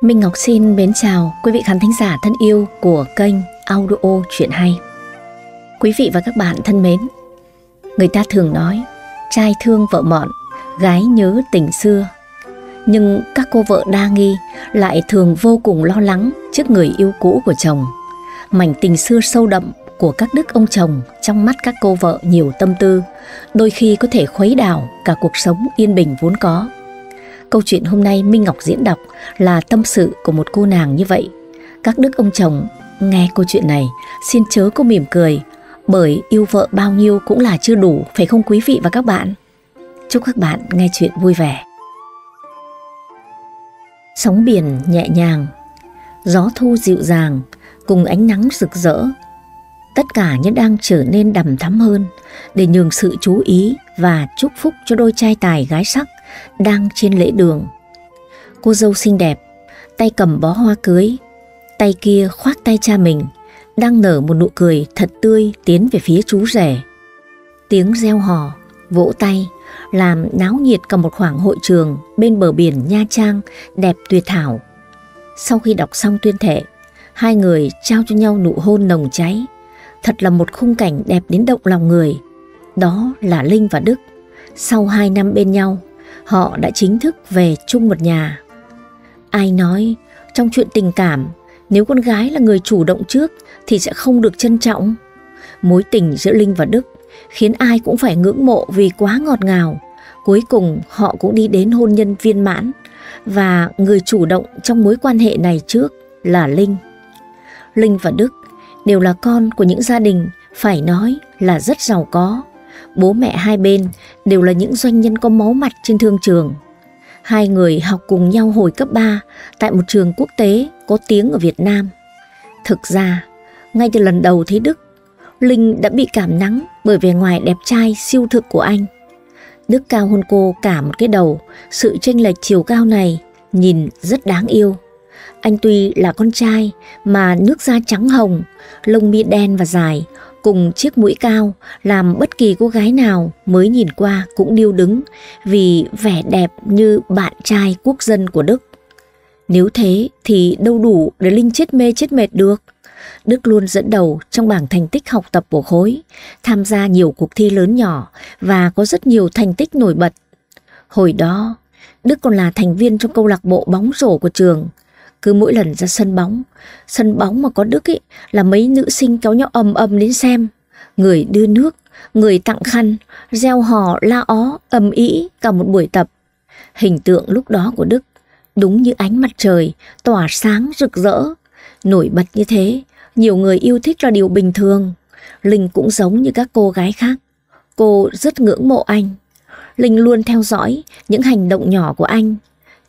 Minh Ngọc xin mến chào quý vị khán thính giả thân yêu của kênh Audio Chuyện Hay. Quý vị và các bạn thân mến, người ta thường nói trai thương vợ mọn, gái nhớ tình xưa. Nhưng các cô vợ đa nghi lại thường vô cùng lo lắng trước người yêu cũ của chồng. Mảnh tình xưa sâu đậm của các đức ông chồng trong mắt các cô vợ nhiều tâm tư, đôi khi có thể khuấy đảo cả cuộc sống yên bình vốn có. Câu chuyện hôm nay Minh Ngọc diễn đọc là tâm sự của một cô nàng như vậy. Các đức ông chồng nghe câu chuyện này xin chớ có mỉm cười bởi yêu vợ bao nhiêu cũng là chưa đủ phải không quý vị và các bạn. Chúc các bạn nghe chuyện vui vẻ. Sóng biển nhẹ nhàng, gió thu dịu dàng cùng ánh nắng rực rỡ tất cả như đang trở nên đầm thắm hơn để nhường sự chú ý và chúc phúc cho đôi trai tài gái sắc đang trên lễ đường. Cô dâu xinh đẹp, tay cầm bó hoa cưới, tay kia khoác tay cha mình, đang nở một nụ cười thật tươi tiến về phía chú rể. Tiếng reo hò, vỗ tay làm náo nhiệt cả một khoảng hội trường bên bờ biển Nha Trang đẹp tuyệt thảo. Sau khi đọc xong tuyên thệ, hai người trao cho nhau nụ hôn nồng cháy Thật là một khung cảnh đẹp đến động lòng người. Đó là Linh và Đức. Sau 2 năm bên nhau, họ đã chính thức về chung một nhà. Ai nói, trong chuyện tình cảm, nếu con gái là người chủ động trước thì sẽ không được trân trọng. Mối tình giữa Linh và Đức khiến ai cũng phải ngưỡng mộ vì quá ngọt ngào. Cuối cùng họ cũng đi đến hôn nhân viên mãn và người chủ động trong mối quan hệ này trước là Linh. Linh và Đức đều là con của những gia đình phải nói là rất giàu có. Bố mẹ hai bên đều là những doanh nhân có máu mặt trên thương trường. Hai người học cùng nhau hồi cấp 3 tại một trường quốc tế có tiếng ở Việt Nam. Thực ra, ngay từ lần đầu thấy Đức, Linh đã bị cảm nắng bởi vẻ ngoài đẹp trai siêu thực của anh. Đức cao hơn cô cả một cái đầu, sự chênh lệch chiều cao này nhìn rất đáng yêu. Anh tuy là con trai mà nước da trắng hồng, lông mi đen và dài, cùng chiếc mũi cao làm bất kỳ cô gái nào mới nhìn qua cũng điêu đứng vì vẻ đẹp như bạn trai quốc dân của Đức. Nếu thế thì đâu đủ để Linh chết mê chết mệt được. Đức luôn dẫn đầu trong bảng thành tích học tập của khối, tham gia nhiều cuộc thi lớn nhỏ và có rất nhiều thành tích nổi bật. Hồi đó, Đức còn là thành viên trong câu lạc bộ bóng rổ của trường, cứ mỗi lần ra sân bóng, sân bóng mà có Đức ấy là mấy nữ sinh kéo nhau ầm ầm đến xem. Người đưa nước, người tặng khăn, reo hò, la ó, ầm ĩ cả một buổi tập. Hình tượng lúc đó của Đức đúng như ánh mặt trời, tỏa sáng rực rỡ. Nổi bật như thế, nhiều người yêu thích là điều bình thường. Linh cũng giống như các cô gái khác. Cô rất ngưỡng mộ anh. Linh luôn theo dõi những hành động nhỏ của anh.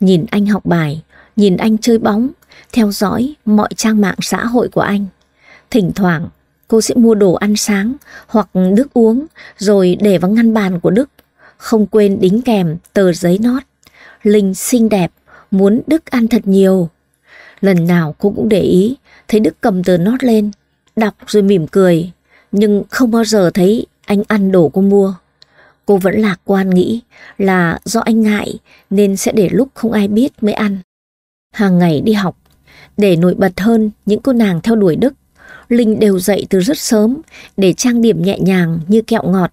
Nhìn anh học bài, nhìn anh chơi bóng, theo dõi mọi trang mạng xã hội của anh. Thỉnh thoảng, cô sẽ mua đồ ăn sáng hoặc nước uống rồi để vào ngăn bàn của Đức, không quên đính kèm tờ giấy nót. Linh xinh đẹp, muốn Đức ăn thật nhiều. Lần nào cô cũng để ý, thấy Đức cầm tờ nót lên, đọc rồi mỉm cười, nhưng không bao giờ thấy anh ăn đồ cô mua. Cô vẫn lạc quan nghĩ là do anh ngại nên sẽ để lúc không ai biết mới ăn hàng ngày đi học. Để nổi bật hơn những cô nàng theo đuổi Đức, Linh đều dậy từ rất sớm để trang điểm nhẹ nhàng như kẹo ngọt,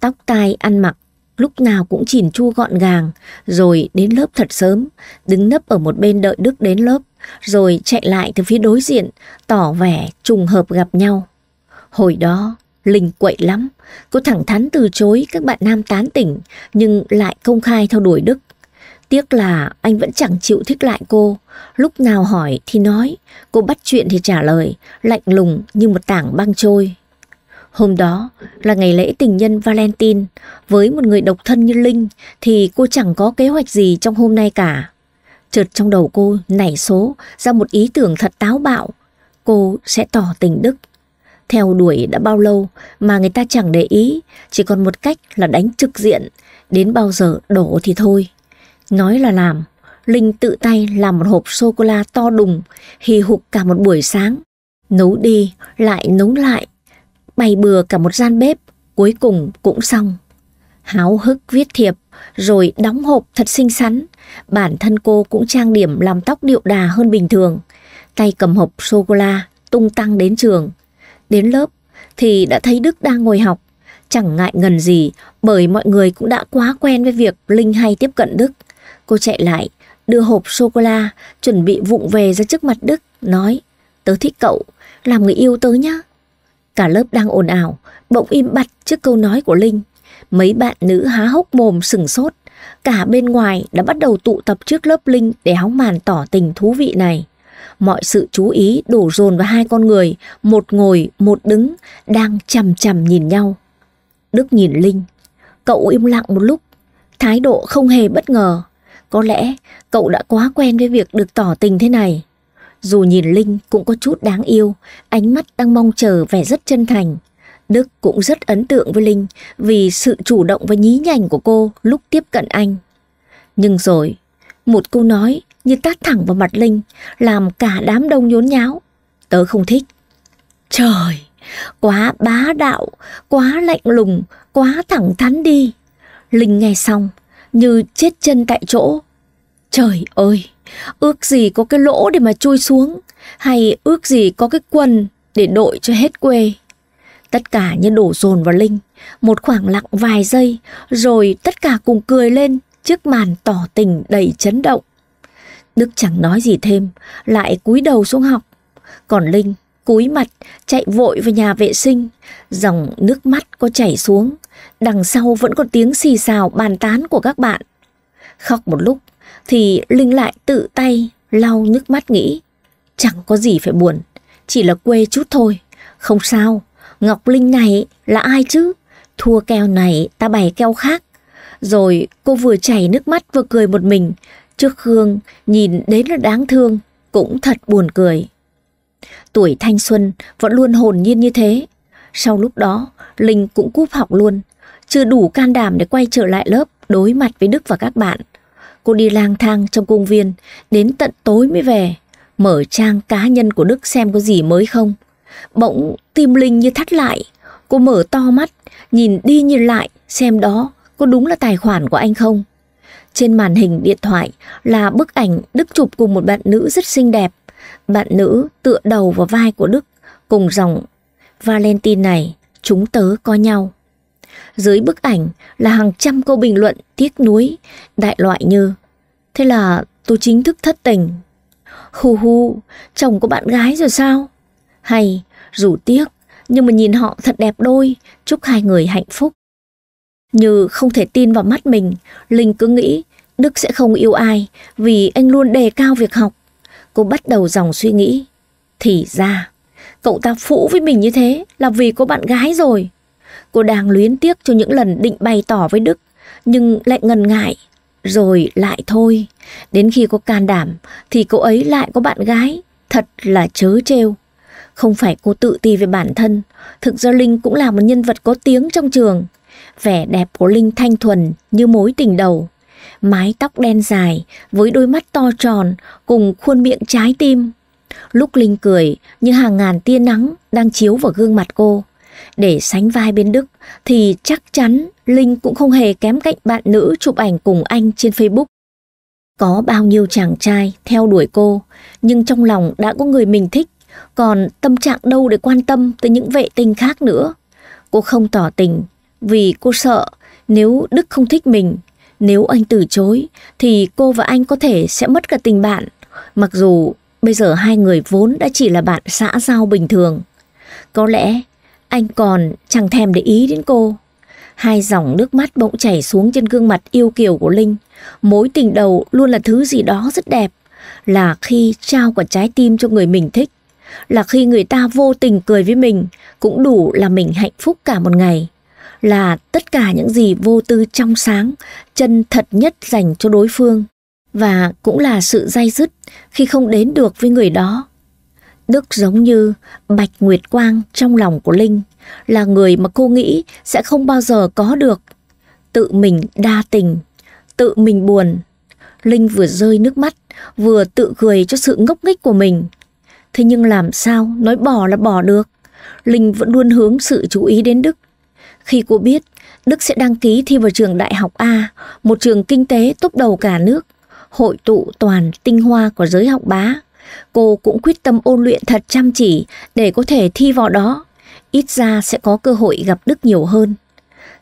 tóc tai ăn mặc lúc nào cũng chỉn chu gọn gàng, rồi đến lớp thật sớm, đứng nấp ở một bên đợi Đức đến lớp, rồi chạy lại từ phía đối diện, tỏ vẻ trùng hợp gặp nhau. Hồi đó, Linh quậy lắm, cô thẳng thắn từ chối các bạn nam tán tỉnh, nhưng lại công khai theo đuổi Đức. Tiếc là anh vẫn chẳng chịu thích lại cô, lúc nào hỏi thì nói, cô bắt chuyện thì trả lời, lạnh lùng như một tảng băng trôi. Hôm đó là ngày lễ tình nhân Valentine, với một người độc thân như Linh thì cô chẳng có kế hoạch gì trong hôm nay cả. Chợt trong đầu cô nảy số ra một ý tưởng thật táo bạo, cô sẽ tỏ tình Đức. Theo đuổi đã bao lâu mà người ta chẳng để ý, chỉ còn một cách là đánh trực diện, đến bao giờ đổ thì thôi. Nói là làm, Linh tự tay làm một hộp sô-cô-la to đùng, hì hục cả một buổi sáng. Nấu đi, lại nấu lại, bày bừa cả một gian bếp, cuối cùng cũng xong. Háo hức viết thiệp, rồi đóng hộp thật xinh xắn. Bản thân cô cũng trang điểm làm tóc điệu đà hơn bình thường. Tay cầm hộp sô-cô-la, tung tăng đến trường. Đến lớp thì đã thấy Đức đang ngồi học. Chẳng ngại ngần gì bởi mọi người cũng đã quá quen với việc Linh hay tiếp cận Đức. Cô chạy lại, đưa hộp sô-cô-la, chuẩn bị vụng về ra trước mặt Đức, nói Tớ thích cậu, làm người yêu tớ nhá. Cả lớp đang ồn ào, bỗng im bặt trước câu nói của Linh. Mấy bạn nữ há hốc mồm sừng sốt, cả bên ngoài đã bắt đầu tụ tập trước lớp Linh để hóng màn tỏ tình thú vị này. Mọi sự chú ý đổ dồn vào hai con người, một ngồi, một đứng, đang chằm chằm nhìn nhau. Đức nhìn Linh, cậu im lặng một lúc, thái độ không hề bất ngờ. Có lẽ cậu đã quá quen với việc được tỏ tình thế này. Dù nhìn Linh cũng có chút đáng yêu, ánh mắt đang mong chờ vẻ rất chân thành. Đức cũng rất ấn tượng với Linh vì sự chủ động và nhí nhảnh của cô lúc tiếp cận anh. Nhưng rồi, một câu nói như tát thẳng vào mặt Linh, làm cả đám đông nhốn nháo. Tớ không thích. Trời, quá bá đạo, quá lạnh lùng, quá thẳng thắn đi. Linh nghe xong, như chết chân tại chỗ. Trời ơi, ước gì có cái lỗ để mà chui xuống, hay ước gì có cái quần để đội cho hết quê. Tất cả như đổ dồn vào Linh, một khoảng lặng vài giây, rồi tất cả cùng cười lên trước màn tỏ tình đầy chấn động. Đức chẳng nói gì thêm, lại cúi đầu xuống học. Còn Linh cúi mặt, chạy vội về nhà vệ sinh. Dòng nước mắt có chảy xuống, đằng sau vẫn còn tiếng xì xào bàn tán của các bạn. Khóc một lúc thì Linh lại tự tay lau nước mắt nghĩ. Chẳng có gì phải buồn, chỉ là quê chút thôi. Không sao, Ngọc Linh này là ai chứ? Thua keo này ta bày keo khác. Rồi cô vừa chảy nước mắt vừa cười một mình. Trước Hương nhìn đến là đáng thương, cũng thật buồn cười. Tuổi thanh xuân vẫn luôn hồn nhiên như thế. Sau lúc đó, Linh cũng cúp học luôn, chưa đủ can đảm để quay trở lại lớp đối mặt với Đức và các bạn. Cô đi lang thang trong công viên, đến tận tối mới về, mở trang cá nhân của Đức xem có gì mới không. Bỗng tim Linh như thắt lại, cô mở to mắt, nhìn đi nhìn lại xem đó có đúng là tài khoản của anh không. Trên màn hình điện thoại là bức ảnh Đức chụp cùng một bạn nữ rất xinh đẹp, bạn nữ tựa đầu vào vai của Đức cùng dòng Valentine này chúng tớ có nhau. Dưới bức ảnh là hàng trăm câu bình luận tiếc nuối, đại loại như Thế là tôi chính thức thất tình. Hù hù, chồng có bạn gái rồi sao? Hay, dù tiếc, nhưng mà nhìn họ thật đẹp đôi, chúc hai người hạnh phúc. Như không thể tin vào mắt mình, Linh cứ nghĩ Đức sẽ không yêu ai vì anh luôn đề cao việc học cô bắt đầu dòng suy nghĩ. Thì ra, cậu ta phũ với mình như thế là vì có bạn gái rồi. Cô đang luyến tiếc cho những lần định bày tỏ với Đức, nhưng lại ngần ngại. Rồi lại thôi, đến khi cô can đảm thì cô ấy lại có bạn gái, thật là chớ trêu. Không phải cô tự ti về bản thân, thực ra Linh cũng là một nhân vật có tiếng trong trường. Vẻ đẹp của Linh thanh thuần như mối tình đầu, mái tóc đen dài với đôi mắt to tròn cùng khuôn miệng trái tim. Lúc Linh cười như hàng ngàn tia nắng đang chiếu vào gương mặt cô. Để sánh vai bên Đức thì chắc chắn Linh cũng không hề kém cạnh bạn nữ chụp ảnh cùng anh trên Facebook. Có bao nhiêu chàng trai theo đuổi cô, nhưng trong lòng đã có người mình thích, còn tâm trạng đâu để quan tâm tới những vệ tinh khác nữa. Cô không tỏ tình, vì cô sợ nếu Đức không thích mình nếu anh từ chối thì cô và anh có thể sẽ mất cả tình bạn, mặc dù bây giờ hai người vốn đã chỉ là bạn xã giao bình thường. Có lẽ anh còn chẳng thèm để ý đến cô. Hai dòng nước mắt bỗng chảy xuống trên gương mặt yêu kiều của Linh. Mối tình đầu luôn là thứ gì đó rất đẹp, là khi trao quả trái tim cho người mình thích, là khi người ta vô tình cười với mình cũng đủ là mình hạnh phúc cả một ngày là tất cả những gì vô tư trong sáng, chân thật nhất dành cho đối phương và cũng là sự dai dứt khi không đến được với người đó. Đức giống như Bạch Nguyệt Quang trong lòng của Linh, là người mà cô nghĩ sẽ không bao giờ có được. Tự mình đa tình, tự mình buồn. Linh vừa rơi nước mắt, vừa tự cười cho sự ngốc nghếch của mình. Thế nhưng làm sao nói bỏ là bỏ được. Linh vẫn luôn hướng sự chú ý đến Đức khi cô biết, Đức sẽ đăng ký thi vào trường Đại học A, một trường kinh tế tốt đầu cả nước, hội tụ toàn tinh hoa của giới học bá. Cô cũng quyết tâm ôn luyện thật chăm chỉ để có thể thi vào đó, ít ra sẽ có cơ hội gặp Đức nhiều hơn.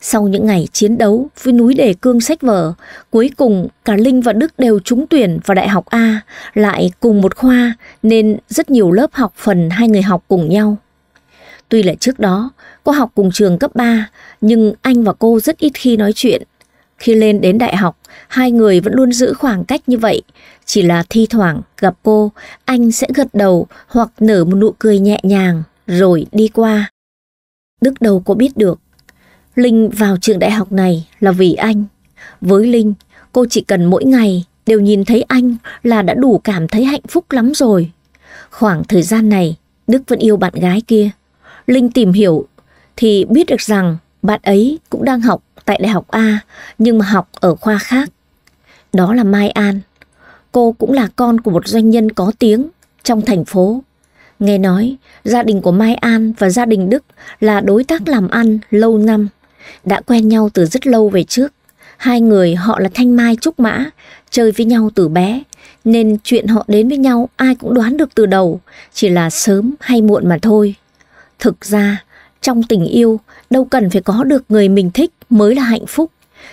Sau những ngày chiến đấu với núi đề cương sách vở, cuối cùng cả Linh và Đức đều trúng tuyển vào Đại học A, lại cùng một khoa nên rất nhiều lớp học phần hai người học cùng nhau. Tuy là trước đó, Cô học cùng trường cấp 3, nhưng anh và cô rất ít khi nói chuyện. Khi lên đến đại học, hai người vẫn luôn giữ khoảng cách như vậy. Chỉ là thi thoảng gặp cô, anh sẽ gật đầu hoặc nở một nụ cười nhẹ nhàng rồi đi qua. Đức đầu cô biết được, Linh vào trường đại học này là vì anh. Với Linh, cô chỉ cần mỗi ngày đều nhìn thấy anh là đã đủ cảm thấy hạnh phúc lắm rồi. Khoảng thời gian này, Đức vẫn yêu bạn gái kia. Linh tìm hiểu thì biết được rằng bạn ấy cũng đang học tại Đại học A nhưng mà học ở khoa khác. Đó là Mai An. Cô cũng là con của một doanh nhân có tiếng trong thành phố. Nghe nói gia đình của Mai An và gia đình Đức là đối tác làm ăn lâu năm, đã quen nhau từ rất lâu về trước. Hai người họ là Thanh Mai Trúc Mã, chơi với nhau từ bé, nên chuyện họ đến với nhau ai cũng đoán được từ đầu, chỉ là sớm hay muộn mà thôi. Thực ra, trong tình yêu, đâu cần phải có được người mình thích mới là hạnh phúc.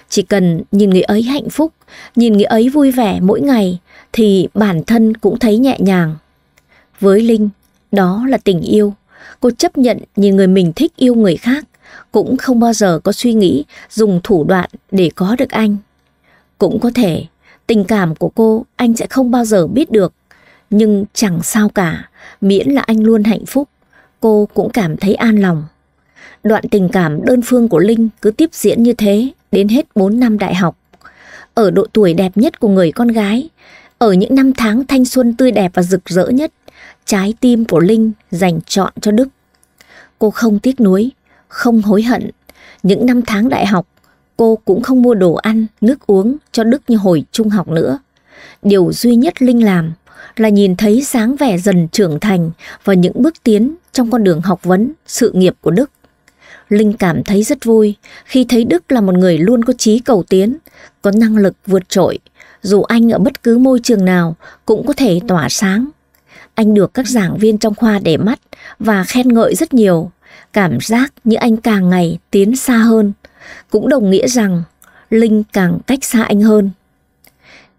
Chỉ cần nhìn người ấy hạnh phúc, nhìn người ấy vui vẻ mỗi ngày thì bản thân cũng thấy nhẹ nhàng. Với Linh, đó là tình yêu. Cô chấp nhận nhìn người mình thích yêu người khác, cũng không bao giờ có suy nghĩ dùng thủ đoạn để có được anh. Cũng có thể, tình cảm của cô anh sẽ không bao giờ biết được, nhưng chẳng sao cả, miễn là anh luôn hạnh phúc, cô cũng cảm thấy an lòng. Đoạn tình cảm đơn phương của Linh cứ tiếp diễn như thế đến hết 4 năm đại học. Ở độ tuổi đẹp nhất của người con gái, ở những năm tháng thanh xuân tươi đẹp và rực rỡ nhất, trái tim của Linh dành trọn cho Đức. Cô không tiếc nuối, không hối hận. Những năm tháng đại học, cô cũng không mua đồ ăn, nước uống cho Đức như hồi trung học nữa. Điều duy nhất Linh làm là nhìn thấy sáng vẻ dần trưởng thành và những bước tiến trong con đường học vấn, sự nghiệp của Đức. Linh cảm thấy rất vui khi thấy Đức là một người luôn có chí cầu tiến, có năng lực vượt trội. Dù anh ở bất cứ môi trường nào cũng có thể tỏa sáng. Anh được các giảng viên trong khoa để mắt và khen ngợi rất nhiều. Cảm giác như anh càng ngày tiến xa hơn. Cũng đồng nghĩa rằng Linh càng cách xa anh hơn.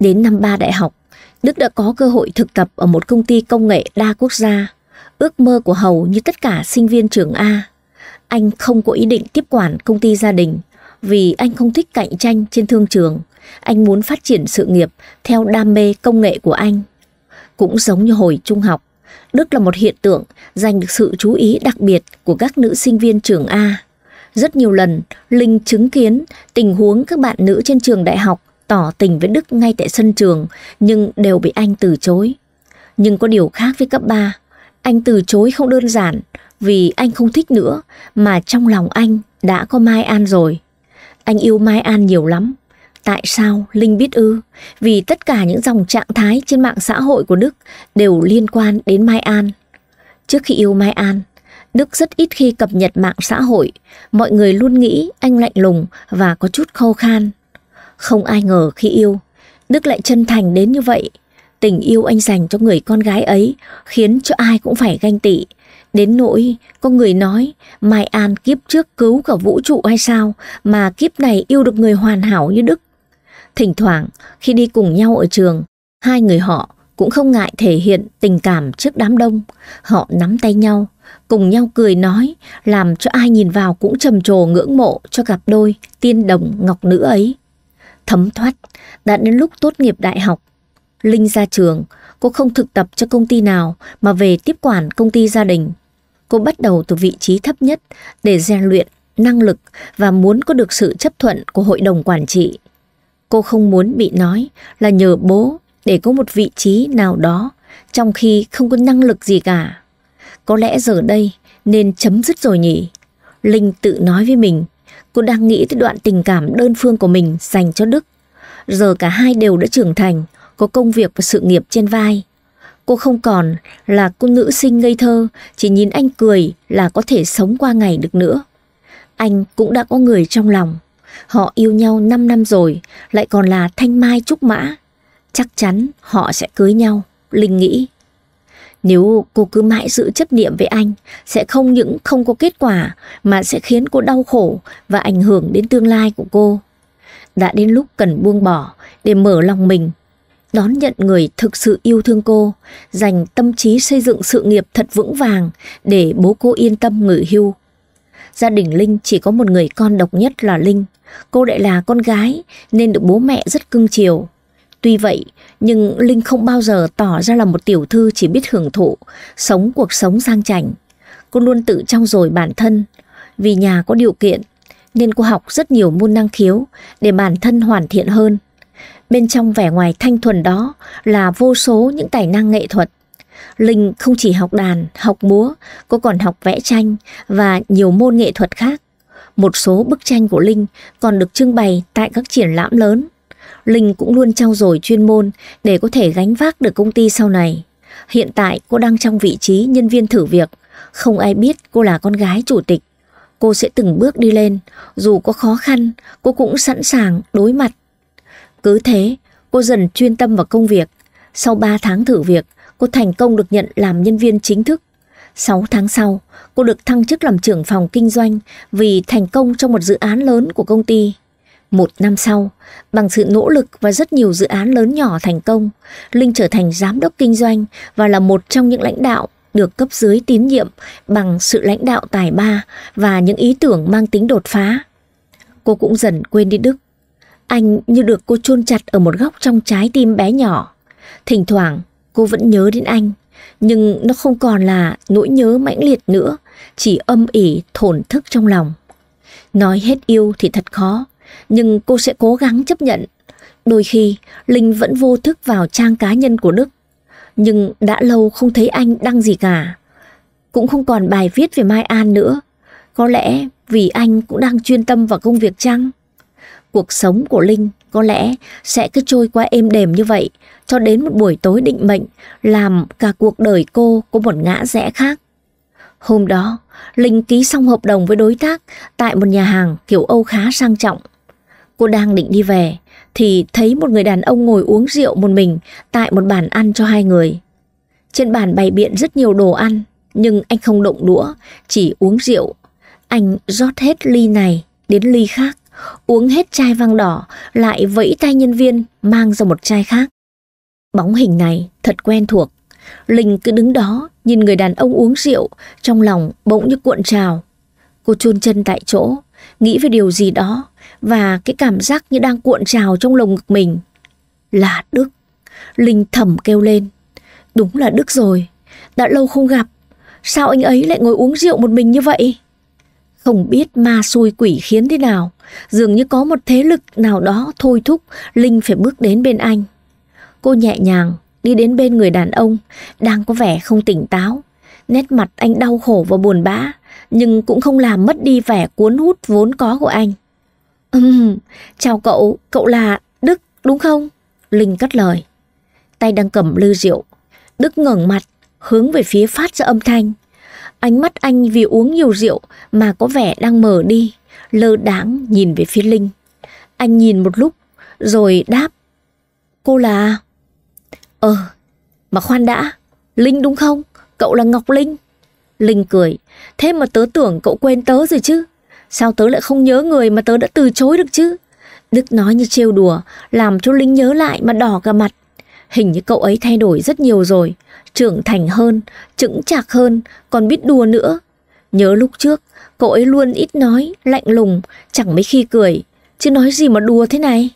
Đến năm ba đại học, Đức đã có cơ hội thực tập ở một công ty công nghệ đa quốc gia, ước mơ của hầu như tất cả sinh viên trường A. Anh không có ý định tiếp quản công ty gia đình vì anh không thích cạnh tranh trên thương trường. Anh muốn phát triển sự nghiệp theo đam mê công nghệ của anh. Cũng giống như hồi trung học, Đức là một hiện tượng giành được sự chú ý đặc biệt của các nữ sinh viên trường A. Rất nhiều lần, Linh chứng kiến tình huống các bạn nữ trên trường đại học tỏ tình với Đức ngay tại sân trường nhưng đều bị anh từ chối. Nhưng có điều khác với cấp 3, anh từ chối không đơn giản vì anh không thích nữa mà trong lòng anh đã có Mai An rồi. Anh yêu Mai An nhiều lắm. Tại sao Linh biết ư? Vì tất cả những dòng trạng thái trên mạng xã hội của Đức đều liên quan đến Mai An. Trước khi yêu Mai An, Đức rất ít khi cập nhật mạng xã hội. Mọi người luôn nghĩ anh lạnh lùng và có chút khô khan. Không ai ngờ khi yêu, Đức lại chân thành đến như vậy. Tình yêu anh dành cho người con gái ấy khiến cho ai cũng phải ganh tị, Đến nỗi có người nói Mai An kiếp trước cứu cả vũ trụ hay sao mà kiếp này yêu được người hoàn hảo như Đức. Thỉnh thoảng khi đi cùng nhau ở trường, hai người họ cũng không ngại thể hiện tình cảm trước đám đông. Họ nắm tay nhau, cùng nhau cười nói làm cho ai nhìn vào cũng trầm trồ ngưỡng mộ cho cặp đôi tiên đồng ngọc nữ ấy. Thấm thoát, đã đến lúc tốt nghiệp đại học. Linh ra trường, cô không thực tập cho công ty nào mà về tiếp quản công ty gia đình. Cô bắt đầu từ vị trí thấp nhất để rèn luyện năng lực và muốn có được sự chấp thuận của hội đồng quản trị. Cô không muốn bị nói là nhờ bố để có một vị trí nào đó trong khi không có năng lực gì cả. Có lẽ giờ đây nên chấm dứt rồi nhỉ? Linh tự nói với mình, cô đang nghĩ tới đoạn tình cảm đơn phương của mình dành cho Đức. Giờ cả hai đều đã trưởng thành, có công việc và sự nghiệp trên vai. Cô không còn là cô nữ sinh ngây thơ, chỉ nhìn anh cười là có thể sống qua ngày được nữa. Anh cũng đã có người trong lòng. Họ yêu nhau 5 năm rồi, lại còn là thanh mai trúc mã. Chắc chắn họ sẽ cưới nhau, Linh nghĩ. Nếu cô cứ mãi giữ chấp niệm với anh, sẽ không những không có kết quả mà sẽ khiến cô đau khổ và ảnh hưởng đến tương lai của cô. Đã đến lúc cần buông bỏ để mở lòng mình đón nhận người thực sự yêu thương cô, dành tâm trí xây dựng sự nghiệp thật vững vàng để bố cô yên tâm ngửi hưu. Gia đình Linh chỉ có một người con độc nhất là Linh, cô lại là con gái nên được bố mẹ rất cưng chiều. Tuy vậy, nhưng Linh không bao giờ tỏ ra là một tiểu thư chỉ biết hưởng thụ, sống cuộc sống sang chảnh. Cô luôn tự trong rồi bản thân, vì nhà có điều kiện nên cô học rất nhiều môn năng khiếu để bản thân hoàn thiện hơn. Bên trong vẻ ngoài thanh thuần đó là vô số những tài năng nghệ thuật. Linh không chỉ học đàn, học múa, cô còn học vẽ tranh và nhiều môn nghệ thuật khác. Một số bức tranh của Linh còn được trưng bày tại các triển lãm lớn. Linh cũng luôn trau dồi chuyên môn để có thể gánh vác được công ty sau này. Hiện tại cô đang trong vị trí nhân viên thử việc, không ai biết cô là con gái chủ tịch. Cô sẽ từng bước đi lên, dù có khó khăn, cô cũng sẵn sàng đối mặt cứ thế, cô dần chuyên tâm vào công việc. Sau 3 tháng thử việc, cô thành công được nhận làm nhân viên chính thức. 6 tháng sau, cô được thăng chức làm trưởng phòng kinh doanh vì thành công trong một dự án lớn của công ty. Một năm sau, bằng sự nỗ lực và rất nhiều dự án lớn nhỏ thành công, Linh trở thành giám đốc kinh doanh và là một trong những lãnh đạo được cấp dưới tín nhiệm bằng sự lãnh đạo tài ba và những ý tưởng mang tính đột phá. Cô cũng dần quên đi Đức anh như được cô chôn chặt ở một góc trong trái tim bé nhỏ. Thỉnh thoảng, cô vẫn nhớ đến anh, nhưng nó không còn là nỗi nhớ mãnh liệt nữa, chỉ âm ỉ thổn thức trong lòng. Nói hết yêu thì thật khó, nhưng cô sẽ cố gắng chấp nhận. Đôi khi, Linh vẫn vô thức vào trang cá nhân của Đức, nhưng đã lâu không thấy anh đăng gì cả. Cũng không còn bài viết về Mai An nữa, có lẽ vì anh cũng đang chuyên tâm vào công việc chăng? cuộc sống của Linh có lẽ sẽ cứ trôi qua êm đềm như vậy cho đến một buổi tối định mệnh làm cả cuộc đời cô có một ngã rẽ khác. Hôm đó, Linh ký xong hợp đồng với đối tác tại một nhà hàng kiểu Âu khá sang trọng. Cô đang định đi về thì thấy một người đàn ông ngồi uống rượu một mình tại một bàn ăn cho hai người. Trên bàn bày biện rất nhiều đồ ăn nhưng anh không động đũa, chỉ uống rượu. Anh rót hết ly này đến ly khác uống hết chai vang đỏ, lại vẫy tay nhân viên mang ra một chai khác. Bóng hình này thật quen thuộc. Linh cứ đứng đó, nhìn người đàn ông uống rượu, trong lòng bỗng như cuộn trào. Cô chôn chân tại chỗ, nghĩ về điều gì đó, và cái cảm giác như đang cuộn trào trong lồng ngực mình. Là Đức. Linh thầm kêu lên. Đúng là Đức rồi, đã lâu không gặp. Sao anh ấy lại ngồi uống rượu một mình như vậy? Không biết ma xui quỷ khiến thế nào Dường như có một thế lực nào đó thôi thúc Linh phải bước đến bên anh. Cô nhẹ nhàng đi đến bên người đàn ông, đang có vẻ không tỉnh táo. Nét mặt anh đau khổ và buồn bã, nhưng cũng không làm mất đi vẻ cuốn hút vốn có của anh. Ừm, chào cậu, cậu là Đức đúng không? Linh cất lời. Tay đang cầm lư rượu. Đức ngẩng mặt, hướng về phía phát ra âm thanh. Ánh mắt anh vì uống nhiều rượu mà có vẻ đang mở đi lơ đãng nhìn về phía Linh. Anh nhìn một lúc rồi đáp. Cô là... Ờ, mà khoan đã, Linh đúng không? Cậu là Ngọc Linh. Linh cười, thế mà tớ tưởng cậu quên tớ rồi chứ. Sao tớ lại không nhớ người mà tớ đã từ chối được chứ? Đức nói như trêu đùa, làm cho Linh nhớ lại mà đỏ cả mặt. Hình như cậu ấy thay đổi rất nhiều rồi, trưởng thành hơn, chững chạc hơn, còn biết đùa nữa. Nhớ lúc trước, Cậu ấy luôn ít nói, lạnh lùng, chẳng mấy khi cười, chứ nói gì mà đùa thế này.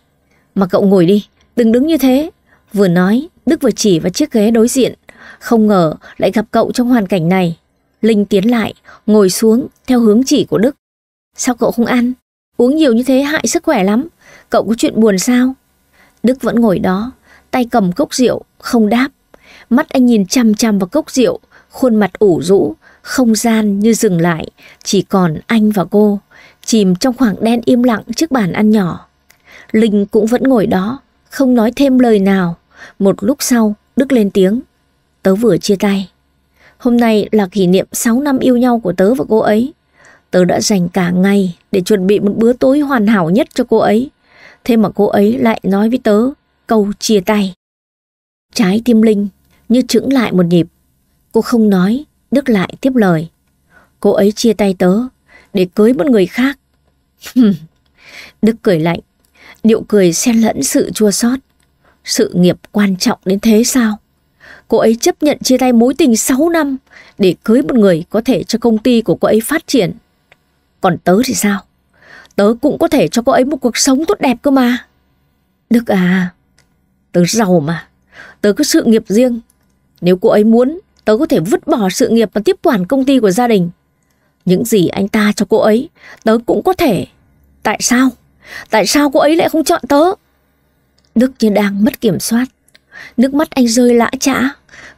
Mà cậu ngồi đi, đừng đứng như thế. Vừa nói, Đức vừa chỉ vào chiếc ghế đối diện, không ngờ lại gặp cậu trong hoàn cảnh này. Linh tiến lại, ngồi xuống theo hướng chỉ của Đức. Sao cậu không ăn? Uống nhiều như thế hại sức khỏe lắm. Cậu có chuyện buồn sao? Đức vẫn ngồi đó, tay cầm cốc rượu, không đáp. Mắt anh nhìn chằm chằm vào cốc rượu, khuôn mặt ủ rũ, không gian như dừng lại, chỉ còn anh và cô, chìm trong khoảng đen im lặng trước bàn ăn nhỏ. Linh cũng vẫn ngồi đó, không nói thêm lời nào. Một lúc sau, Đức lên tiếng. Tớ vừa chia tay. Hôm nay là kỷ niệm 6 năm yêu nhau của tớ và cô ấy. Tớ đã dành cả ngày để chuẩn bị một bữa tối hoàn hảo nhất cho cô ấy. Thế mà cô ấy lại nói với tớ câu chia tay. Trái tim Linh như trứng lại một nhịp. Cô không nói, Đức lại tiếp lời. Cô ấy chia tay tớ để cưới một người khác. Đức cười lạnh, điệu cười xen lẫn sự chua xót. Sự nghiệp quan trọng đến thế sao? Cô ấy chấp nhận chia tay mối tình 6 năm để cưới một người có thể cho công ty của cô ấy phát triển. Còn tớ thì sao? Tớ cũng có thể cho cô ấy một cuộc sống tốt đẹp cơ mà. Đức à, tớ giàu mà, tớ có sự nghiệp riêng. Nếu cô ấy muốn tớ có thể vứt bỏ sự nghiệp và tiếp quản công ty của gia đình. Những gì anh ta cho cô ấy, tớ cũng có thể. Tại sao? Tại sao cô ấy lại không chọn tớ? Đức như đang mất kiểm soát. Nước mắt anh rơi lã chã,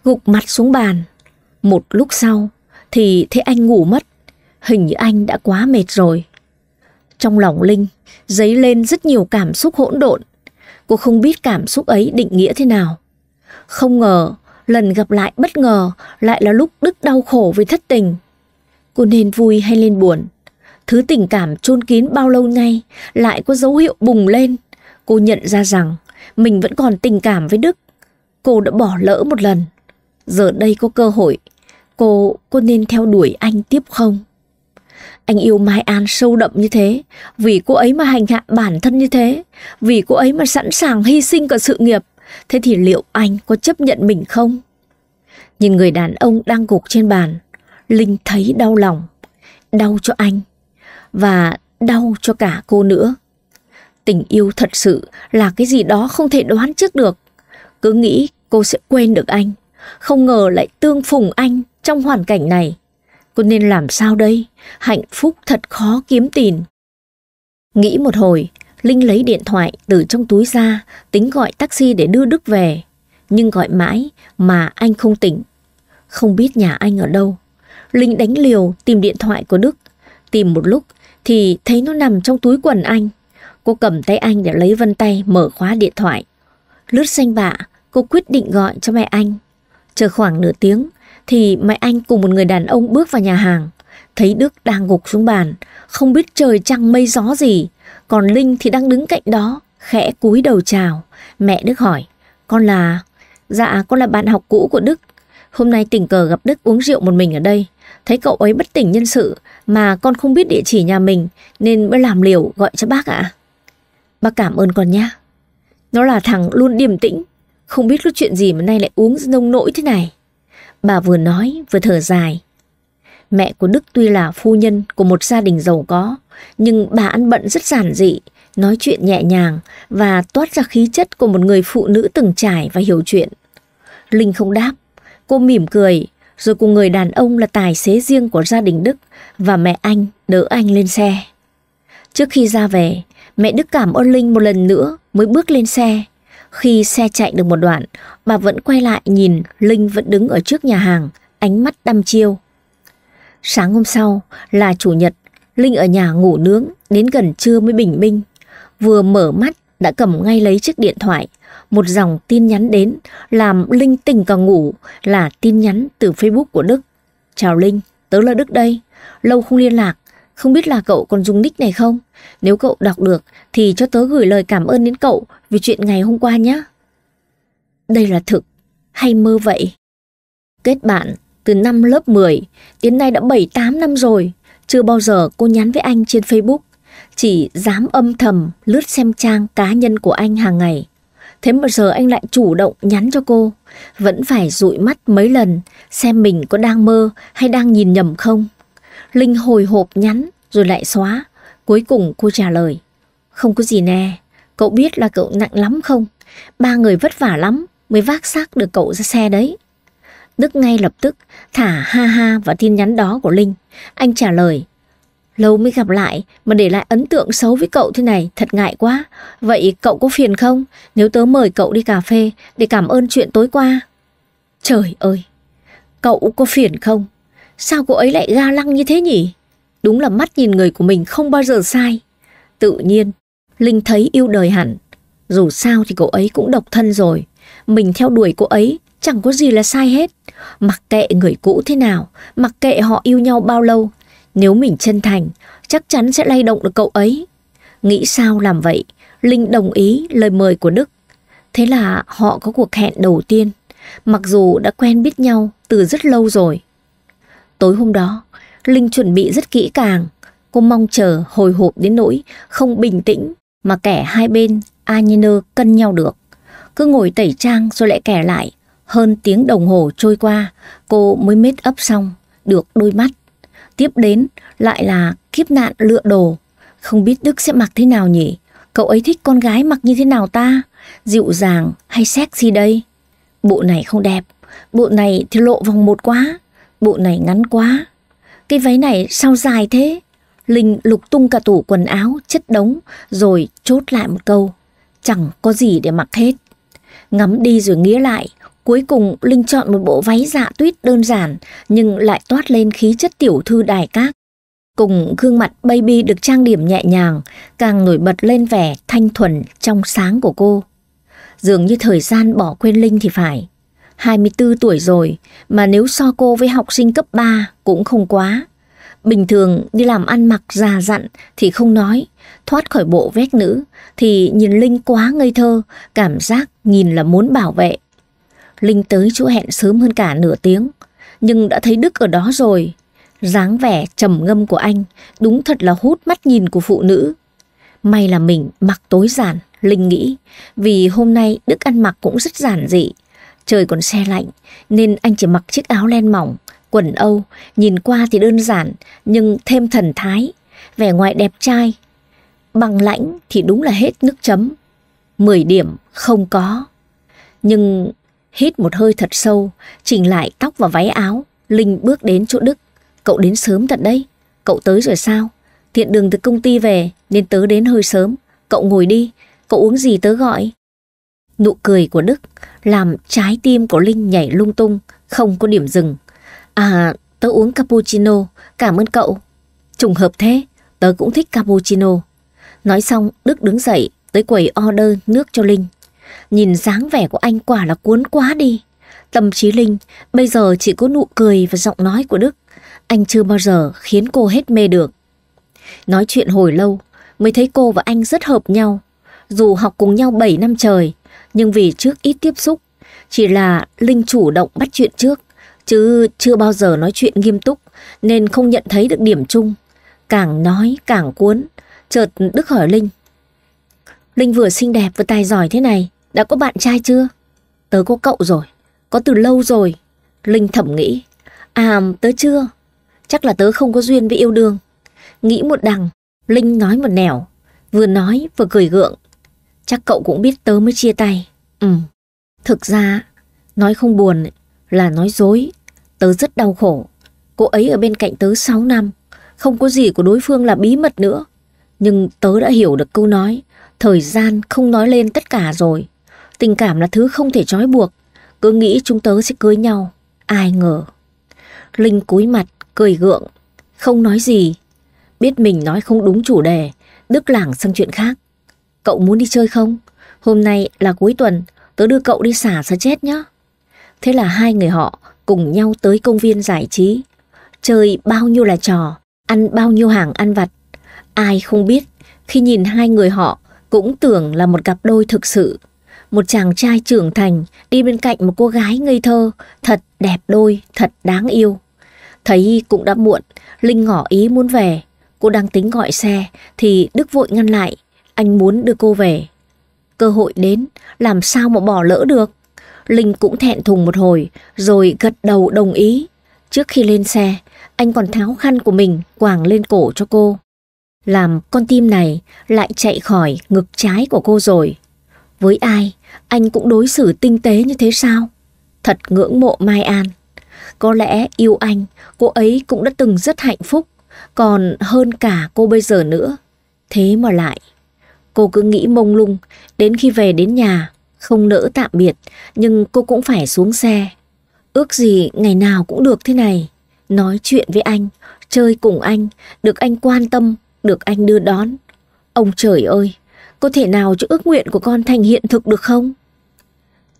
gục mặt xuống bàn. Một lúc sau, thì thấy anh ngủ mất. Hình như anh đã quá mệt rồi. Trong lòng Linh, dấy lên rất nhiều cảm xúc hỗn độn. Cô không biết cảm xúc ấy định nghĩa thế nào. Không ngờ lần gặp lại bất ngờ lại là lúc Đức đau khổ vì thất tình. Cô nên vui hay nên buồn? Thứ tình cảm chôn kín bao lâu nay lại có dấu hiệu bùng lên. Cô nhận ra rằng mình vẫn còn tình cảm với Đức. Cô đã bỏ lỡ một lần. Giờ đây có cơ hội. Cô, có nên theo đuổi anh tiếp không? Anh yêu Mai An sâu đậm như thế, vì cô ấy mà hành hạ bản thân như thế, vì cô ấy mà sẵn sàng hy sinh cả sự nghiệp, Thế thì liệu anh có chấp nhận mình không? Nhìn người đàn ông đang gục trên bàn, Linh thấy đau lòng, đau cho anh và đau cho cả cô nữa. Tình yêu thật sự là cái gì đó không thể đoán trước được. Cứ nghĩ cô sẽ quên được anh, không ngờ lại tương phùng anh trong hoàn cảnh này. Cô nên làm sao đây? Hạnh phúc thật khó kiếm tìm. Nghĩ một hồi, Linh lấy điện thoại từ trong túi ra, tính gọi taxi để đưa Đức về. Nhưng gọi mãi mà anh không tỉnh. Không biết nhà anh ở đâu. Linh đánh liều tìm điện thoại của Đức. Tìm một lúc thì thấy nó nằm trong túi quần anh. Cô cầm tay anh để lấy vân tay mở khóa điện thoại. Lướt xanh bạ, cô quyết định gọi cho mẹ anh. Chờ khoảng nửa tiếng thì mẹ anh cùng một người đàn ông bước vào nhà hàng. Thấy Đức đang gục xuống bàn, không biết trời trăng mây gió gì, còn Linh thì đang đứng cạnh đó, khẽ cúi đầu chào. Mẹ Đức hỏi, con là... Dạ, con là bạn học cũ của Đức. Hôm nay tình cờ gặp Đức uống rượu một mình ở đây. Thấy cậu ấy bất tỉnh nhân sự mà con không biết địa chỉ nhà mình nên mới làm liều gọi cho bác ạ. À. Bác cảm ơn con nhé. Nó là thằng luôn điềm tĩnh, không biết có chuyện gì mà nay lại uống nông nỗi thế này. Bà vừa nói vừa thở dài, Mẹ của Đức tuy là phu nhân của một gia đình giàu có, nhưng bà ăn bận rất giản dị, nói chuyện nhẹ nhàng và toát ra khí chất của một người phụ nữ từng trải và hiểu chuyện. Linh không đáp, cô mỉm cười, rồi cùng người đàn ông là tài xế riêng của gia đình Đức và mẹ anh đỡ anh lên xe. Trước khi ra về, mẹ Đức cảm ơn Linh một lần nữa mới bước lên xe. Khi xe chạy được một đoạn, bà vẫn quay lại nhìn Linh vẫn đứng ở trước nhà hàng, ánh mắt đăm chiêu. Sáng hôm sau là chủ nhật, Linh ở nhà ngủ nướng đến gần trưa mới bình minh. Vừa mở mắt đã cầm ngay lấy chiếc điện thoại. Một dòng tin nhắn đến làm Linh tỉnh cả ngủ là tin nhắn từ Facebook của Đức. Chào Linh, tớ là Đức đây. Lâu không liên lạc, không biết là cậu còn dùng nick này không? Nếu cậu đọc được thì cho tớ gửi lời cảm ơn đến cậu vì chuyện ngày hôm qua nhé. Đây là thực hay mơ vậy? Kết bạn từ năm lớp 10, đến nay đã 7-8 năm rồi, chưa bao giờ cô nhắn với anh trên Facebook, chỉ dám âm thầm lướt xem trang cá nhân của anh hàng ngày. Thế mà giờ anh lại chủ động nhắn cho cô, vẫn phải dụi mắt mấy lần xem mình có đang mơ hay đang nhìn nhầm không. Linh hồi hộp nhắn rồi lại xóa, cuối cùng cô trả lời. Không có gì nè, cậu biết là cậu nặng lắm không? Ba người vất vả lắm mới vác xác được cậu ra xe đấy. Đức ngay lập tức thả ha ha vào tin nhắn đó của Linh. Anh trả lời, lâu mới gặp lại mà để lại ấn tượng xấu với cậu thế này, thật ngại quá. Vậy cậu có phiền không nếu tớ mời cậu đi cà phê để cảm ơn chuyện tối qua? Trời ơi, cậu có phiền không? Sao cô ấy lại ga lăng như thế nhỉ? Đúng là mắt nhìn người của mình không bao giờ sai. Tự nhiên, Linh thấy yêu đời hẳn. Dù sao thì cậu ấy cũng độc thân rồi. Mình theo đuổi cô ấy chẳng có gì là sai hết. Mặc kệ người cũ thế nào, mặc kệ họ yêu nhau bao lâu, nếu mình chân thành, chắc chắn sẽ lay động được cậu ấy. Nghĩ sao làm vậy, Linh đồng ý lời mời của Đức. Thế là họ có cuộc hẹn đầu tiên, mặc dù đã quen biết nhau từ rất lâu rồi. Tối hôm đó, Linh chuẩn bị rất kỹ càng, cô mong chờ hồi hộp đến nỗi không bình tĩnh mà kẻ hai bên a nơ cân nhau được. Cứ ngồi tẩy trang rồi lại kẻ lại, hơn tiếng đồng hồ trôi qua, cô mới mết ấp xong, được đôi mắt. Tiếp đến lại là kiếp nạn lựa đồ. Không biết Đức sẽ mặc thế nào nhỉ? Cậu ấy thích con gái mặc như thế nào ta? Dịu dàng hay sexy đây? Bộ này không đẹp, bộ này thì lộ vòng một quá, bộ này ngắn quá. Cái váy này sao dài thế? Linh lục tung cả tủ quần áo, chất đống, rồi chốt lại một câu. Chẳng có gì để mặc hết. Ngắm đi rồi nghĩa lại, Cuối cùng, Linh chọn một bộ váy dạ tuyết đơn giản nhưng lại toát lên khí chất tiểu thư đài các. Cùng gương mặt baby được trang điểm nhẹ nhàng, càng nổi bật lên vẻ thanh thuần trong sáng của cô. Dường như thời gian bỏ quên Linh thì phải. 24 tuổi rồi mà nếu so cô với học sinh cấp 3 cũng không quá. Bình thường đi làm ăn mặc già dặn thì không nói, thoát khỏi bộ vét nữ thì nhìn Linh quá ngây thơ, cảm giác nhìn là muốn bảo vệ. Linh tới chỗ hẹn sớm hơn cả nửa tiếng, nhưng đã thấy Đức ở đó rồi. dáng vẻ trầm ngâm của anh đúng thật là hút mắt nhìn của phụ nữ. May là mình mặc tối giản, Linh nghĩ, vì hôm nay Đức ăn mặc cũng rất giản dị. Trời còn xe lạnh nên anh chỉ mặc chiếc áo len mỏng, quần Âu, nhìn qua thì đơn giản nhưng thêm thần thái, vẻ ngoài đẹp trai. Bằng lãnh thì đúng là hết nước chấm. 10 điểm không có. Nhưng Hít một hơi thật sâu, chỉnh lại tóc và váy áo, Linh bước đến chỗ Đức. Cậu đến sớm thật đấy, cậu tới rồi sao? Thiện đường từ công ty về nên tớ đến hơi sớm, cậu ngồi đi, cậu uống gì tớ gọi. Nụ cười của Đức làm trái tim của Linh nhảy lung tung, không có điểm dừng. À, tớ uống cappuccino, cảm ơn cậu. Trùng hợp thế, tớ cũng thích cappuccino. Nói xong, Đức đứng dậy, tới quầy order nước cho Linh. Nhìn dáng vẻ của anh quả là cuốn quá đi. Tâm trí Linh bây giờ chỉ có nụ cười và giọng nói của Đức. Anh chưa bao giờ khiến cô hết mê được. Nói chuyện hồi lâu mới thấy cô và anh rất hợp nhau. Dù học cùng nhau 7 năm trời, nhưng vì trước ít tiếp xúc, chỉ là Linh chủ động bắt chuyện trước, chứ chưa bao giờ nói chuyện nghiêm túc nên không nhận thấy được điểm chung. Càng nói càng cuốn, chợt Đức hỏi Linh. Linh vừa xinh đẹp vừa tài giỏi thế này, đã có bạn trai chưa? Tớ có cậu rồi, có từ lâu rồi. Linh thẩm nghĩ, à tớ chưa, chắc là tớ không có duyên với yêu đương. Nghĩ một đằng, Linh nói một nẻo, vừa nói vừa cười gượng. Chắc cậu cũng biết tớ mới chia tay. Ừ, thực ra, nói không buồn là nói dối. Tớ rất đau khổ. Cô ấy ở bên cạnh tớ 6 năm, không có gì của đối phương là bí mật nữa. Nhưng tớ đã hiểu được câu nói, thời gian không nói lên tất cả rồi. Tình cảm là thứ không thể trói buộc, cứ nghĩ chúng tớ sẽ cưới nhau, ai ngờ. Linh cúi mặt, cười gượng, không nói gì. Biết mình nói không đúng chủ đề, Đức lảng sang chuyện khác. Cậu muốn đi chơi không? Hôm nay là cuối tuần, tớ đưa cậu đi xả ra chết nhé. Thế là hai người họ cùng nhau tới công viên giải trí. Chơi bao nhiêu là trò, ăn bao nhiêu hàng ăn vặt. Ai không biết, khi nhìn hai người họ cũng tưởng là một cặp đôi thực sự một chàng trai trưởng thành đi bên cạnh một cô gái ngây thơ, thật đẹp đôi, thật đáng yêu. Thấy cũng đã muộn, Linh ngỏ ý muốn về. Cô đang tính gọi xe thì Đức vội ngăn lại, anh muốn đưa cô về. Cơ hội đến, làm sao mà bỏ lỡ được. Linh cũng thẹn thùng một hồi, rồi gật đầu đồng ý. Trước khi lên xe, anh còn tháo khăn của mình quàng lên cổ cho cô. Làm con tim này lại chạy khỏi ngực trái của cô rồi. Với ai, anh cũng đối xử tinh tế như thế sao? Thật ngưỡng mộ Mai An. Có lẽ yêu anh, cô ấy cũng đã từng rất hạnh phúc, còn hơn cả cô bây giờ nữa. Thế mà lại, cô cứ nghĩ mông lung, đến khi về đến nhà, không nỡ tạm biệt, nhưng cô cũng phải xuống xe. Ước gì ngày nào cũng được thế này, nói chuyện với anh, chơi cùng anh, được anh quan tâm, được anh đưa đón. Ông trời ơi, có thể nào cho ước nguyện của con thành hiện thực được không?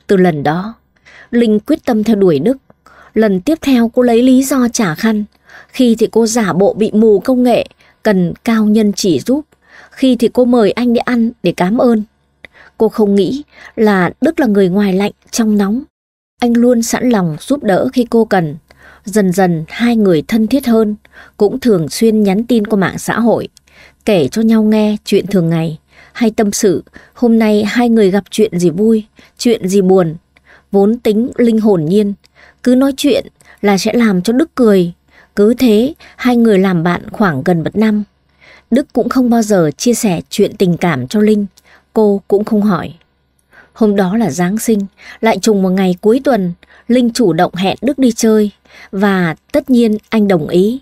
Từ lần đó, Linh quyết tâm theo đuổi Đức. Lần tiếp theo cô lấy lý do trả khăn. Khi thì cô giả bộ bị mù công nghệ, cần cao nhân chỉ giúp. Khi thì cô mời anh đi ăn để cảm ơn. Cô không nghĩ là Đức là người ngoài lạnh, trong nóng. Anh luôn sẵn lòng giúp đỡ khi cô cần. Dần dần hai người thân thiết hơn, cũng thường xuyên nhắn tin qua mạng xã hội, kể cho nhau nghe chuyện thường ngày, hay tâm sự, hôm nay hai người gặp chuyện gì vui, chuyện gì buồn. Vốn tính linh hồn nhiên, cứ nói chuyện là sẽ làm cho Đức cười. Cứ thế, hai người làm bạn khoảng gần một năm. Đức cũng không bao giờ chia sẻ chuyện tình cảm cho Linh, cô cũng không hỏi. Hôm đó là Giáng sinh, lại trùng một ngày cuối tuần, Linh chủ động hẹn Đức đi chơi và tất nhiên anh đồng ý.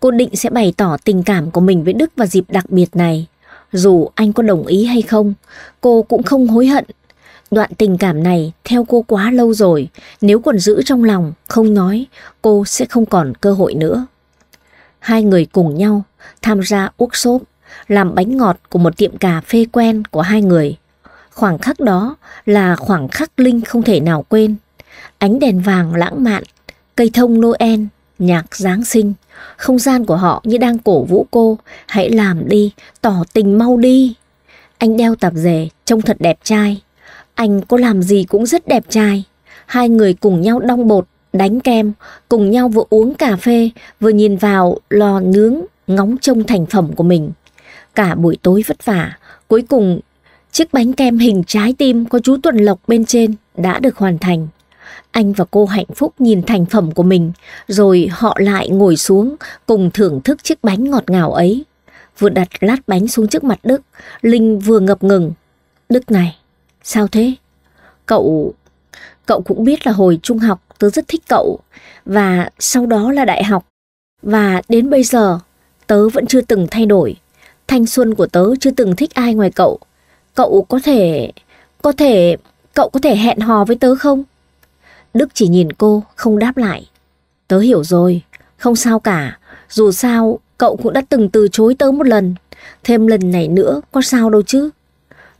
Cô định sẽ bày tỏ tình cảm của mình với Đức vào dịp đặc biệt này. Dù anh có đồng ý hay không, cô cũng không hối hận. Đoạn tình cảm này theo cô quá lâu rồi, nếu còn giữ trong lòng, không nói, cô sẽ không còn cơ hội nữa. Hai người cùng nhau tham gia uốc xốp, làm bánh ngọt của một tiệm cà phê quen của hai người. Khoảng khắc đó là khoảng khắc Linh không thể nào quên. Ánh đèn vàng lãng mạn, cây thông Noel, nhạc Giáng sinh. Không gian của họ như đang cổ vũ cô, hãy làm đi, tỏ tình mau đi. Anh đeo tạp dề, trông thật đẹp trai. Anh có làm gì cũng rất đẹp trai. Hai người cùng nhau đong bột, đánh kem, cùng nhau vừa uống cà phê, vừa nhìn vào lò nướng, ngóng trông thành phẩm của mình. Cả buổi tối vất vả, cuối cùng chiếc bánh kem hình trái tim có chú Tuần Lộc bên trên đã được hoàn thành. Anh và cô hạnh phúc nhìn thành phẩm của mình, rồi họ lại ngồi xuống cùng thưởng thức chiếc bánh ngọt ngào ấy. Vừa đặt lát bánh xuống trước mặt Đức, Linh vừa ngập ngừng. Đức này, sao thế? Cậu... Cậu cũng biết là hồi trung học tớ rất thích cậu, và sau đó là đại học. Và đến bây giờ, tớ vẫn chưa từng thay đổi. Thanh xuân của tớ chưa từng thích ai ngoài cậu. Cậu có thể... có thể... cậu có thể hẹn hò với tớ không? Đức chỉ nhìn cô, không đáp lại. Tớ hiểu rồi, không sao cả. Dù sao, cậu cũng đã từng từ chối tớ một lần. Thêm lần này nữa, có sao đâu chứ.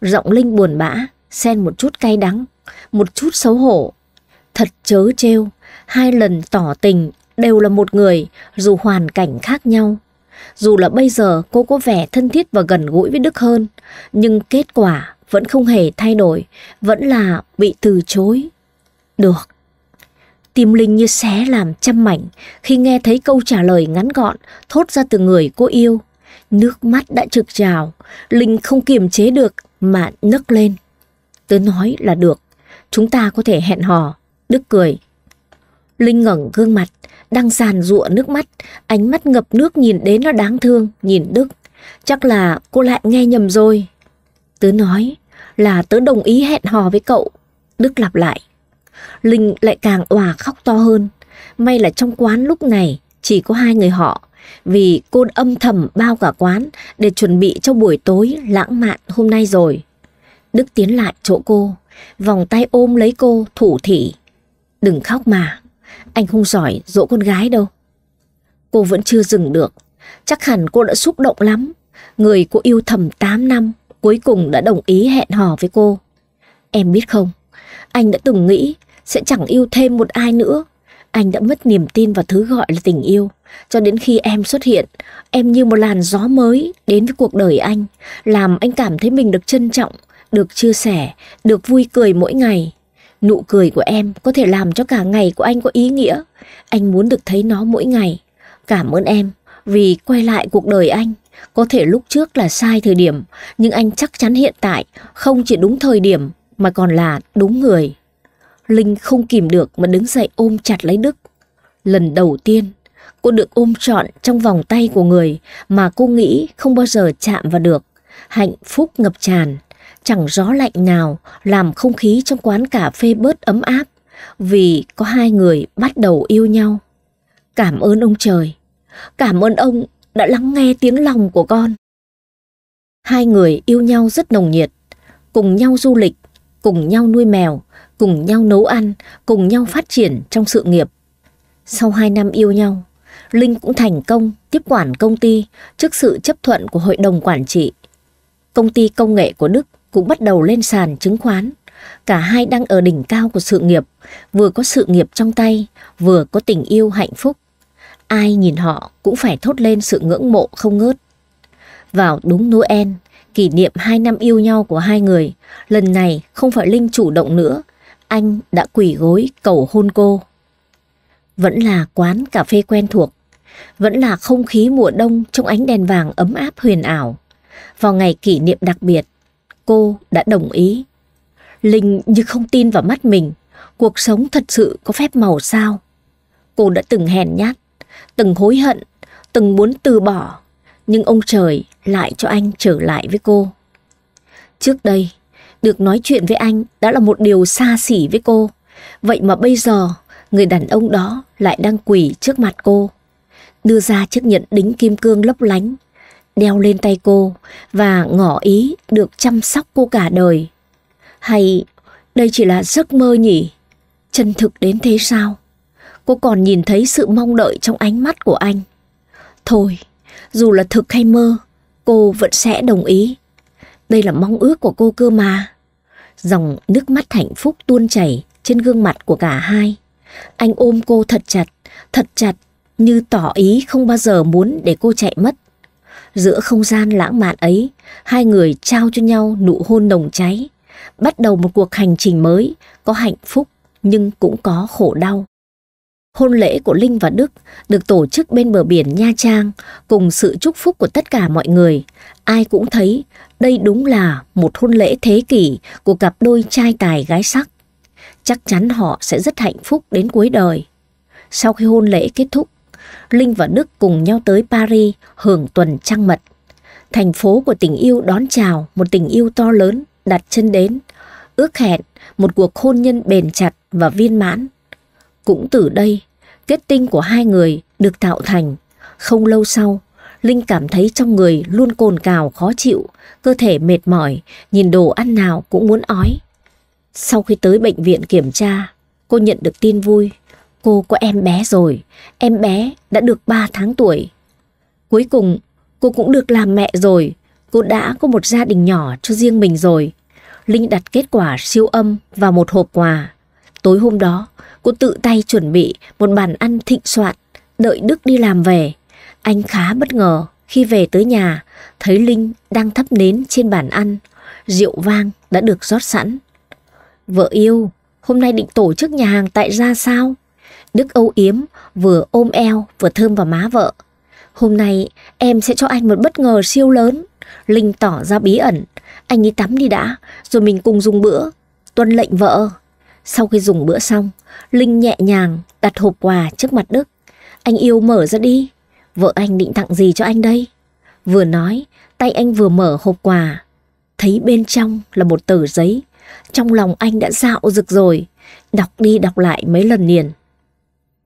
Giọng Linh buồn bã, xen một chút cay đắng, một chút xấu hổ. Thật chớ trêu, hai lần tỏ tình đều là một người, dù hoàn cảnh khác nhau. Dù là bây giờ cô có vẻ thân thiết và gần gũi với Đức hơn, nhưng kết quả vẫn không hề thay đổi, vẫn là bị từ chối. Được, Tim Linh như xé làm trăm mảnh khi nghe thấy câu trả lời ngắn gọn thốt ra từ người cô yêu. Nước mắt đã trực trào, Linh không kiềm chế được mà nấc lên. Tớ nói là được, chúng ta có thể hẹn hò. Đức cười. Linh ngẩng gương mặt, đang giàn rụa nước mắt, ánh mắt ngập nước nhìn đến nó đáng thương, nhìn Đức. Chắc là cô lại nghe nhầm rồi. Tớ nói là tớ đồng ý hẹn hò với cậu. Đức lặp lại. Linh lại càng òa khóc to hơn. May là trong quán lúc này chỉ có hai người họ, vì cô âm thầm bao cả quán để chuẩn bị cho buổi tối lãng mạn hôm nay rồi. Đức tiến lại chỗ cô, vòng tay ôm lấy cô thủ thị. Đừng khóc mà, anh không giỏi dỗ con gái đâu. Cô vẫn chưa dừng được, chắc hẳn cô đã xúc động lắm. Người cô yêu thầm 8 năm cuối cùng đã đồng ý hẹn hò với cô. Em biết không, anh đã từng nghĩ sẽ chẳng yêu thêm một ai nữa. Anh đã mất niềm tin vào thứ gọi là tình yêu. Cho đến khi em xuất hiện, em như một làn gió mới đến với cuộc đời anh, làm anh cảm thấy mình được trân trọng, được chia sẻ, được vui cười mỗi ngày. Nụ cười của em có thể làm cho cả ngày của anh có ý nghĩa. Anh muốn được thấy nó mỗi ngày. Cảm ơn em vì quay lại cuộc đời anh. Có thể lúc trước là sai thời điểm, nhưng anh chắc chắn hiện tại không chỉ đúng thời điểm mà còn là đúng người. Linh không kìm được mà đứng dậy ôm chặt lấy Đức. Lần đầu tiên, cô được ôm trọn trong vòng tay của người mà cô nghĩ không bao giờ chạm vào được. Hạnh phúc ngập tràn, chẳng gió lạnh nào làm không khí trong quán cà phê bớt ấm áp vì có hai người bắt đầu yêu nhau. Cảm ơn ông trời, cảm ơn ông đã lắng nghe tiếng lòng của con. Hai người yêu nhau rất nồng nhiệt, cùng nhau du lịch, cùng nhau nuôi mèo, cùng nhau nấu ăn, cùng nhau phát triển trong sự nghiệp. Sau 2 năm yêu nhau, Linh cũng thành công tiếp quản công ty trước sự chấp thuận của hội đồng quản trị. Công ty công nghệ của Đức cũng bắt đầu lên sàn chứng khoán. Cả hai đang ở đỉnh cao của sự nghiệp, vừa có sự nghiệp trong tay, vừa có tình yêu hạnh phúc. Ai nhìn họ cũng phải thốt lên sự ngưỡng mộ không ngớt. Vào đúng Noel, kỷ niệm 2 năm yêu nhau của hai người, lần này không phải Linh chủ động nữa anh đã quỳ gối cầu hôn cô. Vẫn là quán cà phê quen thuộc, vẫn là không khí mùa đông trong ánh đèn vàng ấm áp huyền ảo. Vào ngày kỷ niệm đặc biệt, cô đã đồng ý. Linh như không tin vào mắt mình, cuộc sống thật sự có phép màu sao. Cô đã từng hèn nhát, từng hối hận, từng muốn từ bỏ, nhưng ông trời lại cho anh trở lại với cô. Trước đây, được nói chuyện với anh đã là một điều xa xỉ với cô. Vậy mà bây giờ, người đàn ông đó lại đang quỳ trước mặt cô. Đưa ra chiếc nhẫn đính kim cương lấp lánh, đeo lên tay cô và ngỏ ý được chăm sóc cô cả đời. Hay đây chỉ là giấc mơ nhỉ? Chân thực đến thế sao? Cô còn nhìn thấy sự mong đợi trong ánh mắt của anh. Thôi, dù là thực hay mơ, cô vẫn sẽ đồng ý. Đây là mong ước của cô cơ mà. Dòng nước mắt hạnh phúc tuôn chảy trên gương mặt của cả hai. Anh ôm cô thật chặt, thật chặt, như tỏ ý không bao giờ muốn để cô chạy mất. Giữa không gian lãng mạn ấy, hai người trao cho nhau nụ hôn nồng cháy, bắt đầu một cuộc hành trình mới, có hạnh phúc nhưng cũng có khổ đau. Hôn lễ của Linh và Đức được tổ chức bên bờ biển Nha Trang cùng sự chúc phúc của tất cả mọi người, ai cũng thấy đây đúng là một hôn lễ thế kỷ của cặp đôi trai tài gái sắc. Chắc chắn họ sẽ rất hạnh phúc đến cuối đời. Sau khi hôn lễ kết thúc, Linh và Đức cùng nhau tới Paris hưởng tuần trăng mật. Thành phố của tình yêu đón chào một tình yêu to lớn đặt chân đến, ước hẹn một cuộc hôn nhân bền chặt và viên mãn. Cũng từ đây, kết tinh của hai người được tạo thành. Không lâu sau, Linh cảm thấy trong người luôn cồn cào khó chịu, cơ thể mệt mỏi, nhìn đồ ăn nào cũng muốn ói. Sau khi tới bệnh viện kiểm tra, cô nhận được tin vui. Cô có em bé rồi, em bé đã được 3 tháng tuổi. Cuối cùng, cô cũng được làm mẹ rồi, cô đã có một gia đình nhỏ cho riêng mình rồi. Linh đặt kết quả siêu âm vào một hộp quà. Tối hôm đó, cô tự tay chuẩn bị một bàn ăn thịnh soạn, đợi Đức đi làm về. Anh khá bất ngờ khi về tới nhà, thấy Linh đang thắp nến trên bàn ăn, rượu vang đã được rót sẵn. Vợ yêu, hôm nay định tổ chức nhà hàng tại ra sao? Đức Âu Yếm vừa ôm eo vừa thơm vào má vợ. Hôm nay em sẽ cho anh một bất ngờ siêu lớn. Linh tỏ ra bí ẩn. Anh đi tắm đi đã, rồi mình cùng dùng bữa. Tuân lệnh vợ. Sau khi dùng bữa xong, Linh nhẹ nhàng đặt hộp quà trước mặt Đức. Anh yêu mở ra đi, Vợ anh định tặng gì cho anh đây? Vừa nói, tay anh vừa mở hộp quà. Thấy bên trong là một tờ giấy. Trong lòng anh đã dạo rực rồi. Đọc đi đọc lại mấy lần liền.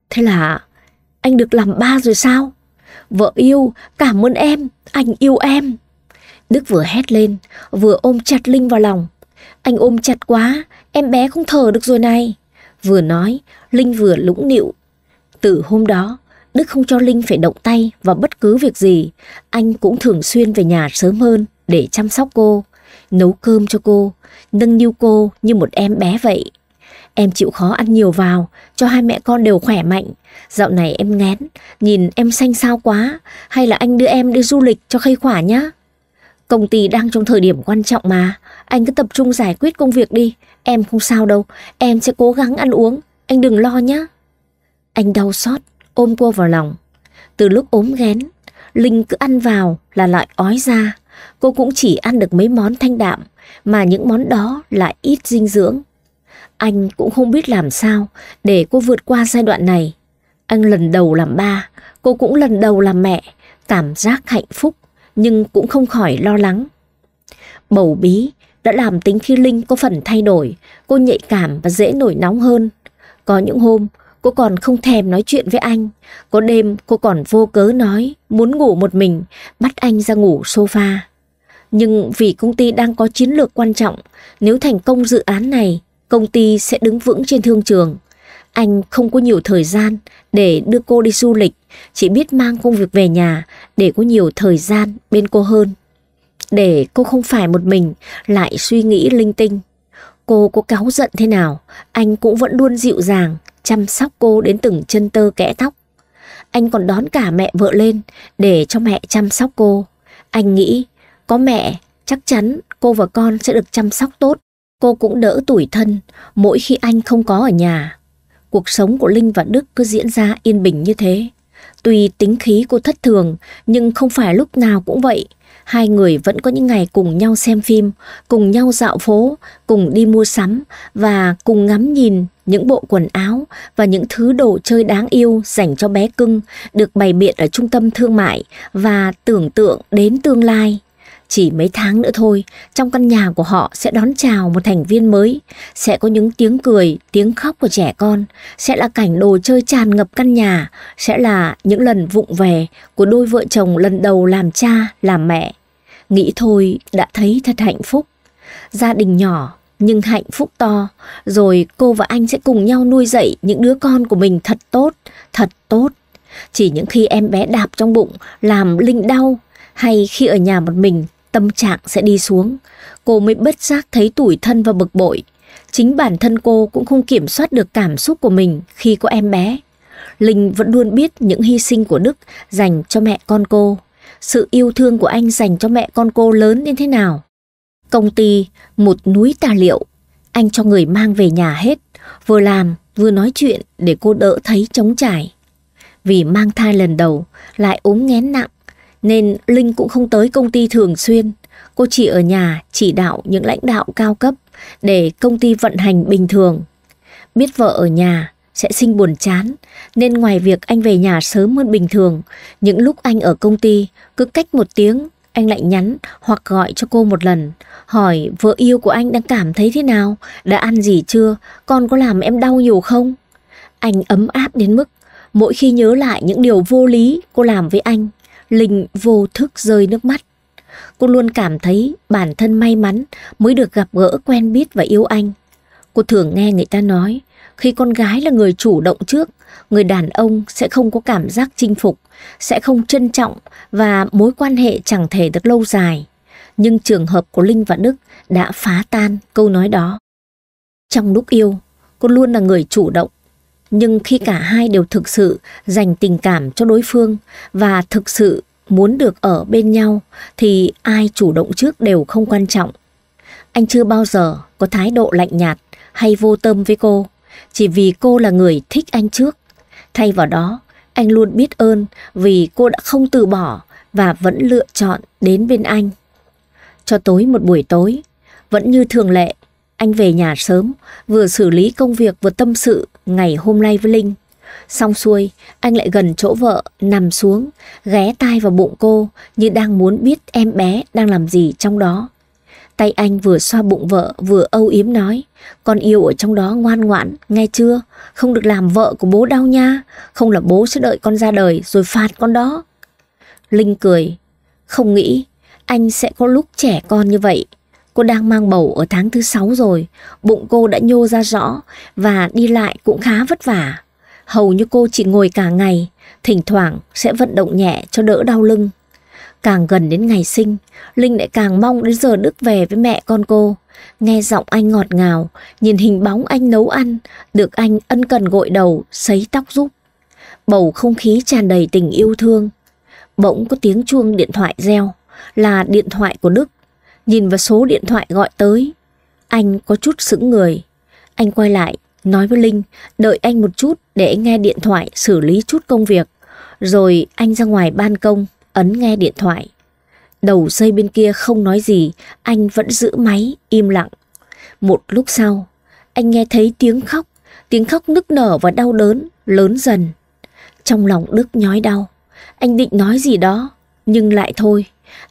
Thế là anh được làm ba rồi sao? Vợ yêu, cảm ơn em, anh yêu em. Đức vừa hét lên, vừa ôm chặt Linh vào lòng. Anh ôm chặt quá, em bé không thở được rồi này. Vừa nói, Linh vừa lũng nịu. Từ hôm đó, Đức không cho Linh phải động tay vào bất cứ việc gì. Anh cũng thường xuyên về nhà sớm hơn để chăm sóc cô, nấu cơm cho cô, nâng niu cô như một em bé vậy. Em chịu khó ăn nhiều vào, cho hai mẹ con đều khỏe mạnh. Dạo này em ngén, nhìn em xanh sao quá, hay là anh đưa em đi du lịch cho khay khỏa nhá. Công ty đang trong thời điểm quan trọng mà, anh cứ tập trung giải quyết công việc đi, em không sao đâu, em sẽ cố gắng ăn uống, anh đừng lo nhá. Anh đau xót ôm cô vào lòng. Từ lúc ốm ghén, Linh cứ ăn vào là lại ói ra. Cô cũng chỉ ăn được mấy món thanh đạm, mà những món đó lại ít dinh dưỡng. Anh cũng không biết làm sao để cô vượt qua giai đoạn này. Anh lần đầu làm ba, cô cũng lần đầu làm mẹ, cảm giác hạnh phúc nhưng cũng không khỏi lo lắng. Bầu bí đã làm tính khi Linh có phần thay đổi, cô nhạy cảm và dễ nổi nóng hơn. Có những hôm Cô còn không thèm nói chuyện với anh. Có đêm cô còn vô cớ nói muốn ngủ một mình, bắt anh ra ngủ sofa. Nhưng vì công ty đang có chiến lược quan trọng, nếu thành công dự án này, công ty sẽ đứng vững trên thương trường. Anh không có nhiều thời gian để đưa cô đi du lịch, chỉ biết mang công việc về nhà để có nhiều thời gian bên cô hơn. Để cô không phải một mình lại suy nghĩ linh tinh. Cô có cáu giận thế nào, anh cũng vẫn luôn dịu dàng, chăm sóc cô đến từng chân tơ kẽ tóc. Anh còn đón cả mẹ vợ lên để cho mẹ chăm sóc cô. Anh nghĩ có mẹ chắc chắn cô và con sẽ được chăm sóc tốt. Cô cũng đỡ tủi thân mỗi khi anh không có ở nhà. Cuộc sống của Linh và Đức cứ diễn ra yên bình như thế. Tuy tính khí cô thất thường nhưng không phải lúc nào cũng vậy. Hai người vẫn có những ngày cùng nhau xem phim, cùng nhau dạo phố, cùng đi mua sắm và cùng ngắm nhìn những bộ quần áo và những thứ đồ chơi đáng yêu dành cho bé cưng được bày biện ở trung tâm thương mại và tưởng tượng đến tương lai. Chỉ mấy tháng nữa thôi, trong căn nhà của họ sẽ đón chào một thành viên mới, sẽ có những tiếng cười, tiếng khóc của trẻ con, sẽ là cảnh đồ chơi tràn ngập căn nhà, sẽ là những lần vụng về của đôi vợ chồng lần đầu làm cha, làm mẹ. Nghĩ thôi đã thấy thật hạnh phúc. Gia đình nhỏ nhưng hạnh phúc to, rồi cô và anh sẽ cùng nhau nuôi dạy những đứa con của mình thật tốt, thật tốt. Chỉ những khi em bé đạp trong bụng làm Linh đau hay khi ở nhà một mình tâm trạng sẽ đi xuống. Cô mới bất giác thấy tủi thân và bực bội. Chính bản thân cô cũng không kiểm soát được cảm xúc của mình khi có em bé. Linh vẫn luôn biết những hy sinh của Đức dành cho mẹ con cô. Sự yêu thương của anh dành cho mẹ con cô lớn đến thế nào. Công ty, một núi tài liệu, anh cho người mang về nhà hết, vừa làm vừa nói chuyện để cô đỡ thấy trống trải. Vì mang thai lần đầu, lại ốm nghén nặng, nên Linh cũng không tới công ty thường xuyên. Cô chỉ ở nhà chỉ đạo những lãnh đạo cao cấp để công ty vận hành bình thường. Biết vợ ở nhà sẽ sinh buồn chán nên ngoài việc anh về nhà sớm hơn bình thường, những lúc anh ở công ty cứ cách một tiếng anh lại nhắn hoặc gọi cho cô một lần, hỏi vợ yêu của anh đang cảm thấy thế nào, đã ăn gì chưa, con có làm em đau nhiều không? Anh ấm áp đến mức mỗi khi nhớ lại những điều vô lý cô làm với anh, Linh vô thức rơi nước mắt. Cô luôn cảm thấy bản thân may mắn mới được gặp gỡ quen biết và yêu anh. Cô thường nghe người ta nói, khi con gái là người chủ động trước, người đàn ông sẽ không có cảm giác chinh phục, sẽ không trân trọng và mối quan hệ chẳng thể được lâu dài. Nhưng trường hợp của Linh và Đức đã phá tan câu nói đó. Trong lúc yêu, cô luôn là người chủ động, nhưng khi cả hai đều thực sự dành tình cảm cho đối phương và thực sự muốn được ở bên nhau thì ai chủ động trước đều không quan trọng anh chưa bao giờ có thái độ lạnh nhạt hay vô tâm với cô chỉ vì cô là người thích anh trước thay vào đó anh luôn biết ơn vì cô đã không từ bỏ và vẫn lựa chọn đến bên anh cho tối một buổi tối vẫn như thường lệ anh về nhà sớm, vừa xử lý công việc vừa tâm sự ngày hôm nay với Linh. Xong xuôi, anh lại gần chỗ vợ, nằm xuống, ghé tai vào bụng cô như đang muốn biết em bé đang làm gì trong đó. Tay anh vừa xoa bụng vợ vừa âu yếm nói Con yêu ở trong đó ngoan ngoãn, nghe chưa? Không được làm vợ của bố đau nha Không là bố sẽ đợi con ra đời rồi phạt con đó Linh cười Không nghĩ anh sẽ có lúc trẻ con như vậy Cô đang mang bầu ở tháng thứ sáu rồi, bụng cô đã nhô ra rõ và đi lại cũng khá vất vả. Hầu như cô chỉ ngồi cả ngày, thỉnh thoảng sẽ vận động nhẹ cho đỡ đau lưng. Càng gần đến ngày sinh, Linh lại càng mong đến giờ Đức về với mẹ con cô. Nghe giọng anh ngọt ngào, nhìn hình bóng anh nấu ăn, được anh ân cần gội đầu, sấy tóc giúp. Bầu không khí tràn đầy tình yêu thương. Bỗng có tiếng chuông điện thoại reo, là điện thoại của Đức. Nhìn vào số điện thoại gọi tới, anh có chút sững người. Anh quay lại, nói với Linh, đợi anh một chút để anh nghe điện thoại xử lý chút công việc. Rồi anh ra ngoài ban công, ấn nghe điện thoại. Đầu dây bên kia không nói gì, anh vẫn giữ máy, im lặng. Một lúc sau, anh nghe thấy tiếng khóc, tiếng khóc nức nở và đau đớn, lớn dần. Trong lòng Đức nhói đau, anh định nói gì đó, nhưng lại thôi.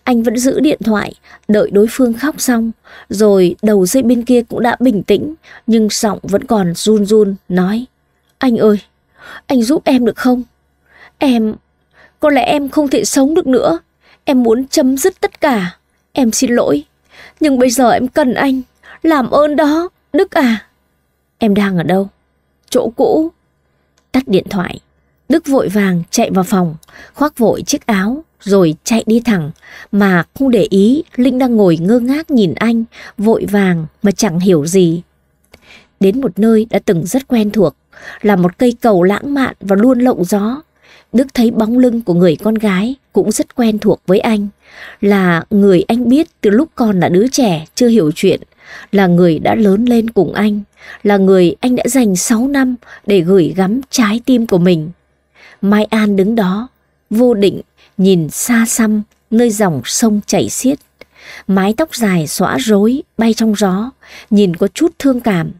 Anh vẫn giữ điện thoại, đợi đối phương khóc xong, rồi đầu dây bên kia cũng đã bình tĩnh, nhưng giọng vẫn còn run run, nói. Anh ơi, anh giúp em được không? Em, có lẽ em không thể sống được nữa. Em muốn chấm dứt tất cả. Em xin lỗi, nhưng bây giờ em cần anh. Làm ơn đó, Đức à. Em đang ở đâu? Chỗ cũ. Tắt điện thoại, Đức vội vàng chạy vào phòng, khoác vội chiếc áo rồi chạy đi thẳng mà không để ý Linh đang ngồi ngơ ngác nhìn anh, vội vàng mà chẳng hiểu gì. Đến một nơi đã từng rất quen thuộc, là một cây cầu lãng mạn và luôn lộng gió. Đức thấy bóng lưng của người con gái cũng rất quen thuộc với anh, là người anh biết từ lúc còn là đứa trẻ chưa hiểu chuyện, là người đã lớn lên cùng anh, là người anh đã dành 6 năm để gửi gắm trái tim của mình Mai An đứng đó, vô định, nhìn xa xăm, nơi dòng sông chảy xiết. Mái tóc dài xõa rối, bay trong gió, nhìn có chút thương cảm.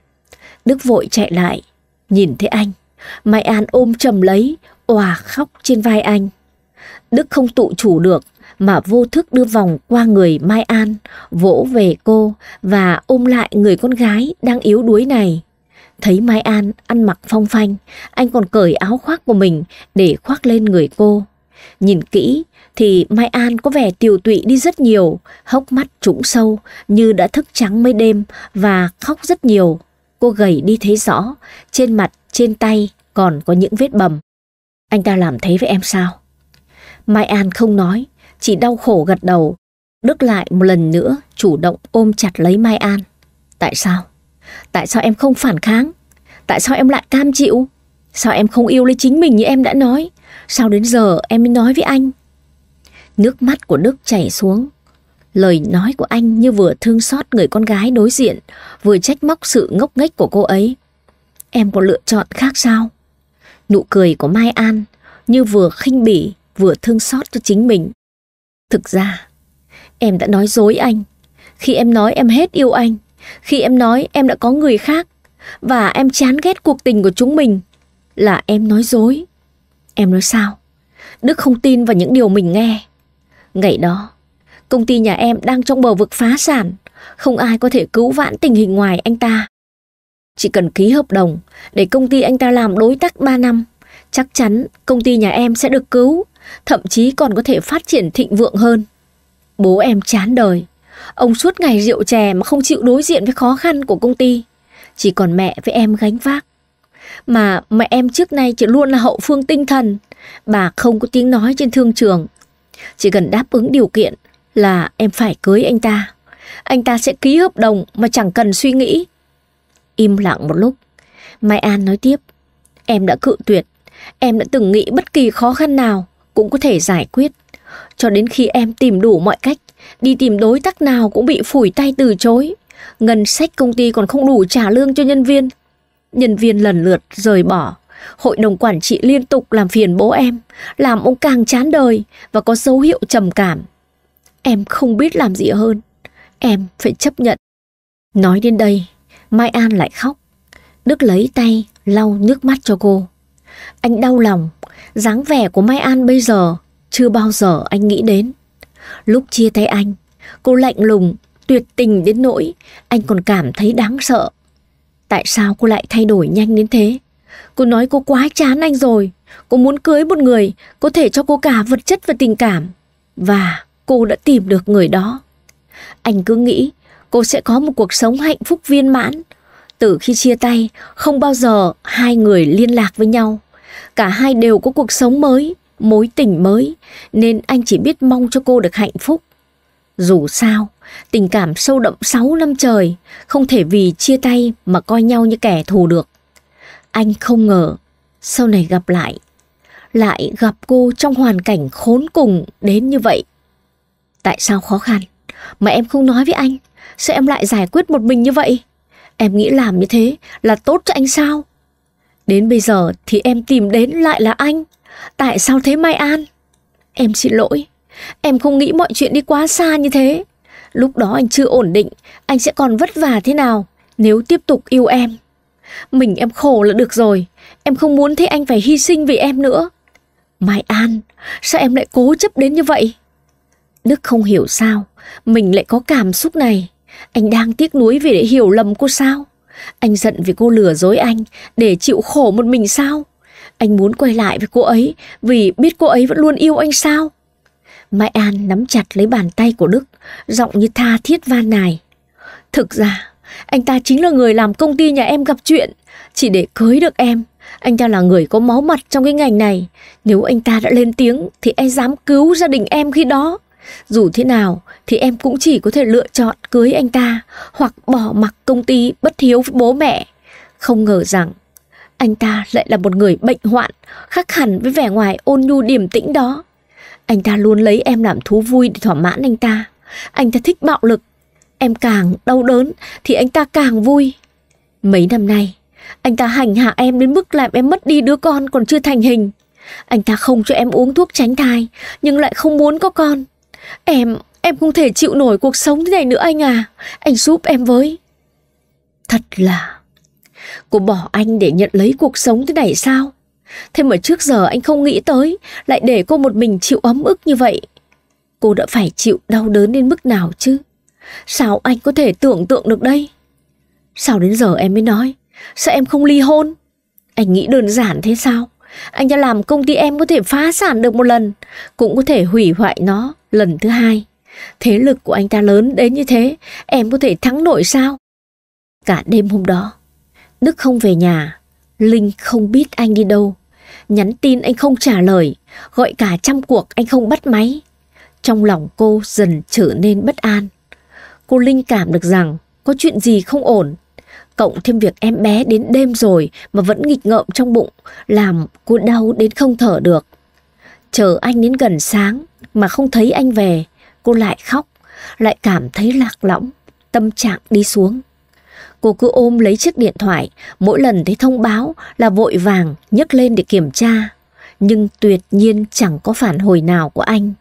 Đức vội chạy lại, nhìn thấy anh. Mai An ôm chầm lấy, òa khóc trên vai anh. Đức không tụ chủ được, mà vô thức đưa vòng qua người Mai An, vỗ về cô và ôm lại người con gái đang yếu đuối này. Thấy Mai An ăn mặc phong phanh, anh còn cởi áo khoác của mình để khoác lên người cô. Nhìn kỹ thì Mai An có vẻ tiều tụy đi rất nhiều, hốc mắt trũng sâu như đã thức trắng mấy đêm và khóc rất nhiều. Cô gầy đi thấy rõ, trên mặt, trên tay còn có những vết bầm. Anh ta làm thế với em sao? Mai An không nói, chỉ đau khổ gật đầu. Đức lại một lần nữa chủ động ôm chặt lấy Mai An. Tại sao? Tại sao em không phản kháng? Tại sao em lại cam chịu? Sao em không yêu lấy chính mình như em đã nói? Sao đến giờ em mới nói với anh? Nước mắt của Đức chảy xuống. Lời nói của anh như vừa thương xót người con gái đối diện, vừa trách móc sự ngốc nghếch của cô ấy. Em có lựa chọn khác sao? Nụ cười của Mai An như vừa khinh bỉ, vừa thương xót cho chính mình. Thực ra, em đã nói dối anh. Khi em nói em hết yêu anh, khi em nói em đã có người khác và em chán ghét cuộc tình của chúng mình là em nói dối. Em nói sao? Đức không tin vào những điều mình nghe. Ngày đó, công ty nhà em đang trong bờ vực phá sản, không ai có thể cứu vãn tình hình ngoài anh ta. Chỉ cần ký hợp đồng để công ty anh ta làm đối tác ba năm, chắc chắn công ty nhà em sẽ được cứu, thậm chí còn có thể phát triển thịnh vượng hơn. Bố em chán đời, Ông suốt ngày rượu chè mà không chịu đối diện với khó khăn của công ty. Chỉ còn mẹ với em gánh vác. Mà mẹ em trước nay chỉ luôn là hậu phương tinh thần. Bà không có tiếng nói trên thương trường. Chỉ cần đáp ứng điều kiện là em phải cưới anh ta. Anh ta sẽ ký hợp đồng mà chẳng cần suy nghĩ. Im lặng một lúc, Mai An nói tiếp. Em đã cự tuyệt. Em đã từng nghĩ bất kỳ khó khăn nào cũng có thể giải quyết. Cho đến khi em tìm đủ mọi cách đi tìm đối tác nào cũng bị phủi tay từ chối. Ngân sách công ty còn không đủ trả lương cho nhân viên. Nhân viên lần lượt rời bỏ. Hội đồng quản trị liên tục làm phiền bố em, làm ông càng chán đời và có dấu hiệu trầm cảm. Em không biết làm gì hơn. Em phải chấp nhận. Nói đến đây, Mai An lại khóc. Đức lấy tay lau nước mắt cho cô. Anh đau lòng, dáng vẻ của Mai An bây giờ chưa bao giờ anh nghĩ đến. Lúc chia tay anh, cô lạnh lùng, tuyệt tình đến nỗi anh còn cảm thấy đáng sợ. Tại sao cô lại thay đổi nhanh đến thế? Cô nói cô quá chán anh rồi, cô muốn cưới một người có thể cho cô cả vật chất và tình cảm. Và cô đã tìm được người đó. Anh cứ nghĩ cô sẽ có một cuộc sống hạnh phúc viên mãn. Từ khi chia tay, không bao giờ hai người liên lạc với nhau. Cả hai đều có cuộc sống mới, mối tình mới nên anh chỉ biết mong cho cô được hạnh phúc. Dù sao, tình cảm sâu đậm 6 năm trời, không thể vì chia tay mà coi nhau như kẻ thù được. Anh không ngờ, sau này gặp lại, lại gặp cô trong hoàn cảnh khốn cùng đến như vậy. Tại sao khó khăn mà em không nói với anh, sao em lại giải quyết một mình như vậy? Em nghĩ làm như thế là tốt cho anh sao? Đến bây giờ thì em tìm đến lại là anh. Tại sao thế Mai An? Em xin lỗi, em không nghĩ mọi chuyện đi quá xa như thế. Lúc đó anh chưa ổn định, anh sẽ còn vất vả thế nào nếu tiếp tục yêu em. Mình em khổ là được rồi, em không muốn thấy anh phải hy sinh vì em nữa. Mai An, sao em lại cố chấp đến như vậy? Đức không hiểu sao, mình lại có cảm xúc này. Anh đang tiếc nuối vì để hiểu lầm cô sao? Anh giận vì cô lừa dối anh để chịu khổ một mình sao? Anh muốn quay lại với cô ấy vì biết cô ấy vẫn luôn yêu anh sao? Mai An nắm chặt lấy bàn tay của Đức, giọng như tha thiết van nài. Thực ra, anh ta chính là người làm công ty nhà em gặp chuyện, chỉ để cưới được em. Anh ta là người có máu mặt trong cái ngành này. Nếu anh ta đã lên tiếng thì anh dám cứu gia đình em khi đó. Dù thế nào thì em cũng chỉ có thể lựa chọn cưới anh ta hoặc bỏ mặc công ty bất hiếu với bố mẹ. Không ngờ rằng anh ta lại là một người bệnh hoạn, khác hẳn với vẻ ngoài ôn nhu điềm tĩnh đó. Anh ta luôn lấy em làm thú vui để thỏa mãn anh ta. Anh ta thích bạo lực. Em càng đau đớn thì anh ta càng vui. Mấy năm nay, anh ta hành hạ em đến mức làm em mất đi đứa con còn chưa thành hình. Anh ta không cho em uống thuốc tránh thai, nhưng lại không muốn có con. Em, em không thể chịu nổi cuộc sống thế này nữa anh à. Anh giúp em với. Thật là Cô bỏ anh để nhận lấy cuộc sống thế này sao? Thế mà trước giờ anh không nghĩ tới, lại để cô một mình chịu ấm ức như vậy. Cô đã phải chịu đau đớn đến mức nào chứ? Sao anh có thể tưởng tượng được đây? Sao đến giờ em mới nói? Sao em không ly hôn? Anh nghĩ đơn giản thế sao? Anh đã làm công ty em có thể phá sản được một lần, cũng có thể hủy hoại nó lần thứ hai. Thế lực của anh ta lớn đến như thế, em có thể thắng nổi sao? Cả đêm hôm đó, Đức không về nhà, Linh không biết anh đi đâu. Nhắn tin anh không trả lời, gọi cả trăm cuộc anh không bắt máy. Trong lòng cô dần trở nên bất an. Cô Linh cảm được rằng có chuyện gì không ổn. Cộng thêm việc em bé đến đêm rồi mà vẫn nghịch ngợm trong bụng, làm cô đau đến không thở được. Chờ anh đến gần sáng mà không thấy anh về, cô lại khóc, lại cảm thấy lạc lõng, tâm trạng đi xuống. Cô cứ ôm lấy chiếc điện thoại, mỗi lần thấy thông báo là vội vàng nhấc lên để kiểm tra. Nhưng tuyệt nhiên chẳng có phản hồi nào của anh.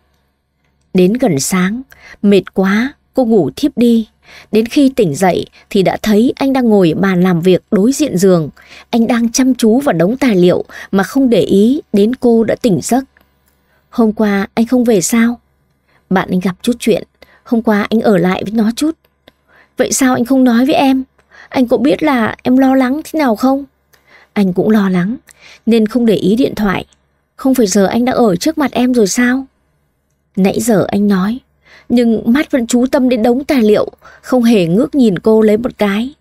Đến gần sáng, mệt quá, cô ngủ thiếp đi. Đến khi tỉnh dậy thì đã thấy anh đang ngồi bàn làm việc đối diện giường. Anh đang chăm chú vào đống tài liệu mà không để ý đến cô đã tỉnh giấc. Hôm qua anh không về sao? Bạn anh gặp chút chuyện, hôm qua anh ở lại với nó chút. Vậy sao anh không nói với em? Anh cũng biết là em lo lắng thế nào không? Anh cũng lo lắng, nên không để ý điện thoại. Không phải giờ anh đã ở trước mặt em rồi sao? Nãy giờ anh nói, nhưng mắt vẫn chú tâm đến đống tài liệu, không hề ngước nhìn cô lấy một cái.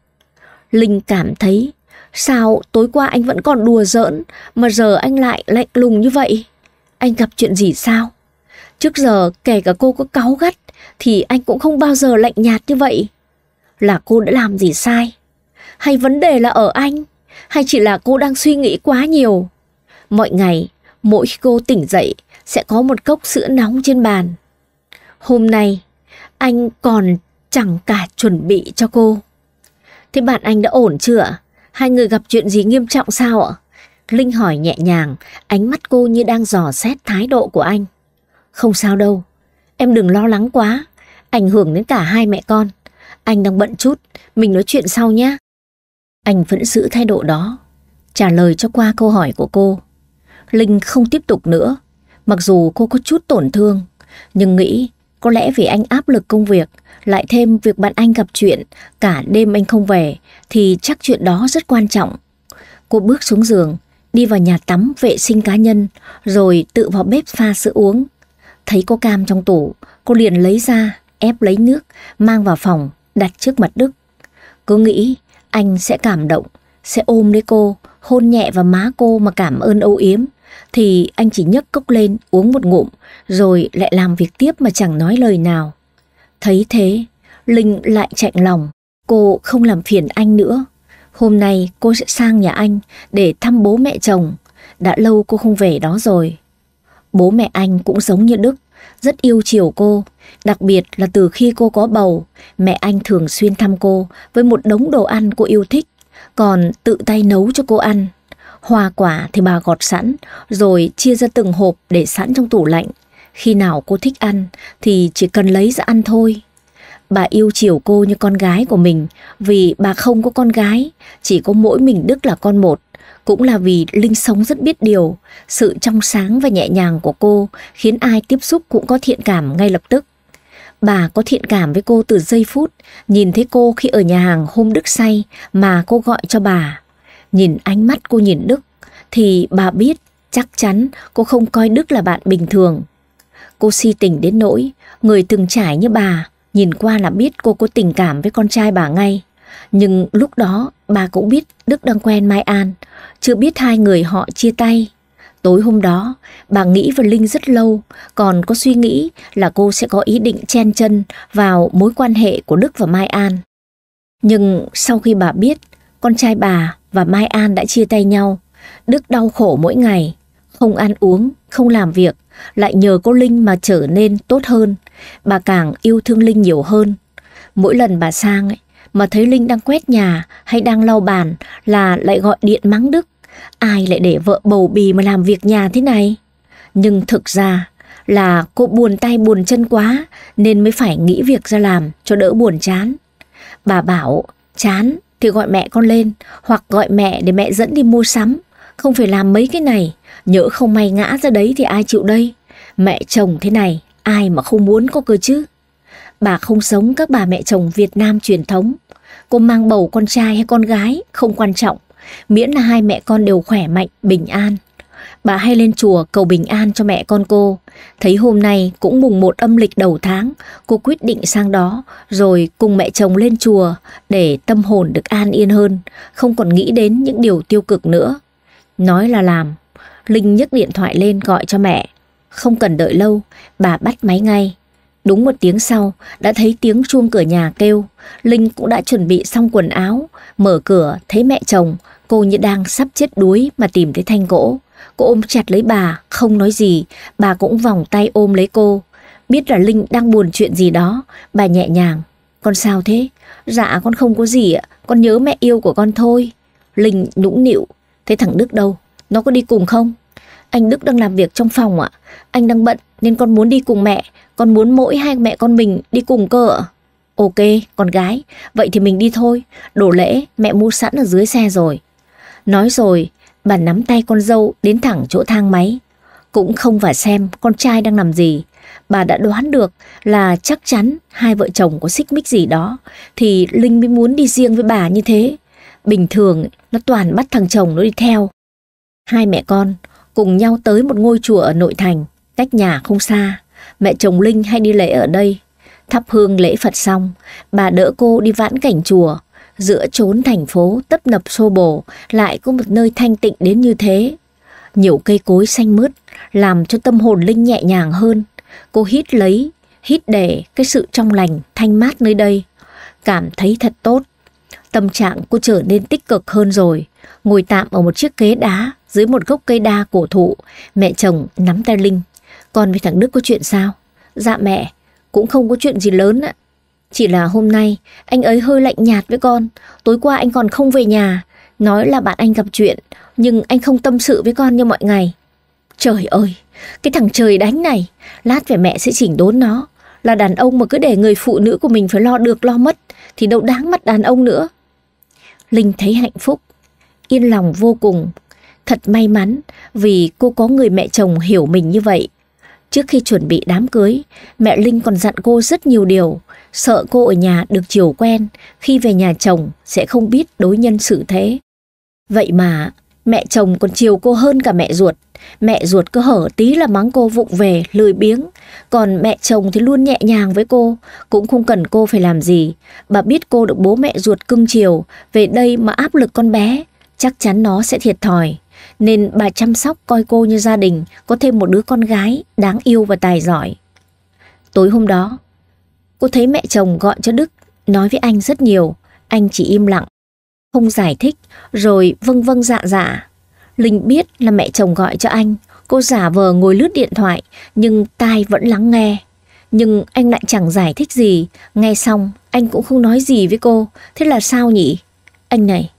Linh cảm thấy, sao tối qua anh vẫn còn đùa giỡn mà giờ anh lại lạnh lùng như vậy? Anh gặp chuyện gì sao? Trước giờ kể cả cô có cáu gắt thì anh cũng không bao giờ lạnh nhạt như vậy. Là cô đã làm gì sai? Hay vấn đề là ở anh? Hay chỉ là cô đang suy nghĩ quá nhiều? Mọi ngày, mỗi khi cô tỉnh dậy sẽ có một cốc sữa nóng trên bàn. Hôm nay, anh còn chẳng cả chuẩn bị cho cô. Thế bạn anh đã ổn chưa ạ? Hai người gặp chuyện gì nghiêm trọng sao ạ? Linh hỏi nhẹ nhàng, ánh mắt cô như đang dò xét thái độ của anh. Không sao đâu, em đừng lo lắng quá, ảnh hưởng đến cả hai mẹ con. Anh đang bận chút, mình nói chuyện sau nhé. Anh vẫn giữ thái độ đó, trả lời cho qua câu hỏi của cô. Linh không tiếp tục nữa, mặc dù cô có chút tổn thương, nhưng nghĩ có lẽ vì anh áp lực công việc, lại thêm việc bạn anh gặp chuyện, cả đêm anh không về, thì chắc chuyện đó rất quan trọng. Cô bước xuống giường, đi vào nhà tắm vệ sinh cá nhân, rồi tự vào bếp pha sữa uống. Thấy có cam trong tủ, cô liền lấy ra, ép lấy nước, mang vào phòng, đặt trước mặt Đức. cô nghĩ anh sẽ cảm động, sẽ ôm lấy cô, hôn nhẹ vào má cô mà cảm ơn âu yếm. Thì anh chỉ nhấc cốc lên, uống một ngụm, rồi lại làm việc tiếp mà chẳng nói lời nào. Thấy thế, Linh lại chạy lòng, cô không làm phiền anh nữa. Hôm nay cô sẽ sang nhà anh để thăm bố mẹ chồng. Đã lâu cô không về đó rồi. Bố mẹ anh cũng giống như Đức, rất yêu chiều cô, Đặc biệt là từ khi cô có bầu, mẹ anh thường xuyên thăm cô với một đống đồ ăn cô yêu thích, còn tự tay nấu cho cô ăn. Hoa quả thì bà gọt sẵn, rồi chia ra từng hộp để sẵn trong tủ lạnh. Khi nào cô thích ăn thì chỉ cần lấy ra ăn thôi. Bà yêu chiều cô như con gái của mình vì bà không có con gái, chỉ có mỗi mình Đức là con một. Cũng là vì Linh sống rất biết điều, sự trong sáng và nhẹ nhàng của cô khiến ai tiếp xúc cũng có thiện cảm ngay lập tức. Bà có thiện cảm với cô từ giây phút nhìn thấy cô khi ở nhà hàng hôm Đức say mà cô gọi cho bà. Nhìn ánh mắt cô nhìn Đức thì bà biết chắc chắn cô không coi Đức là bạn bình thường. Cô si tình đến nỗi người từng trải như bà nhìn qua là biết cô có tình cảm với con trai bà ngay. Nhưng lúc đó bà cũng biết Đức đang quen Mai An, chưa biết hai người họ chia tay. Tối hôm đó, bà nghĩ và Linh rất lâu, còn có suy nghĩ là cô sẽ có ý định chen chân vào mối quan hệ của Đức và Mai An. Nhưng sau khi bà biết, con trai bà và Mai An đã chia tay nhau, Đức đau khổ mỗi ngày, không ăn uống, không làm việc, lại nhờ cô Linh mà trở nên tốt hơn. Bà càng yêu thương Linh nhiều hơn. Mỗi lần bà sang ấy, mà thấy Linh đang quét nhà hay đang lau bàn là lại gọi điện mắng Đức ai lại để vợ bầu bì mà làm việc nhà thế này? Nhưng thực ra là cô buồn tay buồn chân quá nên mới phải nghĩ việc ra làm cho đỡ buồn chán. Bà bảo chán thì gọi mẹ con lên hoặc gọi mẹ để mẹ dẫn đi mua sắm. Không phải làm mấy cái này, nhỡ không may ngã ra đấy thì ai chịu đây? Mẹ chồng thế này, ai mà không muốn có cơ chứ? Bà không sống các bà mẹ chồng Việt Nam truyền thống. Cô mang bầu con trai hay con gái không quan trọng miễn là hai mẹ con đều khỏe mạnh, bình an. Bà hay lên chùa cầu bình an cho mẹ con cô. Thấy hôm nay cũng mùng một âm lịch đầu tháng, cô quyết định sang đó rồi cùng mẹ chồng lên chùa để tâm hồn được an yên hơn, không còn nghĩ đến những điều tiêu cực nữa. Nói là làm, Linh nhấc điện thoại lên gọi cho mẹ. Không cần đợi lâu, bà bắt máy ngay. Đúng một tiếng sau, đã thấy tiếng chuông cửa nhà kêu. Linh cũng đã chuẩn bị xong quần áo. Mở cửa, thấy mẹ chồng, cô như đang sắp chết đuối mà tìm thấy thanh gỗ. Cô ôm chặt lấy bà, không nói gì. Bà cũng vòng tay ôm lấy cô. Biết là Linh đang buồn chuyện gì đó, bà nhẹ nhàng. Con sao thế? Dạ con không có gì ạ, con nhớ mẹ yêu của con thôi. Linh nũng nịu. Thế thằng Đức đâu? Nó có đi cùng không? Anh Đức đang làm việc trong phòng ạ. Anh đang bận nên con muốn đi cùng mẹ. Con muốn mỗi hai mẹ con mình đi cùng cơ ạ. Ok, con gái, vậy thì mình đi thôi. Đồ lễ, mẹ mua sẵn ở dưới xe rồi. Nói rồi, bà nắm tay con dâu đến thẳng chỗ thang máy. Cũng không phải xem con trai đang làm gì. Bà đã đoán được là chắc chắn hai vợ chồng có xích mích gì đó. Thì Linh mới muốn đi riêng với bà như thế. Bình thường nó toàn bắt thằng chồng nó đi theo. Hai mẹ con cùng nhau tới một ngôi chùa ở nội thành, cách nhà không xa. Mẹ chồng Linh hay đi lễ ở đây. Thắp hương lễ Phật xong, bà đỡ cô đi vãn cảnh chùa. Giữa trốn thành phố tấp nập xô bồ, lại có một nơi thanh tịnh đến như thế. Nhiều cây cối xanh mướt, làm cho tâm hồn Linh nhẹ nhàng hơn. Cô hít lấy, hít để cái sự trong lành, thanh mát nơi đây. Cảm thấy thật tốt. Tâm trạng cô trở nên tích cực hơn rồi. Ngồi tạm ở một chiếc ghế đá, dưới một gốc cây đa cổ thụ, mẹ chồng nắm tay Linh. Con với thằng Đức có chuyện sao? Dạ mẹ, cũng không có chuyện gì lớn ạ. Chỉ là hôm nay anh ấy hơi lạnh nhạt với con, tối qua anh còn không về nhà, nói là bạn anh gặp chuyện, nhưng anh không tâm sự với con như mọi ngày. Trời ơi, cái thằng trời đánh này, lát về mẹ sẽ chỉnh đốn nó. Là đàn ông mà cứ để người phụ nữ của mình phải lo được lo mất, thì đâu đáng mặt đàn ông nữa. Linh thấy hạnh phúc, yên lòng vô cùng Thật may mắn vì cô có người mẹ chồng hiểu mình như vậy. Trước khi chuẩn bị đám cưới, mẹ Linh còn dặn cô rất nhiều điều, sợ cô ở nhà được chiều quen, khi về nhà chồng sẽ không biết đối nhân xử thế. Vậy mà, mẹ chồng còn chiều cô hơn cả mẹ ruột. Mẹ ruột cứ hở tí là mắng cô vụng về, lười biếng. Còn mẹ chồng thì luôn nhẹ nhàng với cô, cũng không cần cô phải làm gì. Bà biết cô được bố mẹ ruột cưng chiều, về đây mà áp lực con bé, chắc chắn nó sẽ thiệt thòi nên bà chăm sóc coi cô như gia đình, có thêm một đứa con gái đáng yêu và tài giỏi. Tối hôm đó, cô thấy mẹ chồng gọi cho Đức, nói với anh rất nhiều, anh chỉ im lặng, không giải thích, rồi vâng vâng dạ dạ. Linh biết là mẹ chồng gọi cho anh, cô giả vờ ngồi lướt điện thoại, nhưng tai vẫn lắng nghe. Nhưng anh lại chẳng giải thích gì, nghe xong anh cũng không nói gì với cô, thế là sao nhỉ? Anh này,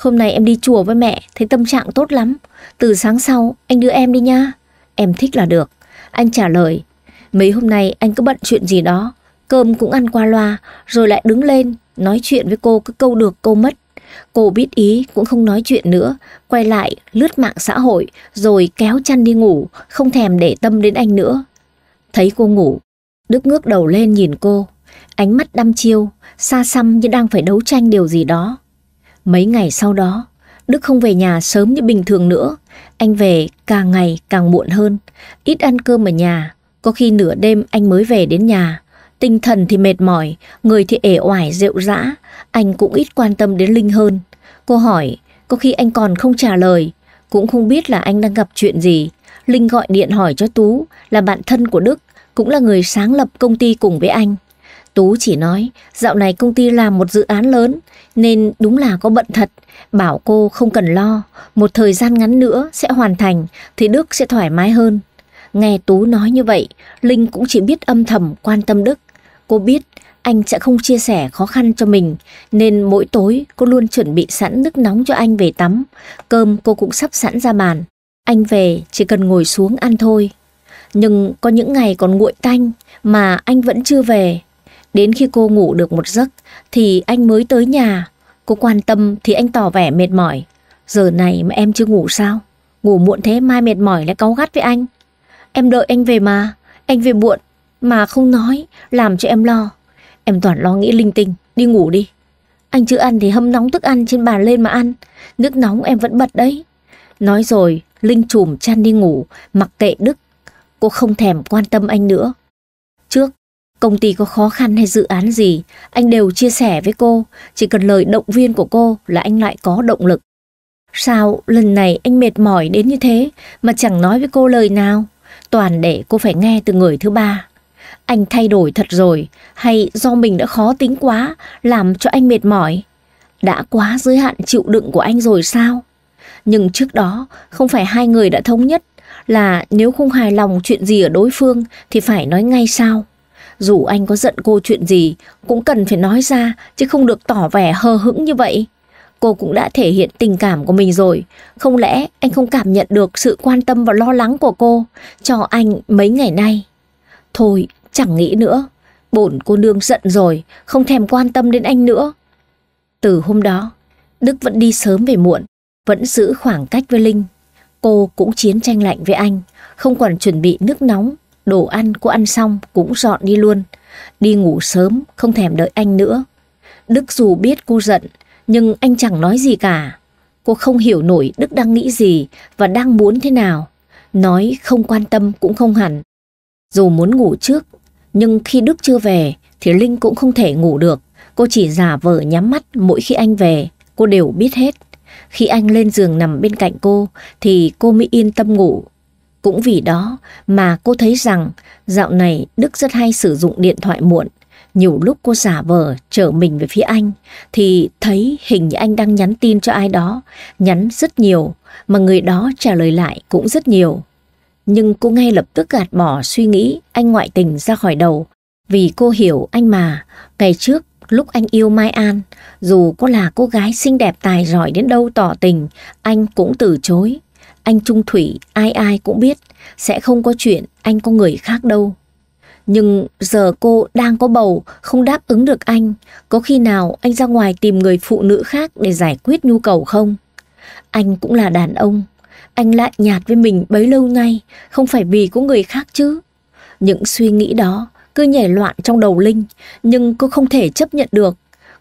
Hôm nay em đi chùa với mẹ, thấy tâm trạng tốt lắm. Từ sáng sau, anh đưa em đi nha. Em thích là được. Anh trả lời, mấy hôm nay anh cứ bận chuyện gì đó. Cơm cũng ăn qua loa, rồi lại đứng lên, nói chuyện với cô cứ câu được câu mất. Cô biết ý cũng không nói chuyện nữa, quay lại lướt mạng xã hội rồi kéo chăn đi ngủ, không thèm để tâm đến anh nữa. Thấy cô ngủ, Đức ngước đầu lên nhìn cô, ánh mắt đăm chiêu, xa xăm như đang phải đấu tranh điều gì đó. Mấy ngày sau đó, Đức không về nhà sớm như bình thường nữa. Anh về càng ngày càng muộn hơn, ít ăn cơm ở nhà. Có khi nửa đêm anh mới về đến nhà. Tinh thần thì mệt mỏi, người thì ể oải rượu dã. Anh cũng ít quan tâm đến Linh hơn. Cô hỏi, có khi anh còn không trả lời. Cũng không biết là anh đang gặp chuyện gì. Linh gọi điện hỏi cho Tú là bạn thân của Đức, cũng là người sáng lập công ty cùng với anh. Tú chỉ nói, dạo này công ty làm một dự án lớn, nên đúng là có bận thật. Bảo cô không cần lo, một thời gian ngắn nữa sẽ hoàn thành thì Đức sẽ thoải mái hơn. Nghe Tú nói như vậy, Linh cũng chỉ biết âm thầm quan tâm Đức. Cô biết anh sẽ không chia sẻ khó khăn cho mình, nên mỗi tối cô luôn chuẩn bị sẵn nước nóng cho anh về tắm. Cơm cô cũng sắp sẵn ra bàn. Anh về chỉ cần ngồi xuống ăn thôi. Nhưng có những ngày còn nguội tanh mà anh vẫn chưa về. Đến khi cô ngủ được một giấc thì anh mới tới nhà. Cô quan tâm thì anh tỏ vẻ mệt mỏi. Giờ này mà em chưa ngủ sao? Ngủ muộn thế mai mệt mỏi lại cáu gắt với anh. Em đợi anh về mà, anh về muộn mà không nói, làm cho em lo. Em toàn lo nghĩ linh tinh, đi ngủ đi. Anh chưa ăn thì hâm nóng thức ăn trên bàn lên mà ăn. Nước nóng em vẫn bật đấy. Nói rồi, Linh chùm chăn đi ngủ, mặc kệ Đức. Cô không thèm quan tâm anh nữa. Trước, Công ty có khó khăn hay dự án gì, anh đều chia sẻ với cô, chỉ cần lời động viên của cô là anh lại có động lực. Sao lần này anh mệt mỏi đến như thế mà chẳng nói với cô lời nào, toàn để cô phải nghe từ người thứ ba. Anh thay đổi thật rồi, hay do mình đã khó tính quá, làm cho anh mệt mỏi? Đã quá giới hạn chịu đựng của anh rồi sao? Nhưng trước đó, không phải hai người đã thống nhất là nếu không hài lòng chuyện gì ở đối phương thì phải nói ngay sao? Dù anh có giận cô chuyện gì, cũng cần phải nói ra, chứ không được tỏ vẻ hờ hững như vậy. Cô cũng đã thể hiện tình cảm của mình rồi, không lẽ anh không cảm nhận được sự quan tâm và lo lắng của cô cho anh mấy ngày nay? Thôi, chẳng nghĩ nữa, bổn cô nương giận rồi, không thèm quan tâm đến anh nữa. Từ hôm đó, Đức vẫn đi sớm về muộn, vẫn giữ khoảng cách với Linh. Cô cũng chiến tranh lạnh với anh, không còn chuẩn bị nước nóng Đồ ăn cô ăn xong cũng dọn đi luôn. Đi ngủ sớm, không thèm đợi anh nữa. Đức dù biết cô giận, nhưng anh chẳng nói gì cả. Cô không hiểu nổi Đức đang nghĩ gì và đang muốn thế nào. Nói không quan tâm cũng không hẳn. Dù muốn ngủ trước, nhưng khi Đức chưa về thì Linh cũng không thể ngủ được. Cô chỉ giả vờ nhắm mắt mỗi khi anh về, cô đều biết hết. Khi anh lên giường nằm bên cạnh cô thì cô mới yên tâm ngủ. Cũng vì đó mà cô thấy rằng dạo này Đức rất hay sử dụng điện thoại muộn. Nhiều lúc cô giả vờ trở mình về phía anh thì thấy hình như anh đang nhắn tin cho ai đó, nhắn rất nhiều mà người đó trả lời lại cũng rất nhiều. Nhưng cô ngay lập tức gạt bỏ suy nghĩ anh ngoại tình ra khỏi đầu vì cô hiểu anh mà. Ngày trước lúc anh yêu Mai An, dù cô là cô gái xinh đẹp tài giỏi đến đâu tỏ tình, anh cũng từ chối anh Trung Thủy ai ai cũng biết sẽ không có chuyện anh có người khác đâu. Nhưng giờ cô đang có bầu, không đáp ứng được anh. Có khi nào anh ra ngoài tìm người phụ nữ khác để giải quyết nhu cầu không? Anh cũng là đàn ông. Anh lại nhạt với mình bấy lâu nay, không phải vì có người khác chứ. Những suy nghĩ đó cứ nhảy loạn trong đầu Linh, nhưng cô không thể chấp nhận được.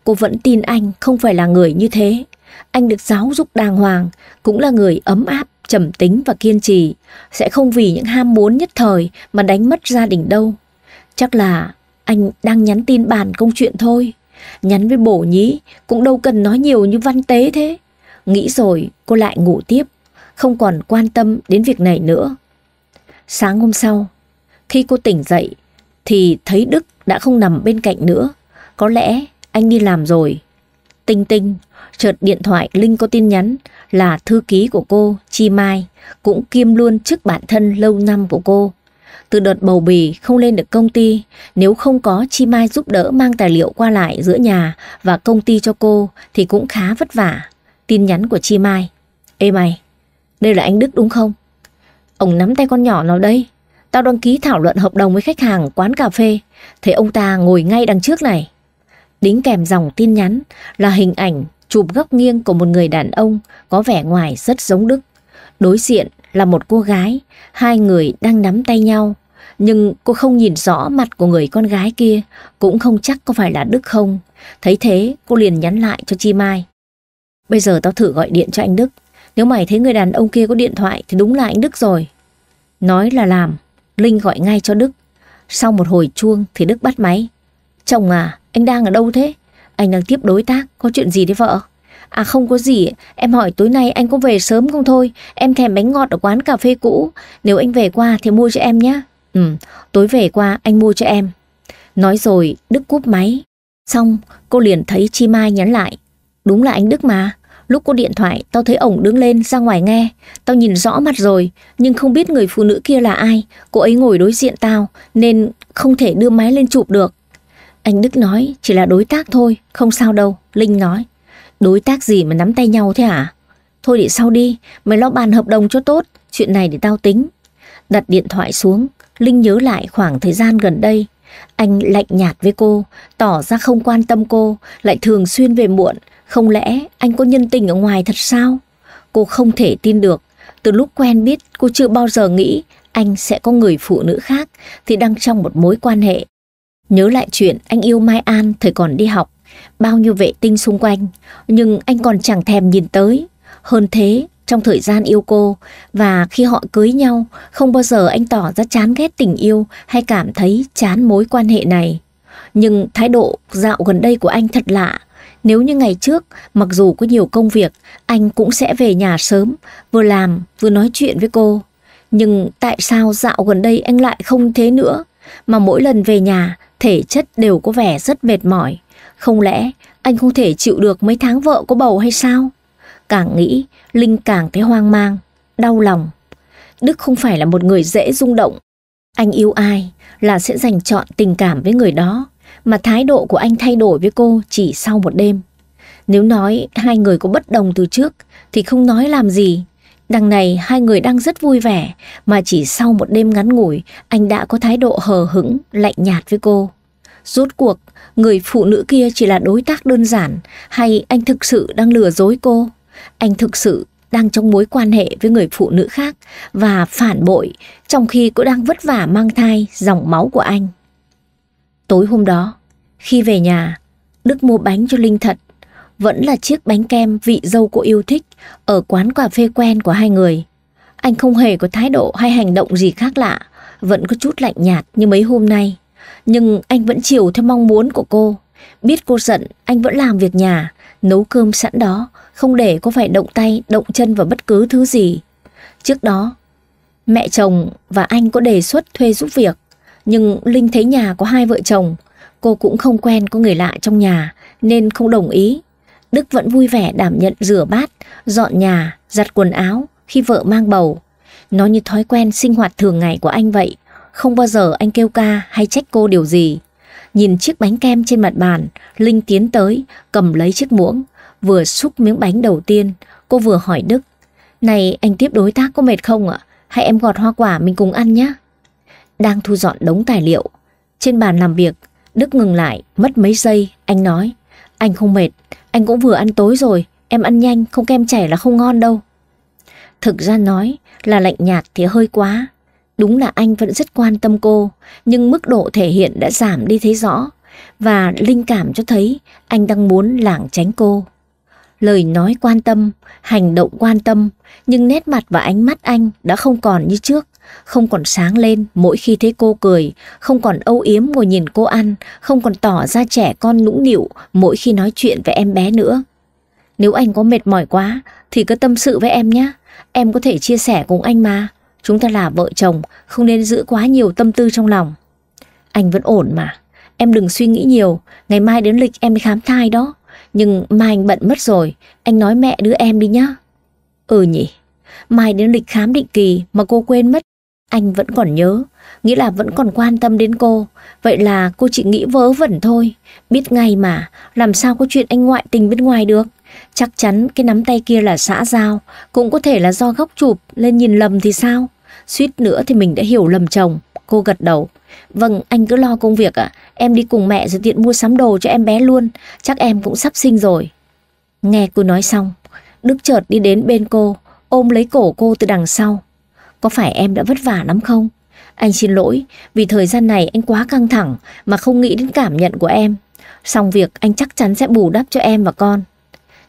Cô vẫn tin anh không phải là người như thế. Anh được giáo dục đàng hoàng, cũng là người ấm áp, trầm tính và kiên trì, sẽ không vì những ham muốn nhất thời mà đánh mất gia đình đâu. Chắc là anh đang nhắn tin bàn công chuyện thôi. Nhắn với bổ nhí cũng đâu cần nói nhiều như văn tế thế. Nghĩ rồi cô lại ngủ tiếp, không còn quan tâm đến việc này nữa. Sáng hôm sau, khi cô tỉnh dậy thì thấy Đức đã không nằm bên cạnh nữa. Có lẽ anh đi làm rồi. Tinh tinh, chợt điện thoại Linh có tin nhắn là thư ký của cô, Chi Mai, cũng kiêm luôn chức bản thân lâu năm của cô. Từ đợt bầu bì không lên được công ty, nếu không có Chi Mai giúp đỡ mang tài liệu qua lại giữa nhà và công ty cho cô thì cũng khá vất vả. Tin nhắn của Chi Mai. Ê mày, đây là anh Đức đúng không? Ông nắm tay con nhỏ nào đây? Tao đăng ký thảo luận hợp đồng với khách hàng quán cà phê, thấy ông ta ngồi ngay đằng trước này. Đính kèm dòng tin nhắn là hình ảnh chụp góc nghiêng của một người đàn ông có vẻ ngoài rất giống Đức. Đối diện là một cô gái, hai người đang nắm tay nhau. Nhưng cô không nhìn rõ mặt của người con gái kia, cũng không chắc có phải là Đức không. Thấy thế, cô liền nhắn lại cho Chi Mai. Bây giờ tao thử gọi điện cho anh Đức. Nếu mày thấy người đàn ông kia có điện thoại thì đúng là anh Đức rồi. Nói là làm, Linh gọi ngay cho Đức. Sau một hồi chuông thì Đức bắt máy. Chồng à, anh đang ở đâu thế? Anh đang tiếp đối tác, có chuyện gì đấy vợ? À không có gì, em hỏi tối nay anh có về sớm không thôi, em thèm bánh ngọt ở quán cà phê cũ, nếu anh về qua thì mua cho em nhé. Ừ, tối về qua anh mua cho em. Nói rồi, Đức cúp máy. Xong, cô liền thấy Chi Mai nhắn lại. Đúng là anh Đức mà. Lúc cô điện thoại, tao thấy ổng đứng lên ra ngoài nghe. Tao nhìn rõ mặt rồi, nhưng không biết người phụ nữ kia là ai. Cô ấy ngồi đối diện tao, nên không thể đưa máy lên chụp được. Anh Đức nói chỉ là đối tác thôi, không sao đâu, Linh nói. Đối tác gì mà nắm tay nhau thế hả? À? Thôi để sau đi, mày lo bàn hợp đồng cho tốt, chuyện này để tao tính. Đặt điện thoại xuống, Linh nhớ lại khoảng thời gian gần đây. Anh lạnh nhạt với cô, tỏ ra không quan tâm cô, lại thường xuyên về muộn. Không lẽ anh có nhân tình ở ngoài thật sao? Cô không thể tin được. Từ lúc quen biết, cô chưa bao giờ nghĩ anh sẽ có người phụ nữ khác thì đang trong một mối quan hệ Nhớ lại chuyện anh yêu Mai An thời còn đi học, bao nhiêu vệ tinh xung quanh, nhưng anh còn chẳng thèm nhìn tới. Hơn thế, trong thời gian yêu cô và khi họ cưới nhau, không bao giờ anh tỏ ra chán ghét tình yêu hay cảm thấy chán mối quan hệ này. Nhưng thái độ dạo gần đây của anh thật lạ. Nếu như ngày trước, mặc dù có nhiều công việc, anh cũng sẽ về nhà sớm, vừa làm vừa nói chuyện với cô. Nhưng tại sao dạo gần đây anh lại không thế nữa? Mà mỗi lần về nhà, thể chất đều có vẻ rất mệt mỏi. Không lẽ anh không thể chịu được mấy tháng vợ có bầu hay sao? Càng nghĩ, Linh càng thấy hoang mang, đau lòng. Đức không phải là một người dễ rung động. Anh yêu ai là sẽ dành chọn tình cảm với người đó, mà thái độ của anh thay đổi với cô chỉ sau một đêm. Nếu nói hai người có bất đồng từ trước thì không nói làm gì, Đằng này hai người đang rất vui vẻ, mà chỉ sau một đêm ngắn ngủi, anh đã có thái độ hờ hững, lạnh nhạt với cô. Rốt cuộc, người phụ nữ kia chỉ là đối tác đơn giản, hay anh thực sự đang lừa dối cô? Anh thực sự đang trong mối quan hệ với người phụ nữ khác và phản bội trong khi cô đang vất vả mang thai dòng máu của anh. Tối hôm đó, khi về nhà, Đức mua bánh cho Linh thật vẫn là chiếc bánh kem vị dâu cô yêu thích ở quán cà phê quen của hai người. Anh không hề có thái độ hay hành động gì khác lạ, vẫn có chút lạnh nhạt như mấy hôm nay. Nhưng anh vẫn chiều theo mong muốn của cô. Biết cô giận, anh vẫn làm việc nhà, nấu cơm sẵn đó, không để cô phải động tay, động chân vào bất cứ thứ gì. Trước đó, mẹ chồng và anh có đề xuất thuê giúp việc, nhưng Linh thấy nhà có hai vợ chồng, cô cũng không quen có người lạ trong nhà nên không đồng ý. Đức vẫn vui vẻ đảm nhận rửa bát, dọn nhà, giặt quần áo khi vợ mang bầu. Nó như thói quen sinh hoạt thường ngày của anh vậy, không bao giờ anh kêu ca hay trách cô điều gì. Nhìn chiếc bánh kem trên mặt bàn, Linh tiến tới, cầm lấy chiếc muỗng, vừa xúc miếng bánh đầu tiên, cô vừa hỏi Đức. Này, anh tiếp đối tác có mệt không ạ? À? Hay em gọt hoa quả mình cùng ăn nhé? Đang thu dọn đống tài liệu. Trên bàn làm việc, Đức ngừng lại, mất mấy giây, anh nói. Anh không mệt, anh cũng vừa ăn tối rồi, em ăn nhanh, không kem chảy là không ngon đâu. Thực ra nói là lạnh nhạt thì hơi quá. Đúng là anh vẫn rất quan tâm cô, nhưng mức độ thể hiện đã giảm đi thấy rõ. Và linh cảm cho thấy anh đang muốn lảng tránh cô. Lời nói quan tâm, hành động quan tâm, nhưng nét mặt và ánh mắt anh đã không còn như trước không còn sáng lên mỗi khi thấy cô cười, không còn âu yếm ngồi nhìn cô ăn, không còn tỏ ra trẻ con nũng nịu mỗi khi nói chuyện với em bé nữa. Nếu anh có mệt mỏi quá thì cứ tâm sự với em nhé, em có thể chia sẻ cùng anh mà. Chúng ta là vợ chồng, không nên giữ quá nhiều tâm tư trong lòng. Anh vẫn ổn mà, em đừng suy nghĩ nhiều, ngày mai đến lịch em đi khám thai đó. Nhưng mai anh bận mất rồi, anh nói mẹ đưa em đi nhá. Ừ nhỉ, mai đến lịch khám định kỳ mà cô quên mất. Anh vẫn còn nhớ, nghĩa là vẫn còn quan tâm đến cô. Vậy là cô chỉ nghĩ vớ vẩn thôi. Biết ngay mà, làm sao có chuyện anh ngoại tình bên ngoài được. Chắc chắn cái nắm tay kia là xã giao, cũng có thể là do góc chụp lên nhìn lầm thì sao? Suýt nữa thì mình đã hiểu lầm chồng. Cô gật đầu. Vâng, anh cứ lo công việc ạ. Em đi cùng mẹ rồi tiện mua sắm đồ cho em bé luôn. Chắc em cũng sắp sinh rồi. Nghe cô nói xong, Đức chợt đi đến bên cô, ôm lấy cổ cô từ đằng sau. Có phải em đã vất vả lắm không? Anh xin lỗi vì thời gian này anh quá căng thẳng mà không nghĩ đến cảm nhận của em. Xong việc anh chắc chắn sẽ bù đắp cho em và con.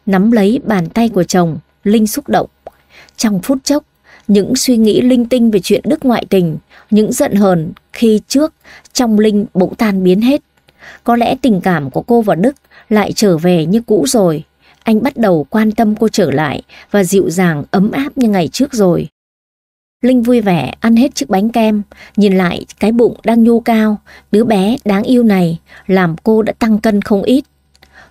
Nắm lấy bàn tay của chồng, Linh xúc động. Trong phút chốc, những suy nghĩ linh tinh về chuyện đức ngoại tình, những giận hờn khi trước trong Linh bỗng tan biến hết. Có lẽ tình cảm của cô và Đức lại trở về như cũ rồi. Anh bắt đầu quan tâm cô trở lại và dịu dàng ấm áp như ngày trước rồi. Linh vui vẻ ăn hết chiếc bánh kem, nhìn lại cái bụng đang nhô cao, đứa bé đáng yêu này làm cô đã tăng cân không ít.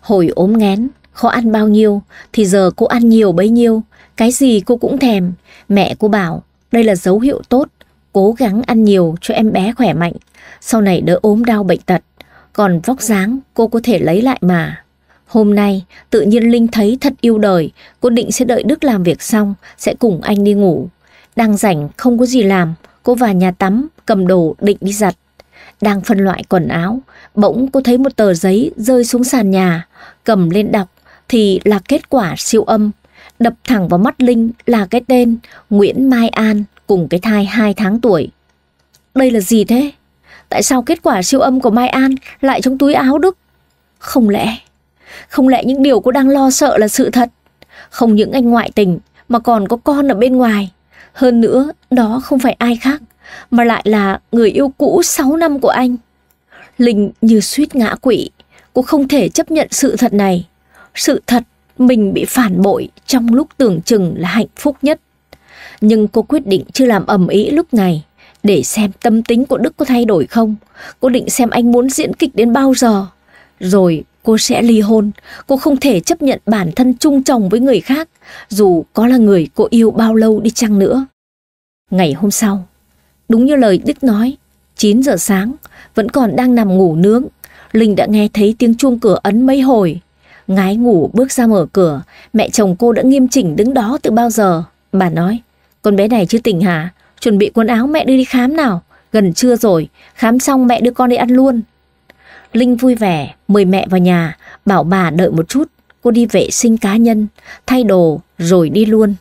Hồi ốm ngén, khó ăn bao nhiêu thì giờ cô ăn nhiều bấy nhiêu, cái gì cô cũng thèm. Mẹ cô bảo đây là dấu hiệu tốt, cố gắng ăn nhiều cho em bé khỏe mạnh, sau này đỡ ốm đau bệnh tật. Còn vóc dáng cô có thể lấy lại mà. Hôm nay tự nhiên Linh thấy thật yêu đời, cô định sẽ đợi Đức làm việc xong, sẽ cùng anh đi ngủ. Đang rảnh không có gì làm, cô vào nhà tắm, cầm đồ định đi giặt. Đang phân loại quần áo, bỗng cô thấy một tờ giấy rơi xuống sàn nhà, cầm lên đọc thì là kết quả siêu âm. Đập thẳng vào mắt Linh là cái tên Nguyễn Mai An cùng cái thai 2 tháng tuổi. Đây là gì thế? Tại sao kết quả siêu âm của Mai An lại trong túi áo Đức? Không lẽ, không lẽ những điều cô đang lo sợ là sự thật? Không những anh ngoại tình mà còn có con ở bên ngoài. Hơn nữa, đó không phải ai khác, mà lại là người yêu cũ 6 năm của anh. Linh như suýt ngã quỵ, cô không thể chấp nhận sự thật này. Sự thật mình bị phản bội trong lúc tưởng chừng là hạnh phúc nhất. Nhưng cô quyết định chưa làm ầm ý lúc này, để xem tâm tính của Đức có thay đổi không. Cô định xem anh muốn diễn kịch đến bao giờ. Rồi Cô sẽ ly hôn, cô không thể chấp nhận bản thân chung chồng với người khác, dù có là người cô yêu bao lâu đi chăng nữa. Ngày hôm sau, đúng như lời Đức nói, 9 giờ sáng, vẫn còn đang nằm ngủ nướng, Linh đã nghe thấy tiếng chuông cửa ấn mấy hồi. Ngái ngủ bước ra mở cửa, mẹ chồng cô đã nghiêm chỉnh đứng đó từ bao giờ. Bà nói, con bé này chưa tỉnh hả? Chuẩn bị quần áo mẹ đưa đi khám nào. Gần trưa rồi, khám xong mẹ đưa con đi ăn luôn, Linh vui vẻ, mời mẹ vào nhà, bảo bà đợi một chút, cô đi vệ sinh cá nhân, thay đồ rồi đi luôn.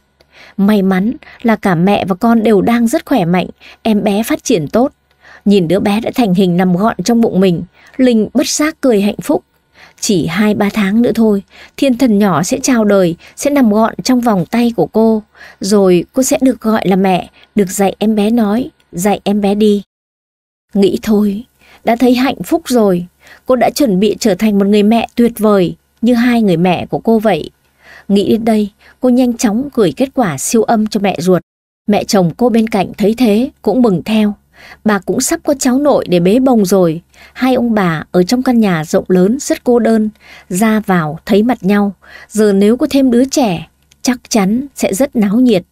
May mắn là cả mẹ và con đều đang rất khỏe mạnh, em bé phát triển tốt. Nhìn đứa bé đã thành hình nằm gọn trong bụng mình, Linh bất giác cười hạnh phúc. Chỉ 2-3 tháng nữa thôi, thiên thần nhỏ sẽ chào đời, sẽ nằm gọn trong vòng tay của cô. Rồi cô sẽ được gọi là mẹ, được dạy em bé nói, dạy em bé đi. Nghĩ thôi, đã thấy hạnh phúc rồi. Cô đã chuẩn bị trở thành một người mẹ tuyệt vời như hai người mẹ của cô vậy. Nghĩ đến đây, cô nhanh chóng gửi kết quả siêu âm cho mẹ ruột. Mẹ chồng cô bên cạnh thấy thế cũng mừng theo. Bà cũng sắp có cháu nội để bế bồng rồi. Hai ông bà ở trong căn nhà rộng lớn rất cô đơn, ra vào thấy mặt nhau. Giờ nếu có thêm đứa trẻ, chắc chắn sẽ rất náo nhiệt.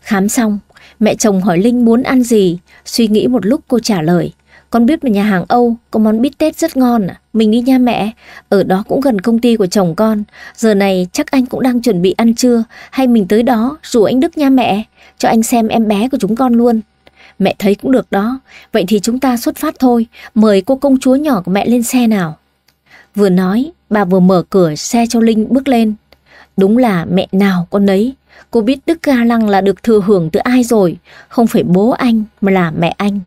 Khám xong, mẹ chồng hỏi Linh muốn ăn gì, suy nghĩ một lúc cô trả lời. Con biết một nhà hàng Âu có món bít tết rất ngon à? Mình đi nha mẹ, ở đó cũng gần công ty của chồng con. Giờ này chắc anh cũng đang chuẩn bị ăn trưa, hay mình tới đó rủ anh Đức nha mẹ, cho anh xem em bé của chúng con luôn. Mẹ thấy cũng được đó, vậy thì chúng ta xuất phát thôi, mời cô công chúa nhỏ của mẹ lên xe nào. Vừa nói, bà vừa mở cửa xe cho Linh bước lên. Đúng là mẹ nào con nấy, cô biết Đức Ga Lăng là được thừa hưởng từ ai rồi, không phải bố anh mà là mẹ anh.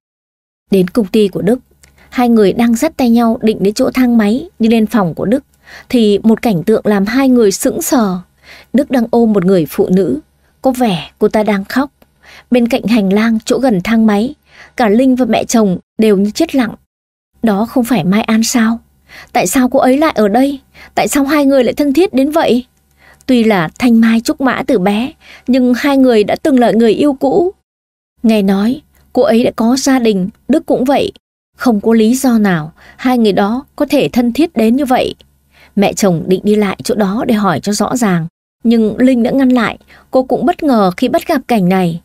Đến công ty của Đức, hai người đang dắt tay nhau định đến chỗ thang máy đi lên phòng của Đức, thì một cảnh tượng làm hai người sững sờ. Đức đang ôm một người phụ nữ, có vẻ cô ta đang khóc. Bên cạnh hành lang chỗ gần thang máy, cả Linh và mẹ chồng đều như chết lặng. Đó không phải Mai An sao? Tại sao cô ấy lại ở đây? Tại sao hai người lại thân thiết đến vậy? Tuy là Thanh Mai trúc mã từ bé, nhưng hai người đã từng là người yêu cũ. Nghe nói, cô ấy đã có gia đình, Đức cũng vậy. Không có lý do nào hai người đó có thể thân thiết đến như vậy. Mẹ chồng định đi lại chỗ đó để hỏi cho rõ ràng. Nhưng Linh đã ngăn lại, cô cũng bất ngờ khi bắt gặp cảnh này.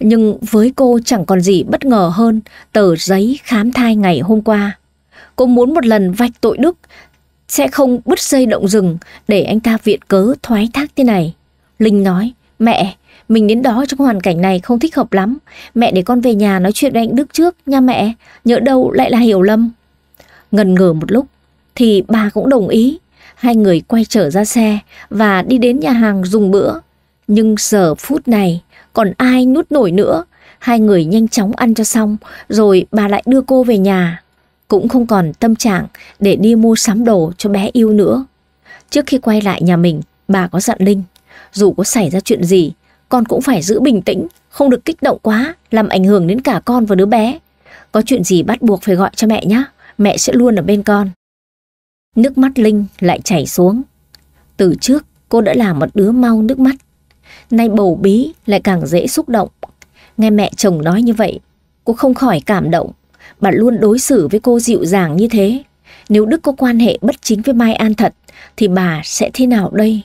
Nhưng với cô chẳng còn gì bất ngờ hơn tờ giấy khám thai ngày hôm qua. Cô muốn một lần vạch tội Đức, sẽ không bứt dây động rừng để anh ta viện cớ thoái thác thế này. Linh nói, mẹ, mình đến đó trong hoàn cảnh này không thích hợp lắm. Mẹ để con về nhà nói chuyện với anh Đức trước nha mẹ. Nhớ đâu lại là hiểu lầm. Ngần ngờ một lúc thì bà cũng đồng ý. Hai người quay trở ra xe và đi đến nhà hàng dùng bữa. Nhưng giờ phút này còn ai nút nổi nữa. Hai người nhanh chóng ăn cho xong rồi bà lại đưa cô về nhà. Cũng không còn tâm trạng để đi mua sắm đồ cho bé yêu nữa. Trước khi quay lại nhà mình, bà có dặn Linh, dù có xảy ra chuyện gì con cũng phải giữ bình tĩnh, không được kích động quá, làm ảnh hưởng đến cả con và đứa bé. Có chuyện gì bắt buộc phải gọi cho mẹ nhé, mẹ sẽ luôn ở bên con. Nước mắt Linh lại chảy xuống. Từ trước, cô đã là một đứa mau nước mắt. Nay bầu bí lại càng dễ xúc động. Nghe mẹ chồng nói như vậy, cô không khỏi cảm động. Bà luôn đối xử với cô dịu dàng như thế. Nếu Đức có quan hệ bất chính với Mai An thật, thì bà sẽ thế nào đây?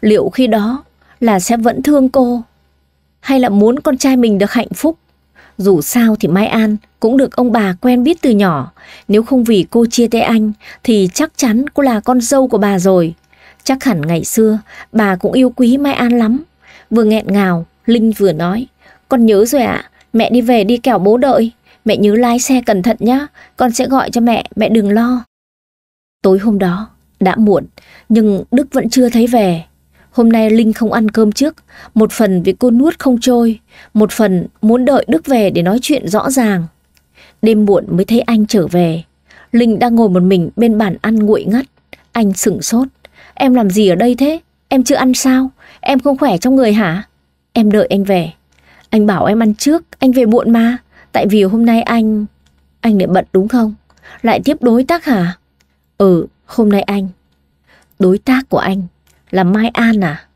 Liệu khi đó là sẽ vẫn thương cô. Hay là muốn con trai mình được hạnh phúc. Dù sao thì Mai An cũng được ông bà quen biết từ nhỏ. Nếu không vì cô chia tay anh thì chắc chắn cô là con dâu của bà rồi. Chắc hẳn ngày xưa bà cũng yêu quý Mai An lắm. Vừa nghẹn ngào, Linh vừa nói. Con nhớ rồi ạ, à, mẹ đi về đi kẻo bố đợi. Mẹ nhớ lái xe cẩn thận nhé, con sẽ gọi cho mẹ, mẹ đừng lo. Tối hôm đó, đã muộn, nhưng Đức vẫn chưa thấy về. Hôm nay Linh không ăn cơm trước, một phần vì cô nuốt không trôi, một phần muốn đợi Đức về để nói chuyện rõ ràng. Đêm muộn mới thấy anh trở về. Linh đang ngồi một mình bên bàn ăn nguội ngắt. Anh sửng sốt. Em làm gì ở đây thế? Em chưa ăn sao? Em không khỏe trong người hả? Em đợi anh về. Anh bảo em ăn trước, anh về muộn mà. Tại vì hôm nay anh... Anh lại bận đúng không? Lại tiếp đối tác hả? Ừ, hôm nay anh. Đối tác của anh là Mai An à?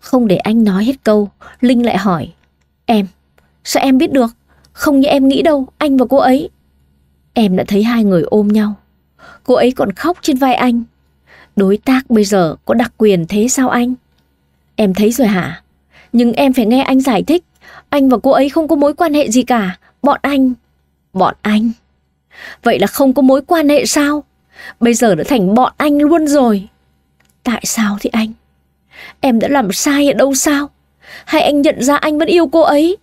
Không để anh nói hết câu, Linh lại hỏi. Em, sao em biết được? Không như em nghĩ đâu, anh và cô ấy. Em đã thấy hai người ôm nhau. Cô ấy còn khóc trên vai anh. Đối tác bây giờ có đặc quyền thế sao anh? Em thấy rồi hả? Nhưng em phải nghe anh giải thích. Anh và cô ấy không có mối quan hệ gì cả. Bọn anh... Bọn anh... Vậy là không có mối quan hệ sao? Bây giờ đã thành bọn anh luôn rồi. Tại sao thì anh? Em đã làm sai ở đâu sao? Hay anh nhận ra anh vẫn yêu cô ấy?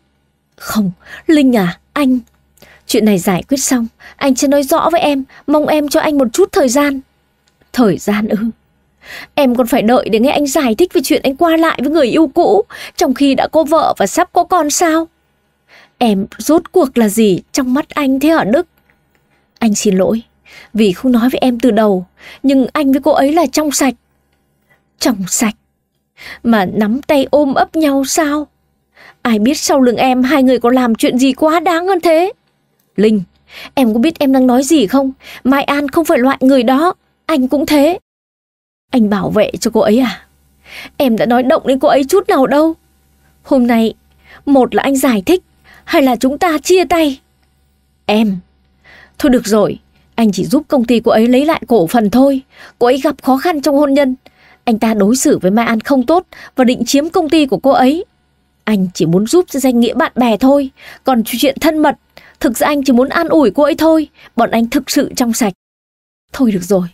Không, Linh à, anh... Chuyện này giải quyết xong, anh sẽ nói rõ với em, mong em cho anh một chút thời gian. Thời gian ư? Em còn phải đợi để nghe anh giải thích về chuyện anh qua lại với người yêu cũ, trong khi đã có vợ và sắp có con sao? Em rốt cuộc là gì trong mắt anh thế hả Đức? Anh xin lỗi, vì không nói với em từ đầu, nhưng anh với cô ấy là trong sạch trong sạch. Mà nắm tay ôm ấp nhau sao? Ai biết sau lưng em hai người có làm chuyện gì quá đáng hơn thế? Linh, em có biết em đang nói gì không? Mai An không phải loại người đó, anh cũng thế. Anh bảo vệ cho cô ấy à? Em đã nói động đến cô ấy chút nào đâu. Hôm nay, một là anh giải thích, hay là chúng ta chia tay? Em, thôi được rồi, anh chỉ giúp công ty cô ấy lấy lại cổ phần thôi. Cô ấy gặp khó khăn trong hôn nhân, anh ta đối xử với Mai An không tốt và định chiếm công ty của cô ấy. Anh chỉ muốn giúp danh nghĩa bạn bè thôi, còn chuyện thân mật, thực ra anh chỉ muốn an ủi cô ấy thôi, bọn anh thực sự trong sạch. Thôi được rồi,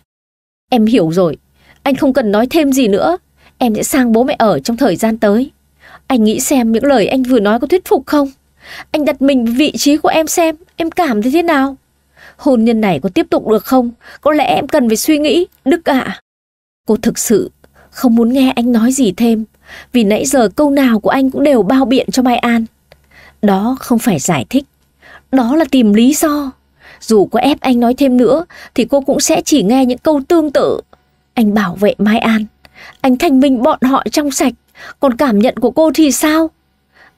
em hiểu rồi, anh không cần nói thêm gì nữa, em sẽ sang bố mẹ ở trong thời gian tới. Anh nghĩ xem những lời anh vừa nói có thuyết phục không? Anh đặt mình vị trí của em xem, em cảm thấy thế nào? Hôn nhân này có tiếp tục được không? Có lẽ em cần phải suy nghĩ, Đức ạ. À. Cô thực sự không muốn nghe anh nói gì thêm, vì nãy giờ câu nào của anh cũng đều bao biện cho Mai An. Đó không phải giải thích, đó là tìm lý do. Dù có ép anh nói thêm nữa thì cô cũng sẽ chỉ nghe những câu tương tự. Anh bảo vệ Mai An, anh thanh minh bọn họ trong sạch, còn cảm nhận của cô thì sao?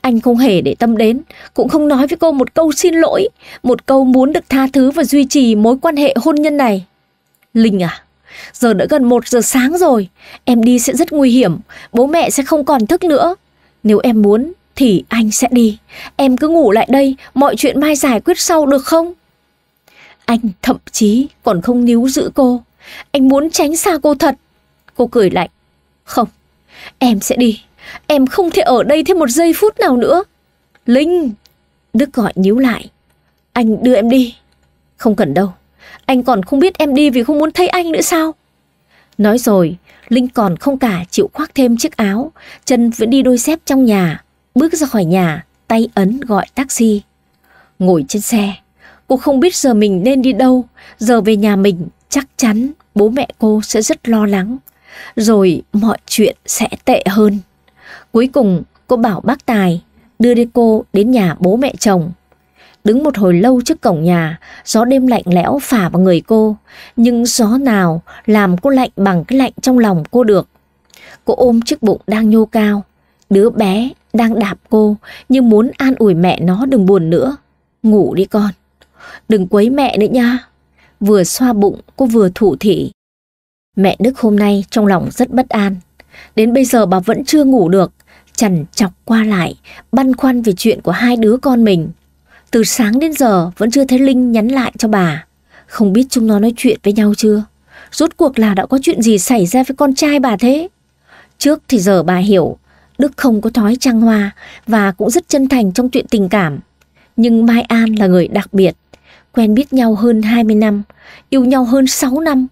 Anh không hề để tâm đến, cũng không nói với cô một câu xin lỗi, một câu muốn được tha thứ và duy trì mối quan hệ hôn nhân này. Linh à, Giờ đã gần 1 giờ sáng rồi, em đi sẽ rất nguy hiểm, bố mẹ sẽ không còn thức nữa. Nếu em muốn thì anh sẽ đi, em cứ ngủ lại đây, mọi chuyện mai giải quyết sau được không? Anh thậm chí còn không níu giữ cô, anh muốn tránh xa cô thật. Cô cười lạnh, không, em sẽ đi, em không thể ở đây thêm một giây phút nào nữa. Linh, Đức gọi nhíu lại, anh đưa em đi. Không cần đâu, anh còn không biết em đi vì không muốn thấy anh nữa sao? Nói rồi, Linh còn không cả chịu khoác thêm chiếc áo, chân vẫn đi đôi dép trong nhà, bước ra khỏi nhà, tay ấn gọi taxi. Ngồi trên xe, cô không biết giờ mình nên đi đâu, giờ về nhà mình chắc chắn bố mẹ cô sẽ rất lo lắng, rồi mọi chuyện sẽ tệ hơn. Cuối cùng, cô bảo bác Tài đưa đi cô đến nhà bố mẹ chồng đứng một hồi lâu trước cổng nhà, gió đêm lạnh lẽo phả vào người cô, nhưng gió nào làm cô lạnh bằng cái lạnh trong lòng cô được. Cô ôm chiếc bụng đang nhô cao, đứa bé đang đạp cô như muốn an ủi mẹ nó đừng buồn nữa. Ngủ đi con, đừng quấy mẹ nữa nha. Vừa xoa bụng cô vừa thủ thị. Mẹ Đức hôm nay trong lòng rất bất an. Đến bây giờ bà vẫn chưa ngủ được, chằn chọc qua lại, băn khoăn về chuyện của hai đứa con mình. Từ sáng đến giờ vẫn chưa thấy Linh nhắn lại cho bà. Không biết chúng nó nói chuyện với nhau chưa? Rốt cuộc là đã có chuyện gì xảy ra với con trai bà thế? Trước thì giờ bà hiểu, Đức không có thói trăng hoa và cũng rất chân thành trong chuyện tình cảm. Nhưng Mai An là người đặc biệt, quen biết nhau hơn 20 năm, yêu nhau hơn 6 năm.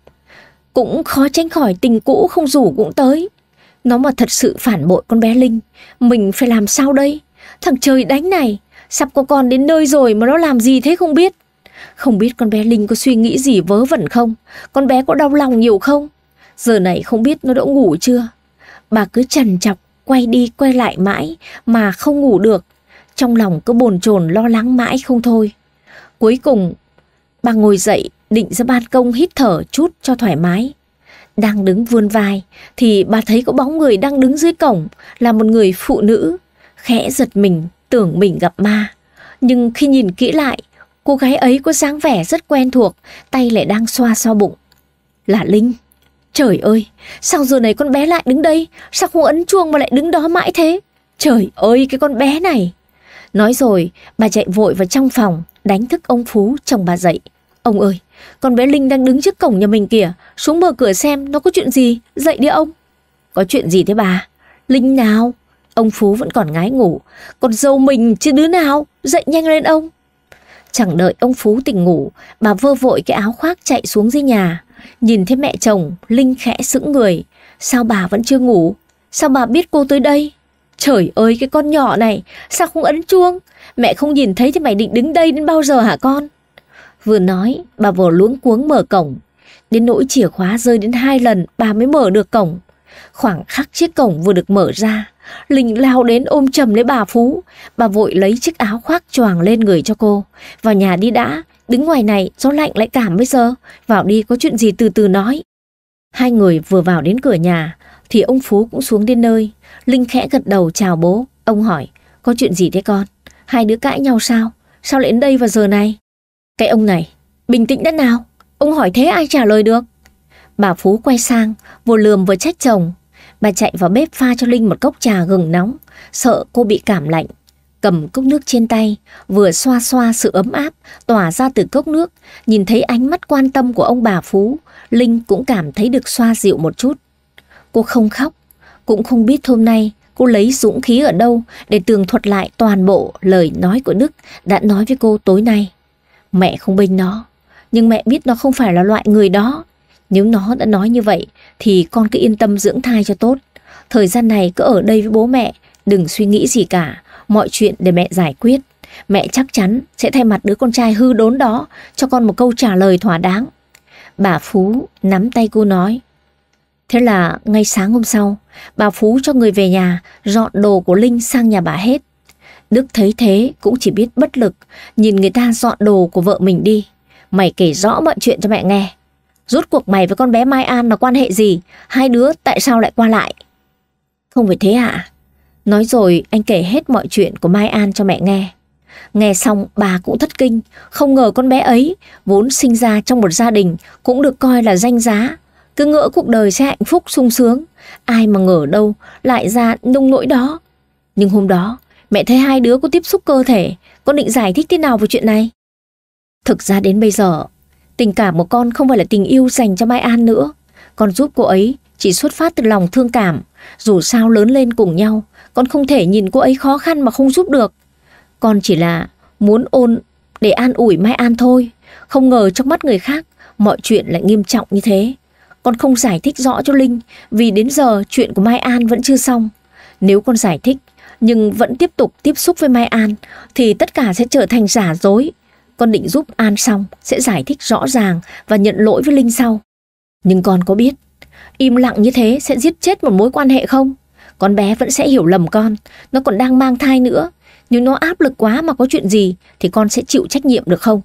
Cũng khó tránh khỏi tình cũ không rủ cũng tới. Nó mà thật sự phản bội con bé Linh, mình phải làm sao đây? Thằng trời đánh này, sắp có con đến nơi rồi mà nó làm gì thế không biết. Không biết con bé Linh có suy nghĩ gì vớ vẩn không? Con bé có đau lòng nhiều không? Giờ này không biết nó đã ngủ chưa? Bà cứ trằn chọc, quay đi quay lại mãi mà không ngủ được. Trong lòng cứ bồn chồn lo lắng mãi không thôi. Cuối cùng, bà ngồi dậy định ra ban công hít thở chút cho thoải mái. Đang đứng vươn vai thì bà thấy có bóng người đang đứng dưới cổng là một người phụ nữ. Khẽ giật mình tưởng mình gặp ma. Nhưng khi nhìn kỹ lại, cô gái ấy có dáng vẻ rất quen thuộc, tay lại đang xoa xoa bụng. Là Linh. Trời ơi, sao giờ này con bé lại đứng đây? Sao không ấn chuông mà lại đứng đó mãi thế? Trời ơi, cái con bé này. Nói rồi, bà chạy vội vào trong phòng, đánh thức ông Phú chồng bà dậy. Ông ơi, con bé Linh đang đứng trước cổng nhà mình kìa, xuống mở cửa xem nó có chuyện gì, dậy đi ông. Có chuyện gì thế bà? Linh nào? Ông Phú vẫn còn ngái ngủ, còn dâu mình chứ đứa nào, dậy nhanh lên ông. Chẳng đợi ông Phú tỉnh ngủ, bà vơ vội cái áo khoác chạy xuống dưới nhà. Nhìn thấy mẹ chồng, Linh khẽ sững người. Sao bà vẫn chưa ngủ? Sao bà biết cô tới đây? Trời ơi cái con nhỏ này, sao không ấn chuông? Mẹ không nhìn thấy thì mày định đứng đây đến bao giờ hả con? Vừa nói, bà vừa luống cuống mở cổng. Đến nỗi chìa khóa rơi đến hai lần, bà mới mở được cổng. Khoảng khắc chiếc cổng vừa được mở ra, Linh lao đến ôm chầm lấy bà Phú. Bà vội lấy chiếc áo khoác choàng lên người cho cô. Vào nhà đi đã, đứng ngoài này gió lạnh lại cảm bây giờ. Vào đi có chuyện gì từ từ nói. Hai người vừa vào đến cửa nhà thì ông Phú cũng xuống đến nơi. Linh khẽ gật đầu chào bố. Ông hỏi, có chuyện gì thế con? Hai đứa cãi nhau sao? Sao lại đến đây vào giờ này? Cái ông này, bình tĩnh đã nào. Ông hỏi thế ai trả lời được? Bà Phú quay sang, vừa lườm vừa trách chồng. Bà chạy vào bếp pha cho Linh một cốc trà gừng nóng, sợ cô bị cảm lạnh. Cầm cốc nước trên tay, vừa xoa xoa sự ấm áp, tỏa ra từ cốc nước, nhìn thấy ánh mắt quan tâm của ông bà Phú, Linh cũng cảm thấy được xoa dịu một chút. Cô không khóc, cũng không biết hôm nay cô lấy dũng khí ở đâu để tường thuật lại toàn bộ lời nói của Đức đã nói với cô tối nay. Mẹ không bênh nó, nhưng mẹ biết nó không phải là loại người đó. Nếu nó đã nói như vậy thì con cứ yên tâm dưỡng thai cho tốt. Thời gian này cứ ở đây với bố mẹ, đừng suy nghĩ gì cả, mọi chuyện để mẹ giải quyết. Mẹ chắc chắn sẽ thay mặt đứa con trai hư đốn đó cho con một câu trả lời thỏa đáng. Bà Phú nắm tay cô nói. Thế là ngay sáng hôm sau, bà Phú cho người về nhà dọn đồ của Linh sang nhà bà hết. Đức thấy thế cũng chỉ biết bất lực, nhìn người ta dọn đồ của vợ mình đi. Mày kể rõ mọi chuyện cho mẹ nghe. Rốt cuộc mày với con bé Mai An là quan hệ gì? Hai đứa tại sao lại qua lại? Không phải thế ạ. À? Nói rồi anh kể hết mọi chuyện của Mai An cho mẹ nghe. Nghe xong bà cũng thất kinh, không ngờ con bé ấy vốn sinh ra trong một gia đình cũng được coi là danh giá. Cứ ngỡ cuộc đời sẽ hạnh phúc sung sướng, ai mà ngờ đâu lại ra nung nỗi đó. Nhưng hôm đó, mẹ thấy hai đứa có tiếp xúc cơ thể, con định giải thích thế nào về chuyện này? Thực ra đến bây giờ, Tình cảm của con không phải là tình yêu dành cho Mai An nữa. Con giúp cô ấy chỉ xuất phát từ lòng thương cảm. Dù sao lớn lên cùng nhau, con không thể nhìn cô ấy khó khăn mà không giúp được. Con chỉ là muốn ôn để an ủi Mai An thôi. Không ngờ trong mắt người khác, mọi chuyện lại nghiêm trọng như thế. Con không giải thích rõ cho Linh vì đến giờ chuyện của Mai An vẫn chưa xong. Nếu con giải thích nhưng vẫn tiếp tục tiếp xúc với Mai An thì tất cả sẽ trở thành giả dối con định giúp An xong sẽ giải thích rõ ràng và nhận lỗi với Linh sau. Nhưng con có biết, im lặng như thế sẽ giết chết một mối quan hệ không? Con bé vẫn sẽ hiểu lầm con, nó còn đang mang thai nữa. Nếu nó áp lực quá mà có chuyện gì thì con sẽ chịu trách nhiệm được không?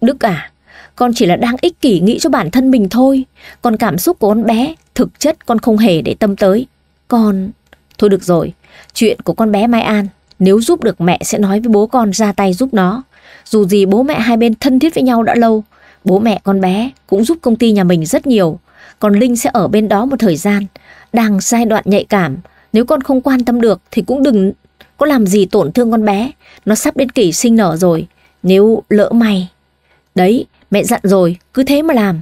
Đức à, con chỉ là đang ích kỷ nghĩ cho bản thân mình thôi. Còn cảm xúc của con bé, thực chất con không hề để tâm tới. Con... Thôi được rồi, chuyện của con bé Mai An, nếu giúp được mẹ sẽ nói với bố con ra tay giúp nó dù gì bố mẹ hai bên thân thiết với nhau đã lâu, bố mẹ con bé cũng giúp công ty nhà mình rất nhiều. Còn Linh sẽ ở bên đó một thời gian, đang giai đoạn nhạy cảm. Nếu con không quan tâm được thì cũng đừng có làm gì tổn thương con bé. Nó sắp đến kỷ sinh nở rồi, nếu lỡ mày Đấy, mẹ dặn rồi, cứ thế mà làm.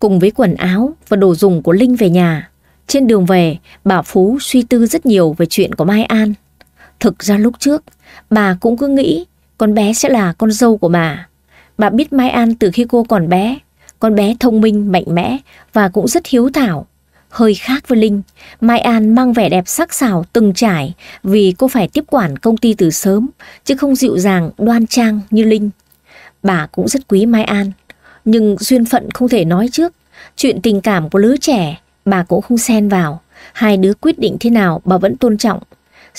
Cùng với quần áo và đồ dùng của Linh về nhà, trên đường về, bà Phú suy tư rất nhiều về chuyện của Mai An. Thực ra lúc trước, bà cũng cứ nghĩ con bé sẽ là con dâu của bà. Bà biết Mai An từ khi cô còn bé. Con bé thông minh, mạnh mẽ và cũng rất hiếu thảo. Hơi khác với Linh, Mai An mang vẻ đẹp sắc sảo từng trải vì cô phải tiếp quản công ty từ sớm, chứ không dịu dàng, đoan trang như Linh. Bà cũng rất quý Mai An, nhưng duyên phận không thể nói trước. Chuyện tình cảm của lứa trẻ, bà cũng không xen vào. Hai đứa quyết định thế nào bà vẫn tôn trọng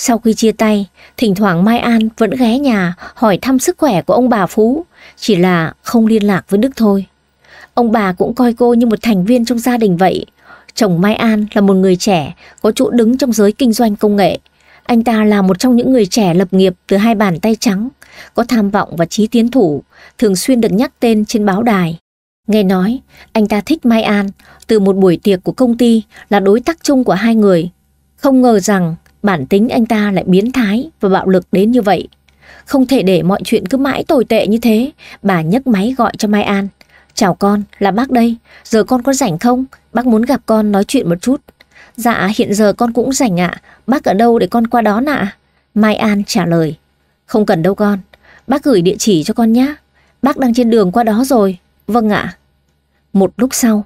sau khi chia tay, thỉnh thoảng Mai An vẫn ghé nhà hỏi thăm sức khỏe của ông bà Phú, chỉ là không liên lạc với Đức thôi. Ông bà cũng coi cô như một thành viên trong gia đình vậy. Chồng Mai An là một người trẻ có chỗ đứng trong giới kinh doanh công nghệ. Anh ta là một trong những người trẻ lập nghiệp từ hai bàn tay trắng, có tham vọng và trí tiến thủ, thường xuyên được nhắc tên trên báo đài. Nghe nói, anh ta thích Mai An từ một buổi tiệc của công ty là đối tác chung của hai người. Không ngờ rằng Bản tính anh ta lại biến thái và bạo lực đến như vậy. Không thể để mọi chuyện cứ mãi tồi tệ như thế. Bà nhấc máy gọi cho Mai An. Chào con, là bác đây. Giờ con có rảnh không? Bác muốn gặp con nói chuyện một chút. Dạ, hiện giờ con cũng rảnh ạ. À. Bác ở đâu để con qua đó ạ? À? Mai An trả lời. Không cần đâu con. Bác gửi địa chỉ cho con nhé. Bác đang trên đường qua đó rồi. Vâng ạ. À. Một lúc sau,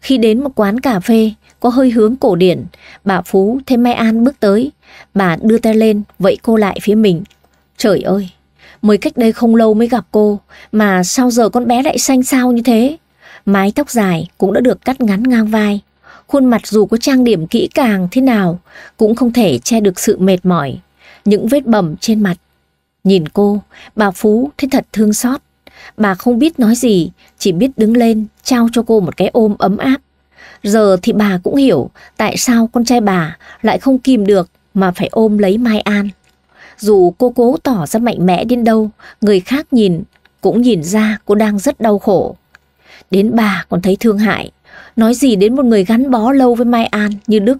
khi đến một quán cà phê, có hơi hướng cổ điển. Bà Phú thấy Mai An bước tới, bà đưa tay lên, vẫy cô lại phía mình. Trời ơi, mới cách đây không lâu mới gặp cô, mà sao giờ con bé lại xanh xao như thế? Mái tóc dài cũng đã được cắt ngắn ngang vai. Khuôn mặt dù có trang điểm kỹ càng thế nào, cũng không thể che được sự mệt mỏi, những vết bầm trên mặt. Nhìn cô, bà Phú thấy thật thương xót. Bà không biết nói gì, chỉ biết đứng lên, trao cho cô một cái ôm ấm áp. Giờ thì bà cũng hiểu tại sao con trai bà lại không kìm được mà phải ôm lấy Mai An. Dù cô cố tỏ ra mạnh mẽ đến đâu, người khác nhìn cũng nhìn ra cô đang rất đau khổ. Đến bà còn thấy thương hại, nói gì đến một người gắn bó lâu với Mai An như Đức.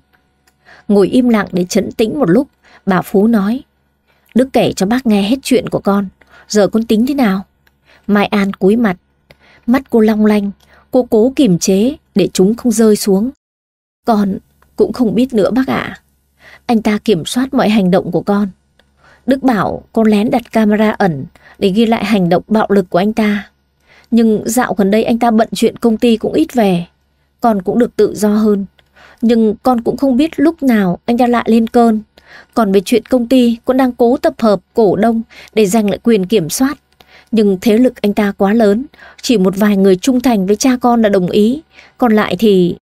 Ngồi im lặng để chấn tĩnh một lúc, bà Phú nói. Đức kể cho bác nghe hết chuyện của con, giờ con tính thế nào? Mai An cúi mặt, mắt cô long lanh, Cô cố kiềm chế để chúng không rơi xuống. Con cũng không biết nữa bác ạ. Anh ta kiểm soát mọi hành động của con. Đức bảo con lén đặt camera ẩn để ghi lại hành động bạo lực của anh ta. Nhưng dạo gần đây anh ta bận chuyện công ty cũng ít về. Con cũng được tự do hơn. Nhưng con cũng không biết lúc nào anh ta lại lên cơn. Còn về chuyện công ty, con đang cố tập hợp cổ đông để giành lại quyền kiểm soát. Nhưng thế lực anh ta quá lớn, chỉ một vài người trung thành với cha con đã đồng ý, còn lại thì...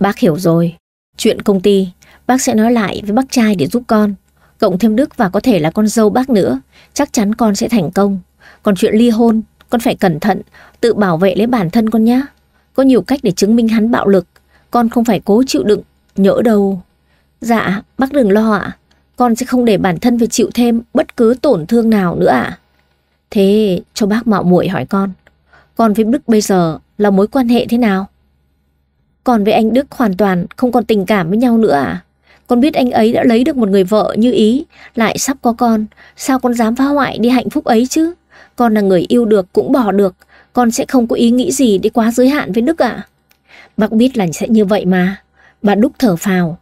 Bác hiểu rồi, chuyện công ty, bác sẽ nói lại với bác trai để giúp con. Cộng thêm Đức và có thể là con dâu bác nữa, chắc chắn con sẽ thành công. Còn chuyện ly hôn, con phải cẩn thận, tự bảo vệ lấy bản thân con nhé. Có nhiều cách để chứng minh hắn bạo lực, con không phải cố chịu đựng, nhỡ đâu. Dạ, bác đừng lo ạ, con sẽ không để bản thân phải chịu thêm bất cứ tổn thương nào nữa ạ. À. Thế cho bác mạo muội hỏi con, con với Đức bây giờ là mối quan hệ thế nào? Con với anh Đức hoàn toàn không còn tình cảm với nhau nữa à? Con biết anh ấy đã lấy được một người vợ như ý, lại sắp có con, sao con dám phá hoại đi hạnh phúc ấy chứ? Con là người yêu được cũng bỏ được, con sẽ không có ý nghĩ gì để quá giới hạn với Đức ạ. À? Bác biết là sẽ như vậy mà. Bà Đúc thở phào.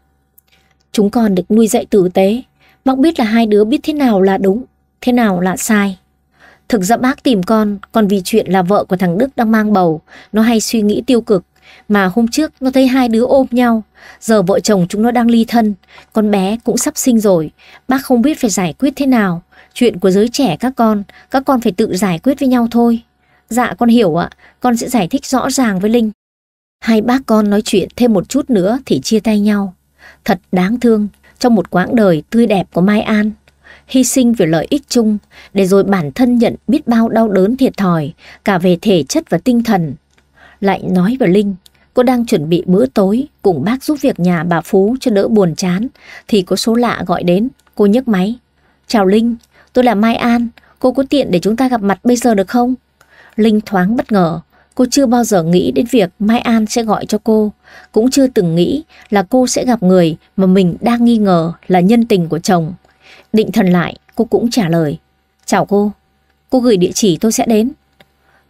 Chúng con được nuôi dạy tử tế, bác biết là hai đứa biết thế nào là đúng, thế nào là sai. Thực ra bác tìm con, còn vì chuyện là vợ của thằng Đức đang mang bầu, nó hay suy nghĩ tiêu cực. Mà hôm trước nó thấy hai đứa ôm nhau, giờ vợ chồng chúng nó đang ly thân, con bé cũng sắp sinh rồi, bác không biết phải giải quyết thế nào. Chuyện của giới trẻ các con, các con phải tự giải quyết với nhau thôi. Dạ con hiểu ạ, con sẽ giải thích rõ ràng với Linh. Hai bác con nói chuyện thêm một chút nữa thì chia tay nhau. Thật đáng thương trong một quãng đời tươi đẹp của Mai An hy sinh vì lợi ích chung, để rồi bản thân nhận biết bao đau đớn thiệt thòi, cả về thể chất và tinh thần. Lại nói với Linh, cô đang chuẩn bị bữa tối cùng bác giúp việc nhà bà Phú cho đỡ buồn chán, thì có số lạ gọi đến, cô nhấc máy. Chào Linh, tôi là Mai An, cô có tiện để chúng ta gặp mặt bây giờ được không? Linh thoáng bất ngờ, cô chưa bao giờ nghĩ đến việc Mai An sẽ gọi cho cô, cũng chưa từng nghĩ là cô sẽ gặp người mà mình đang nghi ngờ là nhân tình của chồng. Định thần lại, cô cũng trả lời. Chào cô, cô gửi địa chỉ tôi sẽ đến.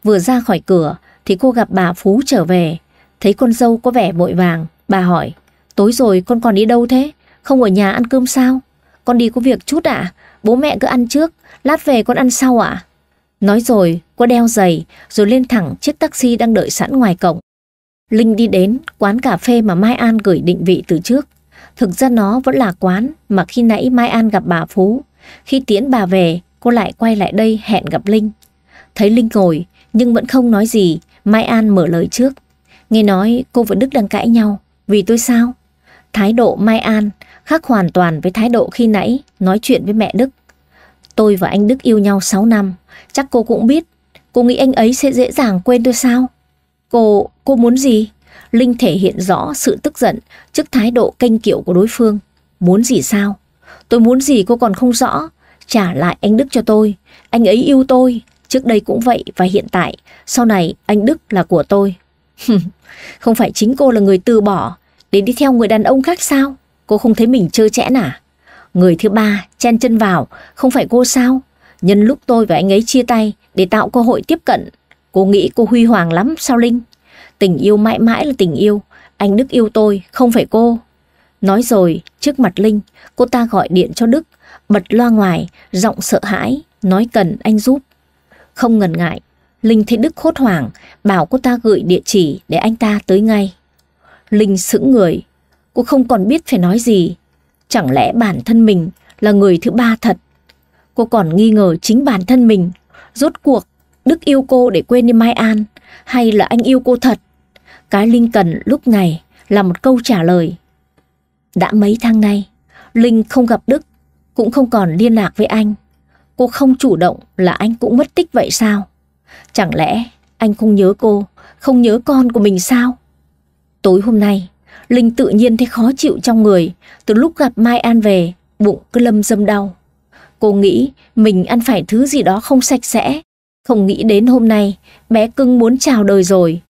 Vừa ra khỏi cửa thì cô gặp bà Phú trở về. Thấy con dâu có vẻ vội vàng, bà hỏi. Tối rồi con còn đi đâu thế? Không ở nhà ăn cơm sao? Con đi có việc chút ạ, bố mẹ cứ ăn trước, lát về con ăn sau ạ. À? Nói rồi, cô đeo giày rồi lên thẳng chiếc taxi đang đợi sẵn ngoài cổng. Linh đi đến quán cà phê mà Mai An gửi định vị từ trước. Thực ra nó vẫn là quán mà khi nãy Mai An gặp bà Phú. Khi tiễn bà về, cô lại quay lại đây hẹn gặp Linh. Thấy Linh ngồi nhưng vẫn không nói gì, Mai An mở lời trước. Nghe nói cô và Đức đang cãi nhau, vì tôi sao? Thái độ Mai An khác hoàn toàn với thái độ khi nãy nói chuyện với mẹ Đức. Tôi và anh Đức yêu nhau 6 năm, chắc cô cũng biết. Cô nghĩ anh ấy sẽ dễ dàng quên tôi sao? Cô, cô muốn gì? Linh thể hiện rõ sự tức giận trước thái độ canh kiểu của đối phương. Muốn gì sao? Tôi muốn gì cô còn không rõ. Trả lại anh Đức cho tôi. Anh ấy yêu tôi. Trước đây cũng vậy và hiện tại. Sau này anh Đức là của tôi. không phải chính cô là người từ bỏ để đi theo người đàn ông khác sao? Cô không thấy mình trơ trẽn à? Người thứ ba chen chân vào, không phải cô sao? Nhân lúc tôi và anh ấy chia tay để tạo cơ hội tiếp cận. Cô nghĩ cô huy hoàng lắm sao Linh? Tình yêu mãi mãi là tình yêu, anh Đức yêu tôi, không phải cô. Nói rồi, trước mặt Linh, cô ta gọi điện cho Đức, bật loa ngoài, giọng sợ hãi, nói cần anh giúp. Không ngần ngại, Linh thấy Đức hốt hoảng, bảo cô ta gửi địa chỉ để anh ta tới ngay. Linh sững người, cô không còn biết phải nói gì. Chẳng lẽ bản thân mình là người thứ ba thật? Cô còn nghi ngờ chính bản thân mình. Rốt cuộc, Đức yêu cô để quên đi Mai An, hay là anh yêu cô thật? Cái Linh cần lúc này là một câu trả lời. Đã mấy tháng nay, Linh không gặp Đức, cũng không còn liên lạc với anh. Cô không chủ động là anh cũng mất tích vậy sao? Chẳng lẽ anh không nhớ cô, không nhớ con của mình sao? Tối hôm nay, Linh tự nhiên thấy khó chịu trong người, từ lúc gặp Mai An về, bụng cứ lâm dâm đau. Cô nghĩ mình ăn phải thứ gì đó không sạch sẽ, không nghĩ đến hôm nay bé cưng muốn chào đời rồi,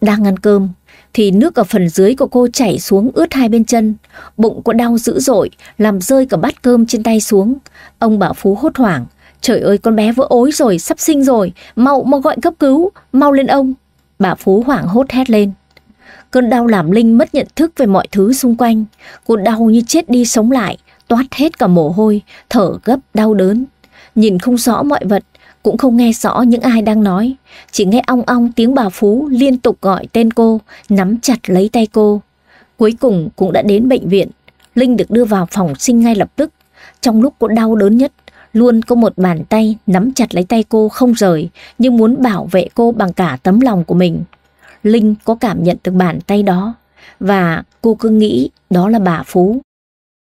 đang ăn cơm, thì nước ở phần dưới của cô chảy xuống ướt hai bên chân. Bụng cô đau dữ dội, làm rơi cả bát cơm trên tay xuống. Ông bảo Phú hốt hoảng. Trời ơi, con bé vỡ ối rồi, sắp sinh rồi. Mau, mau gọi cấp cứu, mau lên ông. Bà Phú hoảng hốt hét lên. Cơn đau làm Linh mất nhận thức về mọi thứ xung quanh. Cô đau như chết đi sống lại, toát hết cả mồ hôi, thở gấp đau đớn. Nhìn không rõ mọi vật, cũng không nghe rõ những ai đang nói, chỉ nghe ong ong tiếng bà Phú liên tục gọi tên cô, nắm chặt lấy tay cô. Cuối cùng cũng đã đến bệnh viện, Linh được đưa vào phòng sinh ngay lập tức. Trong lúc cô đau đớn nhất, luôn có một bàn tay nắm chặt lấy tay cô không rời nhưng muốn bảo vệ cô bằng cả tấm lòng của mình. Linh có cảm nhận được bàn tay đó và cô cứ nghĩ đó là bà Phú.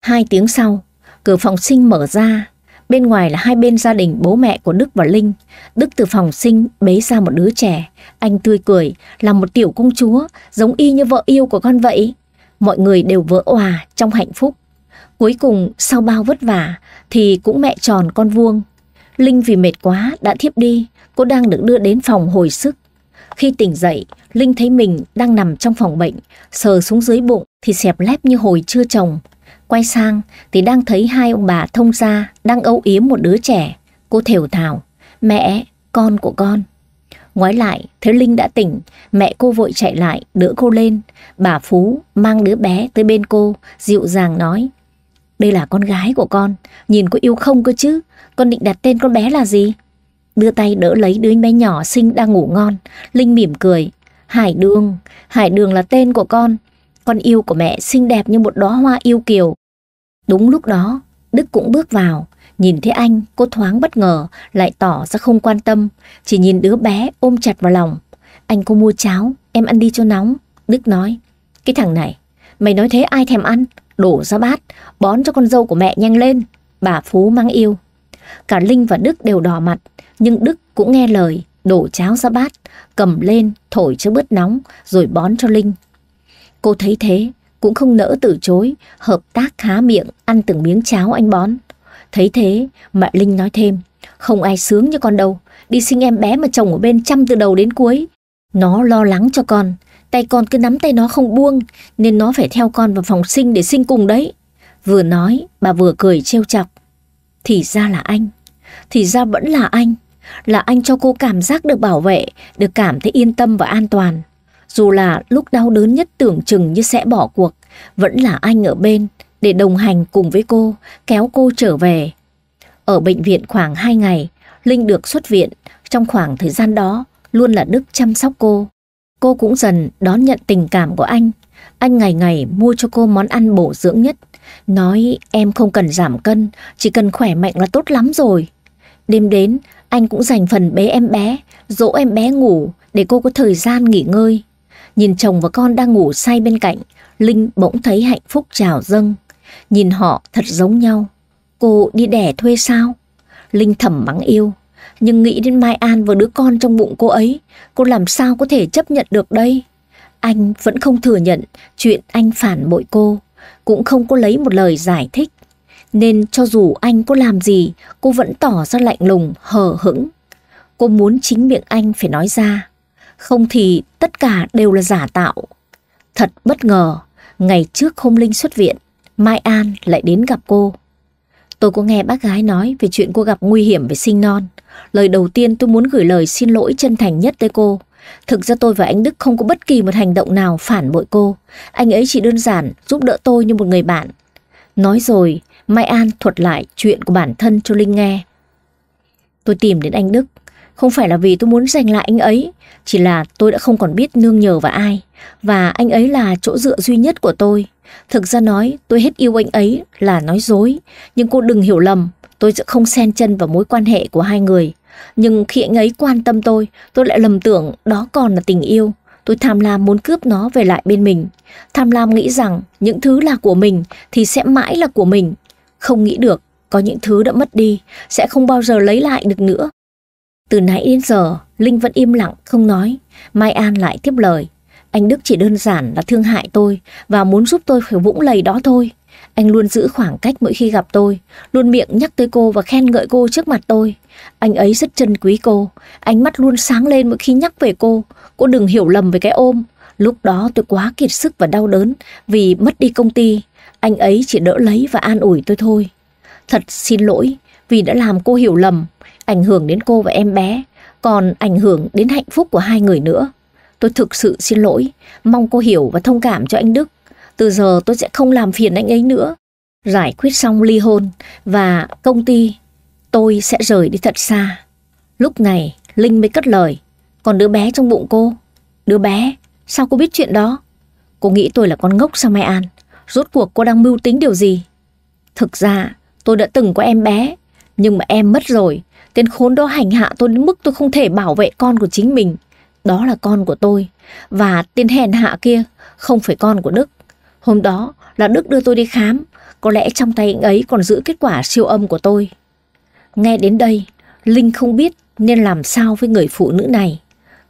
Hai tiếng sau, cửa phòng sinh mở ra, Bên ngoài là hai bên gia đình bố mẹ của Đức và Linh. Đức từ phòng sinh bế ra một đứa trẻ. Anh tươi cười, là một tiểu công chúa, giống y như vợ yêu của con vậy. Mọi người đều vỡ hòa trong hạnh phúc. Cuối cùng, sau bao vất vả, thì cũng mẹ tròn con vuông. Linh vì mệt quá đã thiếp đi, cô đang được đưa đến phòng hồi sức. Khi tỉnh dậy, Linh thấy mình đang nằm trong phòng bệnh, sờ xuống dưới bụng thì xẹp lép như hồi chưa chồng. Quay sang thì đang thấy hai ông bà thông gia đang âu yếm một đứa trẻ. Cô thều thào, mẹ, con của con. Ngoái lại, thấy Linh đã tỉnh, mẹ cô vội chạy lại, đỡ cô lên. Bà Phú mang đứa bé tới bên cô, dịu dàng nói. Đây là con gái của con, nhìn có yêu không cơ chứ, con định đặt tên con bé là gì? Đưa tay đỡ lấy đứa bé nhỏ xinh đang ngủ ngon, Linh mỉm cười. Hải Đường, Hải Đường là tên của con, con yêu của mẹ xinh đẹp như một đóa hoa yêu kiều. Đúng lúc đó, Đức cũng bước vào, nhìn thấy anh, cô thoáng bất ngờ, lại tỏ ra không quan tâm, chỉ nhìn đứa bé ôm chặt vào lòng. Anh cô mua cháo, em ăn đi cho nóng. Đức nói, cái thằng này, mày nói thế ai thèm ăn, đổ ra bát, bón cho con dâu của mẹ nhanh lên. Bà Phú mang yêu. Cả Linh và Đức đều đỏ mặt, nhưng Đức cũng nghe lời, đổ cháo ra bát, cầm lên, thổi cho bớt nóng, rồi bón cho Linh. Cô thấy thế, cũng không nỡ từ chối, hợp tác há miệng ăn từng miếng cháo anh bón. Thấy thế, mẹ Linh nói thêm, không ai sướng như con đâu, đi sinh em bé mà chồng ở bên chăm từ đầu đến cuối. Nó lo lắng cho con, tay con cứ nắm tay nó không buông, nên nó phải theo con vào phòng sinh để sinh cùng đấy. Vừa nói, bà vừa cười trêu chọc. Thì ra là anh, thì ra vẫn là anh, là anh cho cô cảm giác được bảo vệ, được cảm thấy yên tâm và an toàn. Dù là lúc đau đớn nhất tưởng chừng như sẽ bỏ cuộc, vẫn là anh ở bên để đồng hành cùng với cô, kéo cô trở về. Ở bệnh viện khoảng 2 ngày, Linh được xuất viện. Trong khoảng thời gian đó, luôn là Đức chăm sóc cô. Cô cũng dần đón nhận tình cảm của anh. Anh ngày ngày mua cho cô món ăn bổ dưỡng nhất. Nói em không cần giảm cân, chỉ cần khỏe mạnh là tốt lắm rồi. Đêm đến, anh cũng dành phần bế em bé, dỗ em bé ngủ để cô có thời gian nghỉ ngơi. Nhìn chồng và con đang ngủ say bên cạnh, Linh bỗng thấy hạnh phúc trào dâng. Nhìn họ thật giống nhau. Cô đi đẻ thuê sao? Linh thầm mắng yêu. Nhưng nghĩ đến Mai An và đứa con trong bụng cô ấy, cô làm sao có thể chấp nhận được đây? Anh vẫn không thừa nhận chuyện anh phản bội cô, cũng không có lấy một lời giải thích. Nên cho dù anh có làm gì, cô vẫn tỏ ra lạnh lùng, hờ hững. Cô muốn chính miệng anh phải nói ra. Không thì tất cả đều là giả tạo. Thật bất ngờ, ngày trước không Linh xuất viện, Mai An lại đến gặp cô. Tôi có nghe bác gái nói về chuyện cô gặp nguy hiểm về sinh non. Lời đầu tiên tôi muốn gửi lời xin lỗi chân thành nhất tới cô. Thực ra tôi và anh Đức không có bất kỳ một hành động nào phản bội cô. Anh ấy chỉ đơn giản giúp đỡ tôi như một người bạn. Nói rồi, Mai An thuật lại chuyện của bản thân cho Linh nghe. Tôi tìm đến anh Đức không phải là vì tôi muốn giành lại anh ấy, chỉ là tôi đã không còn biết nương nhờ vào ai. Và anh ấy là chỗ dựa duy nhất của tôi. Thực ra nói tôi hết yêu anh ấy là nói dối, nhưng cô đừng hiểu lầm, tôi sẽ không xen chân vào mối quan hệ của hai người. Nhưng khi anh ấy quan tâm tôi, tôi lại lầm tưởng đó còn là tình yêu. Tôi tham lam muốn cướp nó về lại bên mình. Tham lam nghĩ rằng những thứ là của mình thì sẽ mãi là của mình. Không nghĩ được, có những thứ đã mất đi, sẽ không bao giờ lấy lại được nữa. Từ nãy đến giờ, Linh vẫn im lặng, không nói. Mai An lại tiếp lời. Anh Đức chỉ đơn giản là thương hại tôi và muốn giúp tôi phải vũng lầy đó thôi. Anh luôn giữ khoảng cách mỗi khi gặp tôi, luôn miệng nhắc tới cô và khen ngợi cô trước mặt tôi. Anh ấy rất trân quý cô, ánh mắt luôn sáng lên mỗi khi nhắc về cô. Cô đừng hiểu lầm về cái ôm. Lúc đó tôi quá kiệt sức và đau đớn vì mất đi công ty. Anh ấy chỉ đỡ lấy và an ủi tôi thôi. Thật xin lỗi vì đã làm cô hiểu lầm ảnh hưởng đến cô và em bé, còn ảnh hưởng đến hạnh phúc của hai người nữa. Tôi thực sự xin lỗi, mong cô hiểu và thông cảm cho anh Đức. Từ giờ tôi sẽ không làm phiền anh ấy nữa. Giải quyết xong ly hôn và công ty, tôi sẽ rời đi thật xa. Lúc này, Linh mới cất lời. Còn đứa bé trong bụng cô? Đứa bé? Sao cô biết chuyện đó? Cô nghĩ tôi là con ngốc sao Mai An? Rốt cuộc cô đang mưu tính điều gì? Thực ra, tôi đã từng có em bé, nhưng mà em mất rồi, Tên khốn đó hành hạ tôi đến mức tôi không thể bảo vệ con của chính mình. Đó là con của tôi. Và tên hèn hạ kia không phải con của Đức. Hôm đó là Đức đưa tôi đi khám. Có lẽ trong tay anh ấy còn giữ kết quả siêu âm của tôi. Nghe đến đây, Linh không biết nên làm sao với người phụ nữ này.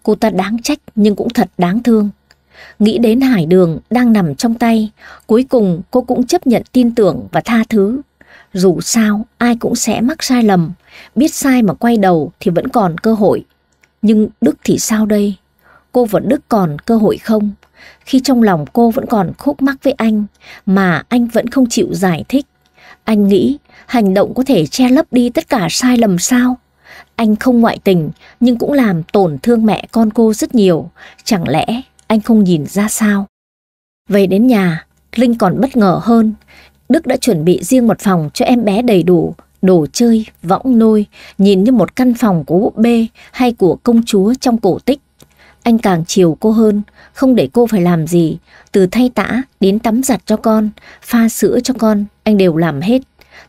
Cô ta đáng trách nhưng cũng thật đáng thương. Nghĩ đến hải đường đang nằm trong tay, cuối cùng cô cũng chấp nhận tin tưởng và tha thứ. Dù sao, ai cũng sẽ mắc sai lầm. Biết sai mà quay đầu thì vẫn còn cơ hội. Nhưng Đức thì sao đây? Cô và Đức còn cơ hội không? Khi trong lòng cô vẫn còn khúc mắc với anh mà anh vẫn không chịu giải thích. Anh nghĩ hành động có thể che lấp đi tất cả sai lầm sao? Anh không ngoại tình nhưng cũng làm tổn thương mẹ con cô rất nhiều. Chẳng lẽ anh không nhìn ra sao? Về đến nhà, Linh còn bất ngờ hơn. Đức đã chuẩn bị riêng một phòng cho em bé đầy đủ đồ chơi, võng nôi, nhìn như một căn phòng của búp bê hay của công chúa trong cổ tích. Anh càng chiều cô hơn, không để cô phải làm gì, từ thay tã đến tắm giặt cho con, pha sữa cho con, anh đều làm hết.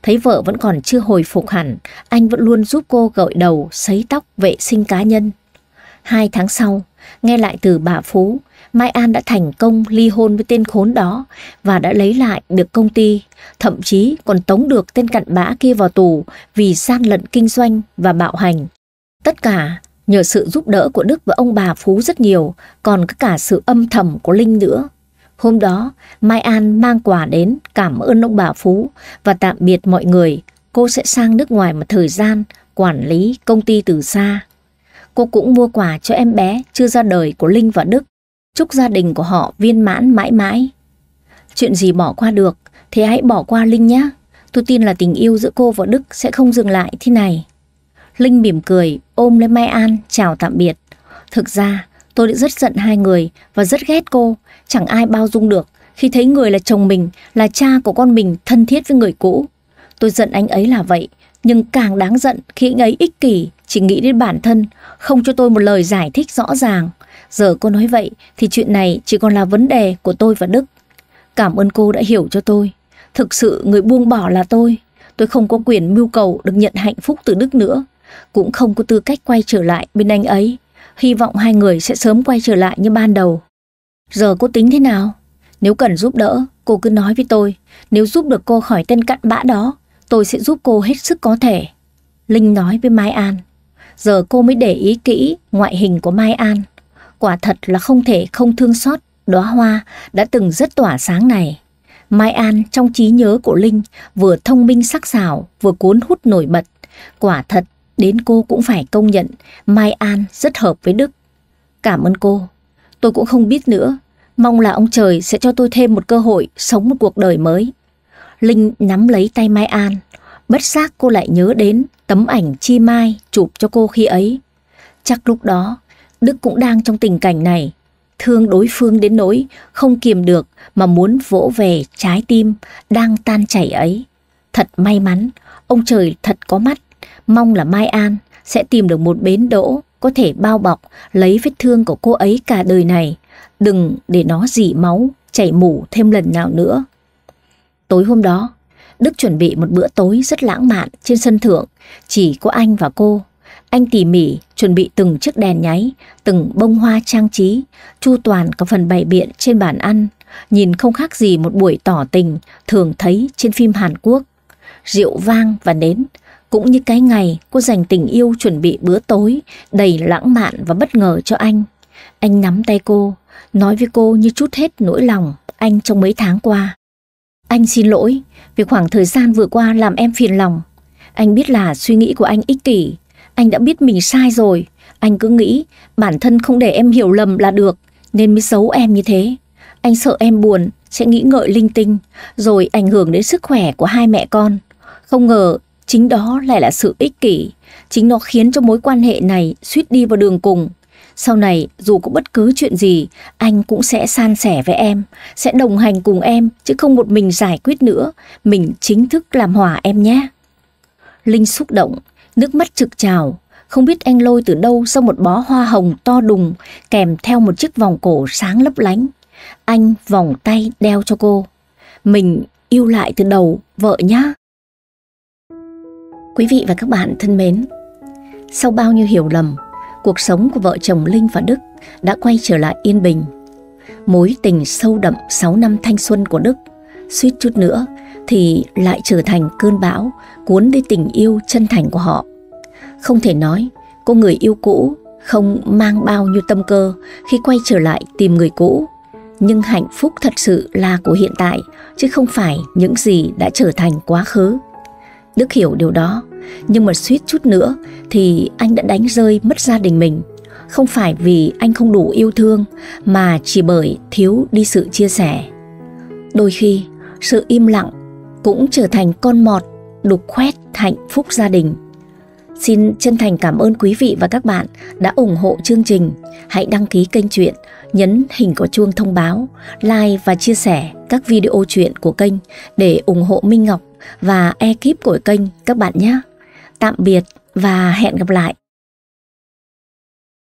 Thấy vợ vẫn còn chưa hồi phục hẳn, anh vẫn luôn giúp cô gội đầu, sấy tóc, vệ sinh cá nhân. Hai tháng sau, Nghe lại từ bà Phú, Mai An đã thành công ly hôn với tên khốn đó và đã lấy lại được công ty, thậm chí còn tống được tên cặn bã kia vào tù vì gian lận kinh doanh và bạo hành. Tất cả nhờ sự giúp đỡ của Đức và ông bà Phú rất nhiều, còn cả sự âm thầm của Linh nữa. Hôm đó, Mai An mang quà đến cảm ơn ông bà Phú và tạm biệt mọi người. Cô sẽ sang nước ngoài một thời gian, quản lý công ty từ xa. Cô cũng mua quà cho em bé chưa ra đời của Linh và Đức, chúc gia đình của họ viên mãn mãi mãi. Chuyện gì bỏ qua được thì hãy bỏ qua Linh nhé. Tôi tin là tình yêu giữa cô và Đức sẽ không dừng lại thế này. Linh mỉm cười, ôm lấy Mai An, chào tạm biệt. Thực ra, tôi đã rất giận hai người và rất ghét cô. Chẳng ai bao dung được khi thấy người là chồng mình, là cha của con mình thân thiết với người cũ. Tôi giận anh ấy là vậy, nhưng càng đáng giận khi anh ấy ích kỷ, chỉ nghĩ đến bản thân, không cho tôi một lời giải thích rõ ràng. Giờ cô nói vậy thì chuyện này chỉ còn là vấn đề của tôi và Đức. Cảm ơn cô đã hiểu cho tôi. Thực sự người buông bỏ là tôi. Tôi không có quyền mưu cầu được nhận hạnh phúc từ Đức nữa. Cũng không có tư cách quay trở lại bên anh ấy. Hy vọng hai người sẽ sớm quay trở lại như ban đầu. Giờ cô tính thế nào? Nếu cần giúp đỡ, cô cứ nói với tôi. Nếu giúp được cô khỏi tên cặn bã đó, tôi sẽ giúp cô hết sức có thể. Linh nói với Mai An. Giờ cô mới để ý kỹ ngoại hình của Mai An. Quả thật là không thể không thương xót đóa hoa đã từng rất tỏa sáng này. Mai An trong trí nhớ của Linh vừa thông minh sắc sảo vừa cuốn hút nổi bật. Quả thật đến cô cũng phải công nhận Mai An rất hợp với Đức. Cảm ơn cô. Tôi cũng không biết nữa. Mong là ông trời sẽ cho tôi thêm một cơ hội sống một cuộc đời mới. Linh nắm lấy tay Mai An. Bất giác cô lại nhớ đến tấm ảnh Chi Mai chụp cho cô khi ấy. Chắc lúc đó, Đức cũng đang trong tình cảnh này, thương đối phương đến nỗi không kiềm được mà muốn vỗ về trái tim đang tan chảy ấy. Thật may mắn, ông trời thật có mắt, mong là Mai An sẽ tìm được một bến đỗ có thể bao bọc lấy vết thương của cô ấy cả đời này, đừng để nó dỉ máu, chảy mủ thêm lần nào nữa. Tối hôm đó, Đức chuẩn bị một bữa tối rất lãng mạn trên sân thượng, chỉ có anh và cô. Anh tỉ mỉ chuẩn bị từng chiếc đèn nháy, từng bông hoa trang trí, chu toàn có phần bày biện trên bàn ăn, nhìn không khác gì một buổi tỏ tình thường thấy trên phim Hàn Quốc. Rượu vang và nến, cũng như cái ngày cô dành tình yêu chuẩn bị bữa tối đầy lãng mạn và bất ngờ cho anh. Anh nắm tay cô, nói với cô như chút hết nỗi lòng anh trong mấy tháng qua. Anh xin lỗi vì khoảng thời gian vừa qua làm em phiền lòng. Anh biết là suy nghĩ của anh ích kỷ. Anh đã biết mình sai rồi. Anh cứ nghĩ bản thân không để em hiểu lầm là được nên mới giấu em như thế. Anh sợ em buồn, sẽ nghĩ ngợi linh tinh rồi ảnh hưởng đến sức khỏe của hai mẹ con. Không ngờ chính đó lại là sự ích kỷ. Chính nó khiến cho mối quan hệ này suýt đi vào đường cùng. Sau này dù có bất cứ chuyện gì, anh cũng sẽ san sẻ với em, sẽ đồng hành cùng em chứ không một mình giải quyết nữa. Mình chính thức làm hòa em nhé. Linh xúc động, nước mắt trực trào. Không biết anh lôi từ đâu ra một bó hoa hồng to đùng kèm theo một chiếc vòng cổ sáng lấp lánh. Anh vòng tay đeo cho cô. Mình yêu lại từ đầu, vợ nhá. Quý vị và các bạn thân mến, sau bao nhiêu hiểu lầm, cuộc sống của vợ chồng Linh và Đức đã quay trở lại yên bình. Mối tình sâu đậm 6 năm thanh xuân của Đức, suýt chút nữa thì lại trở thành cơn bão cuốn đi tình yêu chân thành của họ. Không thể nói cô người yêu cũ không mang bao nhiêu tâm cơ khi quay trở lại tìm người cũ. Nhưng hạnh phúc thật sự là của hiện tại chứ không phải những gì đã trở thành quá khứ. Đức hiểu điều đó nhưng mà suýt chút nữa thì anh đã đánh rơi mất gia đình mình. Không phải vì anh không đủ yêu thương mà chỉ bởi thiếu đi sự chia sẻ. Đôi khi, sự im lặng cũng trở thành con mọt đục khoét hạnh phúc gia đình. Xin chân thành cảm ơn quý vị và các bạn đã ủng hộ chương trình. Hãy đăng ký kênh truyện, nhấn hình có chuông thông báo, like và chia sẻ các video truyện của kênh để ủng hộ Minh Ngọc và ekip của kênh các bạn nhé tạm biệt và hẹn gặp lại